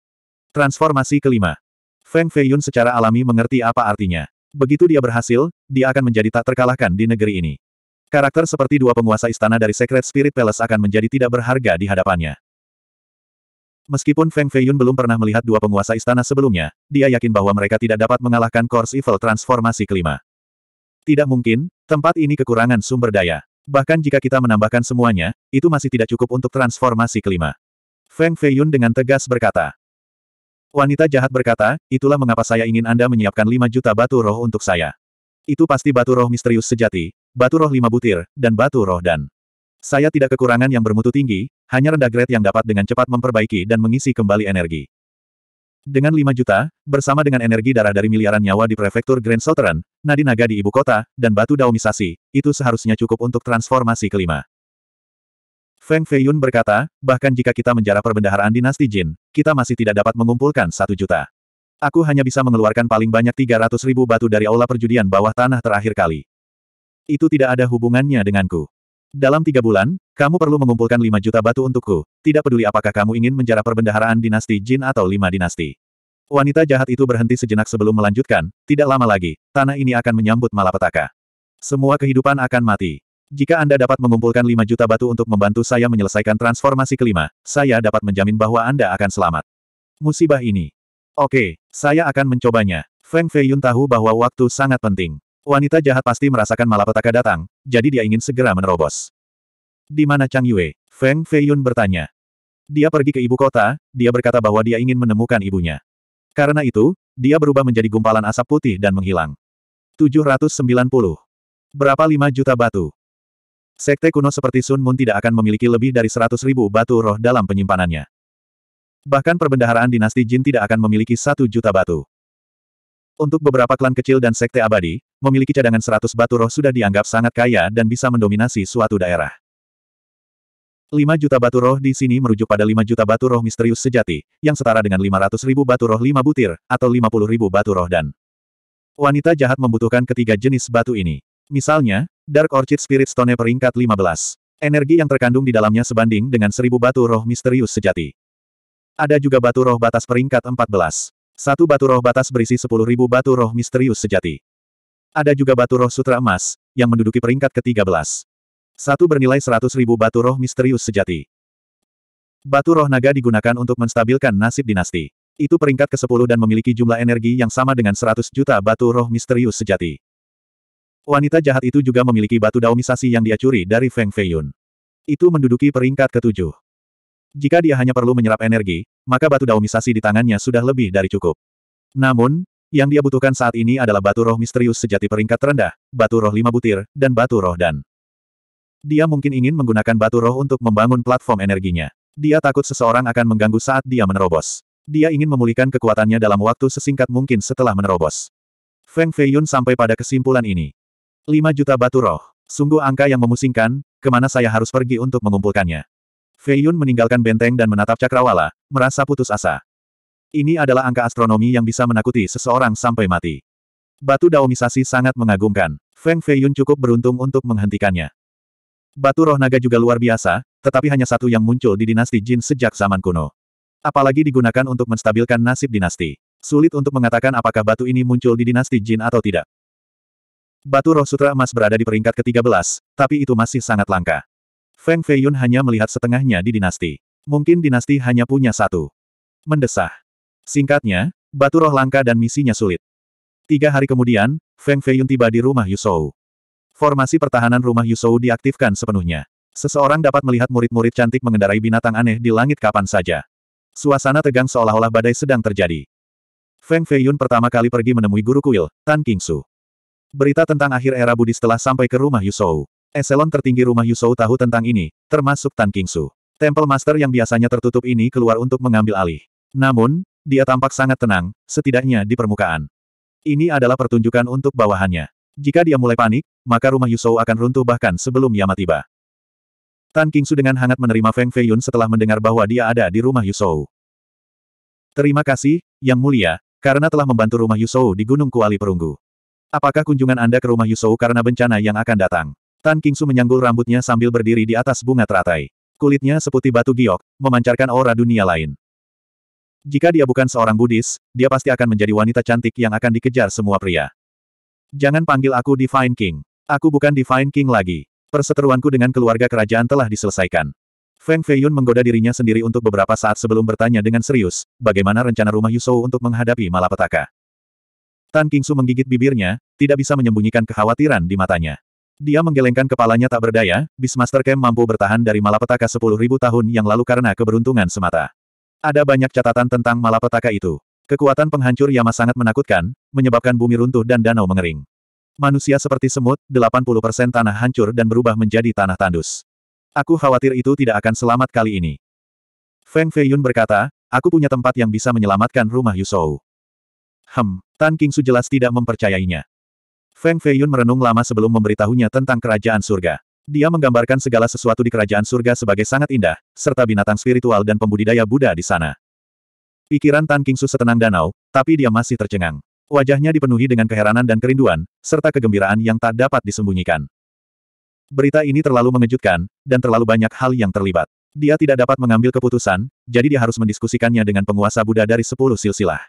Transformasi kelima. Feng Feiyun secara alami mengerti apa artinya. Begitu dia berhasil, dia akan menjadi tak terkalahkan di negeri ini. Karakter seperti dua penguasa istana dari Secret Spirit Palace akan menjadi tidak berharga di hadapannya. Meskipun Feng Feiyun belum pernah melihat dua penguasa istana sebelumnya, dia yakin bahwa mereka tidak dapat mengalahkan Course Evil Transformasi kelima. Tidak mungkin, tempat ini kekurangan sumber daya. Bahkan jika kita menambahkan semuanya, itu masih tidak cukup untuk transformasi kelima. Feng Feiyun dengan tegas berkata. Wanita jahat berkata, itulah mengapa saya ingin Anda menyiapkan 5 juta batu roh untuk saya. Itu pasti batu roh misterius sejati, batu roh lima butir, dan batu roh dan. Saya tidak kekurangan yang bermutu tinggi, hanya rendah grade yang dapat dengan cepat memperbaiki dan mengisi kembali energi. Dengan 5 juta, bersama dengan energi darah dari miliaran nyawa di prefektur Grand Southern, nadi naga di ibu kota, dan batu daumisasi, itu seharusnya cukup untuk transformasi kelima. Feng Feiyun berkata, bahkan jika kita menjara perbendaharaan dinasti Jin, kita masih tidak dapat mengumpulkan satu juta. Aku hanya bisa mengeluarkan paling banyak 300 ribu batu dari aula perjudian bawah tanah terakhir kali. Itu tidak ada hubungannya denganku. Dalam tiga bulan, kamu perlu mengumpulkan lima juta batu untukku. Tidak peduli apakah kamu ingin menjara perbendaharaan dinasti Jin atau lima dinasti. Wanita jahat itu berhenti sejenak sebelum melanjutkan, tidak lama lagi, tanah ini akan menyambut malapetaka. Semua kehidupan akan mati. Jika Anda dapat mengumpulkan lima juta batu untuk membantu saya menyelesaikan transformasi kelima, saya dapat menjamin bahwa Anda akan selamat. Musibah ini. Oke, saya akan mencobanya. Feng Feiyun tahu bahwa waktu sangat penting. Wanita jahat pasti merasakan malapetaka datang, jadi dia ingin segera menerobos. Di mana Chang Yue? Feng Feiyun bertanya. Dia pergi ke ibu kota, dia berkata bahwa dia ingin menemukan ibunya. Karena itu, dia berubah menjadi gumpalan asap putih dan menghilang. 790. Berapa 5 juta batu? Sekte kuno seperti Sun Moon tidak akan memiliki lebih dari 100 ribu batu roh dalam penyimpanannya. Bahkan perbendaharaan dinasti Jin tidak akan memiliki satu juta batu. Untuk beberapa klan kecil dan sekte abadi, memiliki cadangan seratus batu roh sudah dianggap sangat kaya dan bisa mendominasi suatu daerah. Lima juta batu roh di sini merujuk pada lima juta batu roh misterius sejati, yang setara dengan 500 ribu batu roh lima butir, atau 50 ribu batu roh dan wanita jahat membutuhkan ketiga jenis batu ini. Misalnya, Dark Orchid Spirit Stone peringkat 15. Energi yang terkandung di dalamnya sebanding dengan 1000 batu roh misterius sejati. Ada juga batu roh batas peringkat 14. Satu batu roh batas berisi 10.000 batu roh misterius sejati. Ada juga batu roh sutra emas, yang menduduki peringkat ke-13. Satu bernilai seratus ribu batu roh misterius sejati. Batu roh naga digunakan untuk menstabilkan nasib dinasti. Itu peringkat ke-10 dan memiliki jumlah energi yang sama dengan seratus juta batu roh misterius sejati. Wanita jahat itu juga memiliki batu daumisasi yang dia curi dari Feng Feiyun. Itu menduduki peringkat ke-7. Jika dia hanya perlu menyerap energi, maka batu daumisasi di tangannya sudah lebih dari cukup. Namun, yang dia butuhkan saat ini adalah batu roh misterius sejati peringkat terendah, batu roh lima butir, dan batu roh dan. Dia mungkin ingin menggunakan batu roh untuk membangun platform energinya. Dia takut seseorang akan mengganggu saat dia menerobos. Dia ingin memulihkan kekuatannya dalam waktu sesingkat mungkin setelah menerobos. Feng Feiyun sampai pada kesimpulan ini. 5 juta batu roh. Sungguh angka yang memusingkan, kemana saya harus pergi untuk mengumpulkannya. Feiyun meninggalkan benteng dan menatap cakrawala, merasa putus asa. Ini adalah angka astronomi yang bisa menakuti seseorang sampai mati. Batu daomisasi sangat mengagumkan. Feng Feiyun cukup beruntung untuk menghentikannya. Batu roh naga juga luar biasa, tetapi hanya satu yang muncul di dinasti Jin sejak zaman kuno. Apalagi digunakan untuk menstabilkan nasib dinasti. Sulit untuk mengatakan apakah batu ini muncul di dinasti Jin atau tidak. Batu roh sutra emas berada di peringkat ke-13, tapi itu masih sangat langka. Feng Feiyun hanya melihat setengahnya di dinasti. Mungkin dinasti hanya punya satu. Mendesah. Singkatnya, batu roh langka dan misinya sulit. Tiga hari kemudian, Feng Feiyun tiba di rumah Yusou. Formasi pertahanan rumah Yusou diaktifkan sepenuhnya. Seseorang dapat melihat murid-murid cantik mengendarai binatang aneh di langit kapan saja. Suasana tegang seolah-olah badai sedang terjadi. Feng Feiyun pertama kali pergi menemui guru kuil, Tan Su. Berita tentang akhir era Buddhis telah sampai ke rumah Yusou. Eselon tertinggi rumah Yusou tahu tentang ini, termasuk Tan Su, Temple Master yang biasanya tertutup ini keluar untuk mengambil alih. Namun, dia tampak sangat tenang, setidaknya di permukaan. Ini adalah pertunjukan untuk bawahannya. Jika dia mulai panik, maka rumah Yusou akan runtuh bahkan sebelum Yama tiba. Tan Kingsu dengan hangat menerima Feng Feiyun setelah mendengar bahwa dia ada di rumah Yusou. Terima kasih, Yang Mulia, karena telah membantu rumah Yusou di Gunung Kuali Perunggu. Apakah kunjungan Anda ke rumah Yusou karena bencana yang akan datang? Tan Kingsu menyanggul rambutnya sambil berdiri di atas bunga teratai. Kulitnya seputih batu giok, memancarkan aura dunia lain. Jika dia bukan seorang Buddhis, dia pasti akan menjadi wanita cantik yang akan dikejar semua pria. Jangan panggil aku Divine King. Aku bukan Divine King lagi. Perseteruanku dengan keluarga kerajaan telah diselesaikan. Feng Feiyun menggoda dirinya sendiri untuk beberapa saat sebelum bertanya dengan serius, bagaimana rencana rumah Yusou untuk menghadapi malapetaka. Tan Kingsu menggigit bibirnya, tidak bisa menyembunyikan kekhawatiran di matanya. Dia menggelengkan kepalanya tak berdaya, Beastmaster Camp mampu bertahan dari malapetaka 10.000 tahun yang lalu karena keberuntungan semata. Ada banyak catatan tentang malapetaka itu. Kekuatan penghancur Yama sangat menakutkan, menyebabkan bumi runtuh dan danau mengering. Manusia seperti semut, 80% tanah hancur dan berubah menjadi tanah tandus. Aku khawatir itu tidak akan selamat kali ini. Feng Feiyun berkata, aku punya tempat yang bisa menyelamatkan rumah Yusou. Hem, Tan Kingsu jelas tidak mempercayainya. Feng Feiyun merenung lama sebelum memberitahunya tentang kerajaan surga. Dia menggambarkan segala sesuatu di kerajaan surga sebagai sangat indah, serta binatang spiritual dan pembudidaya Buddha di sana. Pikiran Tan Kingsu setenang danau, tapi dia masih tercengang. Wajahnya dipenuhi dengan keheranan dan kerinduan, serta kegembiraan yang tak dapat disembunyikan. Berita ini terlalu mengejutkan, dan terlalu banyak hal yang terlibat. Dia tidak dapat mengambil keputusan, jadi dia harus mendiskusikannya dengan penguasa Buddha dari sepuluh silsilah.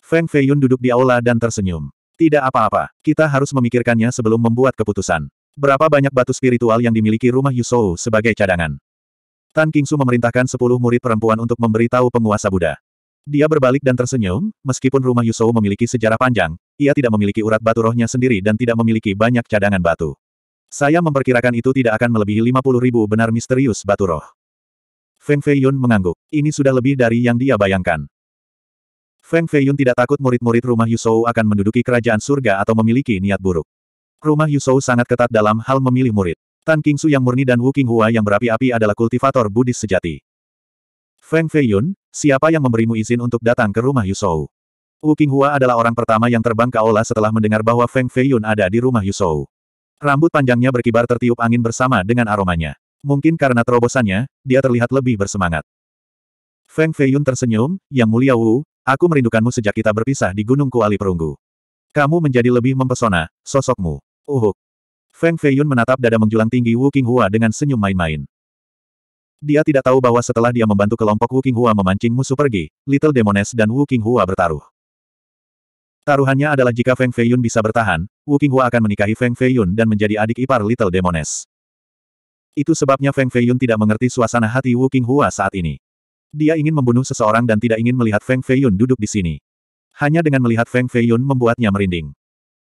Feng Feiyun duduk di aula dan tersenyum. Tidak apa-apa, kita harus memikirkannya sebelum membuat keputusan. Berapa banyak batu spiritual yang dimiliki rumah Yusou sebagai cadangan? Tan Kingsu memerintahkan sepuluh murid perempuan untuk memberitahu penguasa Buddha. Dia berbalik dan tersenyum, meskipun rumah Yusou memiliki sejarah panjang, ia tidak memiliki urat batu rohnya sendiri dan tidak memiliki banyak cadangan batu. Saya memperkirakan itu tidak akan melebihi 50 ribu benar misterius batu roh. Feng Feiyun mengangguk. Ini sudah lebih dari yang dia bayangkan. Feng Feiyun tidak takut murid-murid rumah Yusou akan menduduki kerajaan surga atau memiliki niat buruk. Rumah Yusou sangat ketat dalam hal memilih murid. Tan Kingsu yang murni dan Wu Hua yang berapi-api adalah kultivator Buddhis sejati. Feng Feiyun, siapa yang memberimu izin untuk datang ke rumah Yusou? Wu Hua adalah orang pertama yang terbang ke aula setelah mendengar bahwa Feng Feiyun ada di rumah Yusou. Rambut panjangnya berkibar tertiup angin bersama dengan aromanya. Mungkin karena terobosannya, dia terlihat lebih bersemangat. Feng Feiyun tersenyum, Yang Mulia Wu, aku merindukanmu sejak kita berpisah di Gunung Kuali Perunggu. Kamu menjadi lebih mempesona, sosokmu. Uhuk. Oh, Feng Feiyun menatap dada menjulang tinggi Wu Hua dengan senyum main-main. Dia tidak tahu bahwa setelah dia membantu kelompok Wu Hua memancing musuh pergi, Little Demoness dan Wu Hua bertaruh. Taruhannya adalah jika Feng Feiyun bisa bertahan, Wu Hua akan menikahi Feng Feiyun dan menjadi adik ipar Little Demoness. Itu sebabnya Feng Feiyun tidak mengerti suasana hati Wu Hua saat ini. Dia ingin membunuh seseorang dan tidak ingin melihat Feng Feiyun duduk di sini. Hanya dengan melihat Feng Feiyun membuatnya merinding.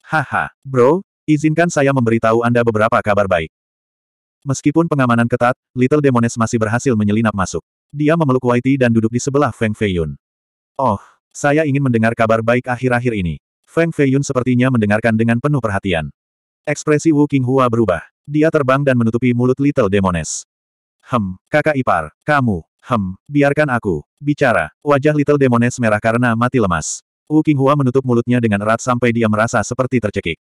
Haha, bro, Izinkan saya memberitahu Anda beberapa kabar baik. Meskipun pengamanan ketat, Little Demones masih berhasil menyelinap masuk. Dia memeluk Whitey dan duduk di sebelah Feng Feiyun. Oh, saya ingin mendengar kabar baik akhir-akhir ini. Feng Feiyun sepertinya mendengarkan dengan penuh perhatian. Ekspresi Wu King Hua berubah. Dia terbang dan menutupi mulut Little Demones. Hem, kakak ipar, kamu, hem, biarkan aku, bicara. Wajah Little Demones merah karena mati lemas. Wu King Hua menutup mulutnya dengan erat sampai dia merasa seperti tercekik.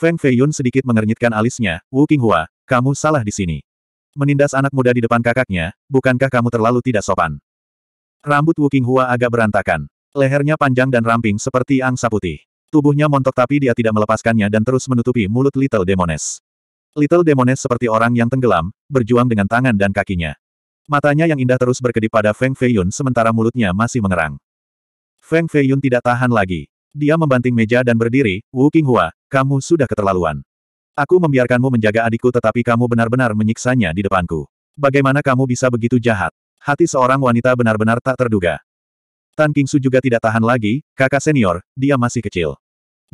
Feng Feiyun sedikit mengernyitkan alisnya, Wu Qinghua, kamu salah di sini. Menindas anak muda di depan kakaknya, bukankah kamu terlalu tidak sopan? Rambut Wu Qinghua agak berantakan. Lehernya panjang dan ramping seperti angsa putih. Tubuhnya montok tapi dia tidak melepaskannya dan terus menutupi mulut Little Demones. Little Demones seperti orang yang tenggelam, berjuang dengan tangan dan kakinya. Matanya yang indah terus berkedip pada Feng Feiyun sementara mulutnya masih mengerang. Feng Feiyun tidak tahan lagi. Dia membanting meja dan berdiri, Wu Qinghua, kamu sudah keterlaluan. Aku membiarkanmu menjaga adikku tetapi kamu benar-benar menyiksanya di depanku. Bagaimana kamu bisa begitu jahat? Hati seorang wanita benar-benar tak terduga. Tan Kingsu juga tidak tahan lagi, kakak senior, dia masih kecil.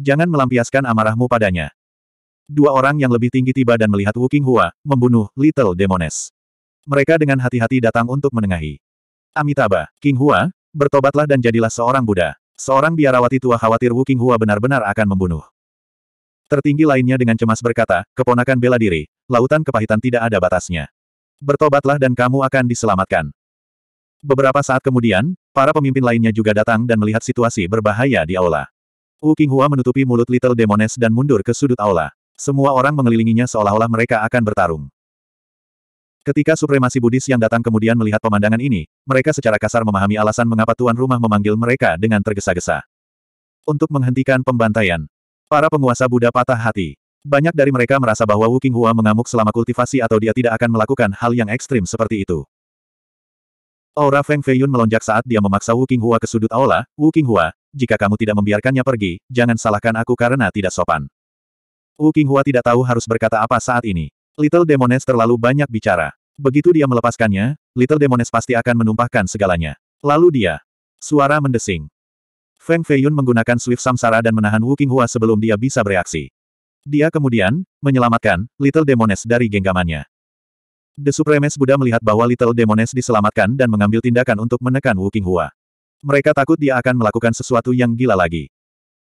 Jangan melampiaskan amarahmu padanya. Dua orang yang lebih tinggi tiba dan melihat Wu Qinghua, membunuh Little Demones. Mereka dengan hati-hati datang untuk menengahi. Amitabha, Qinghua, bertobatlah dan jadilah seorang Buddha. Seorang biarawati tua khawatir Wu Hua benar-benar akan membunuh. Tertinggi lainnya dengan cemas berkata, keponakan bela diri, lautan kepahitan tidak ada batasnya. Bertobatlah dan kamu akan diselamatkan. Beberapa saat kemudian, para pemimpin lainnya juga datang dan melihat situasi berbahaya di aula. Wu Hua menutupi mulut Little Demoness dan mundur ke sudut aula. Semua orang mengelilinginya seolah-olah mereka akan bertarung. Ketika supremasi Buddhis yang datang kemudian melihat pemandangan ini, mereka secara kasar memahami alasan mengapa tuan rumah memanggil mereka dengan tergesa-gesa. Untuk menghentikan pembantaian, para penguasa Buddha patah hati. Banyak dari mereka merasa bahwa Wu Qinghua mengamuk selama kultivasi atau dia tidak akan melakukan hal yang ekstrim seperti itu. Aura Feng Feiyun melonjak saat dia memaksa Wu Qinghua ke sudut aula, Wu Qinghua, jika kamu tidak membiarkannya pergi, jangan salahkan aku karena tidak sopan. Wu Qinghua tidak tahu harus berkata apa saat ini. Little Demones terlalu banyak bicara. Begitu dia melepaskannya, Little Demones pasti akan menumpahkan segalanya. Lalu dia. Suara mendesing. Feng Feiyun menggunakan swift samsara dan menahan Wu Qinghua sebelum dia bisa bereaksi. Dia kemudian, menyelamatkan, Little Demones dari genggamannya. The Supremes Buddha melihat bahwa Little Demones diselamatkan dan mengambil tindakan untuk menekan Wu Qinghua. Mereka takut dia akan melakukan sesuatu yang gila lagi.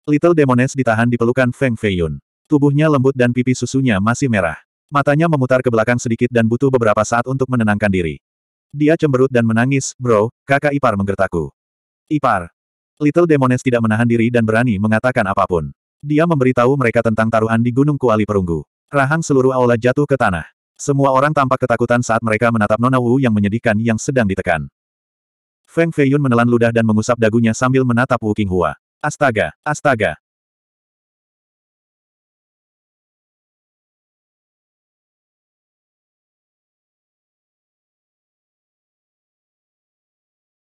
Little Demones ditahan di pelukan Feng Feiyun. Tubuhnya lembut dan pipi susunya masih merah. Matanya memutar ke belakang sedikit dan butuh beberapa saat untuk menenangkan diri. Dia cemberut dan menangis, bro, kakak Ipar menggertaku. Ipar. Little Demones tidak menahan diri dan berani mengatakan apapun. Dia memberitahu mereka tentang taruhan di Gunung Kuali Perunggu. Rahang seluruh aula jatuh ke tanah. Semua orang tampak ketakutan saat mereka menatap Nona Wu yang menyedihkan yang sedang ditekan. Feng Feiyun menelan ludah dan mengusap dagunya sambil menatap Wu Qinghua. Astaga, astaga,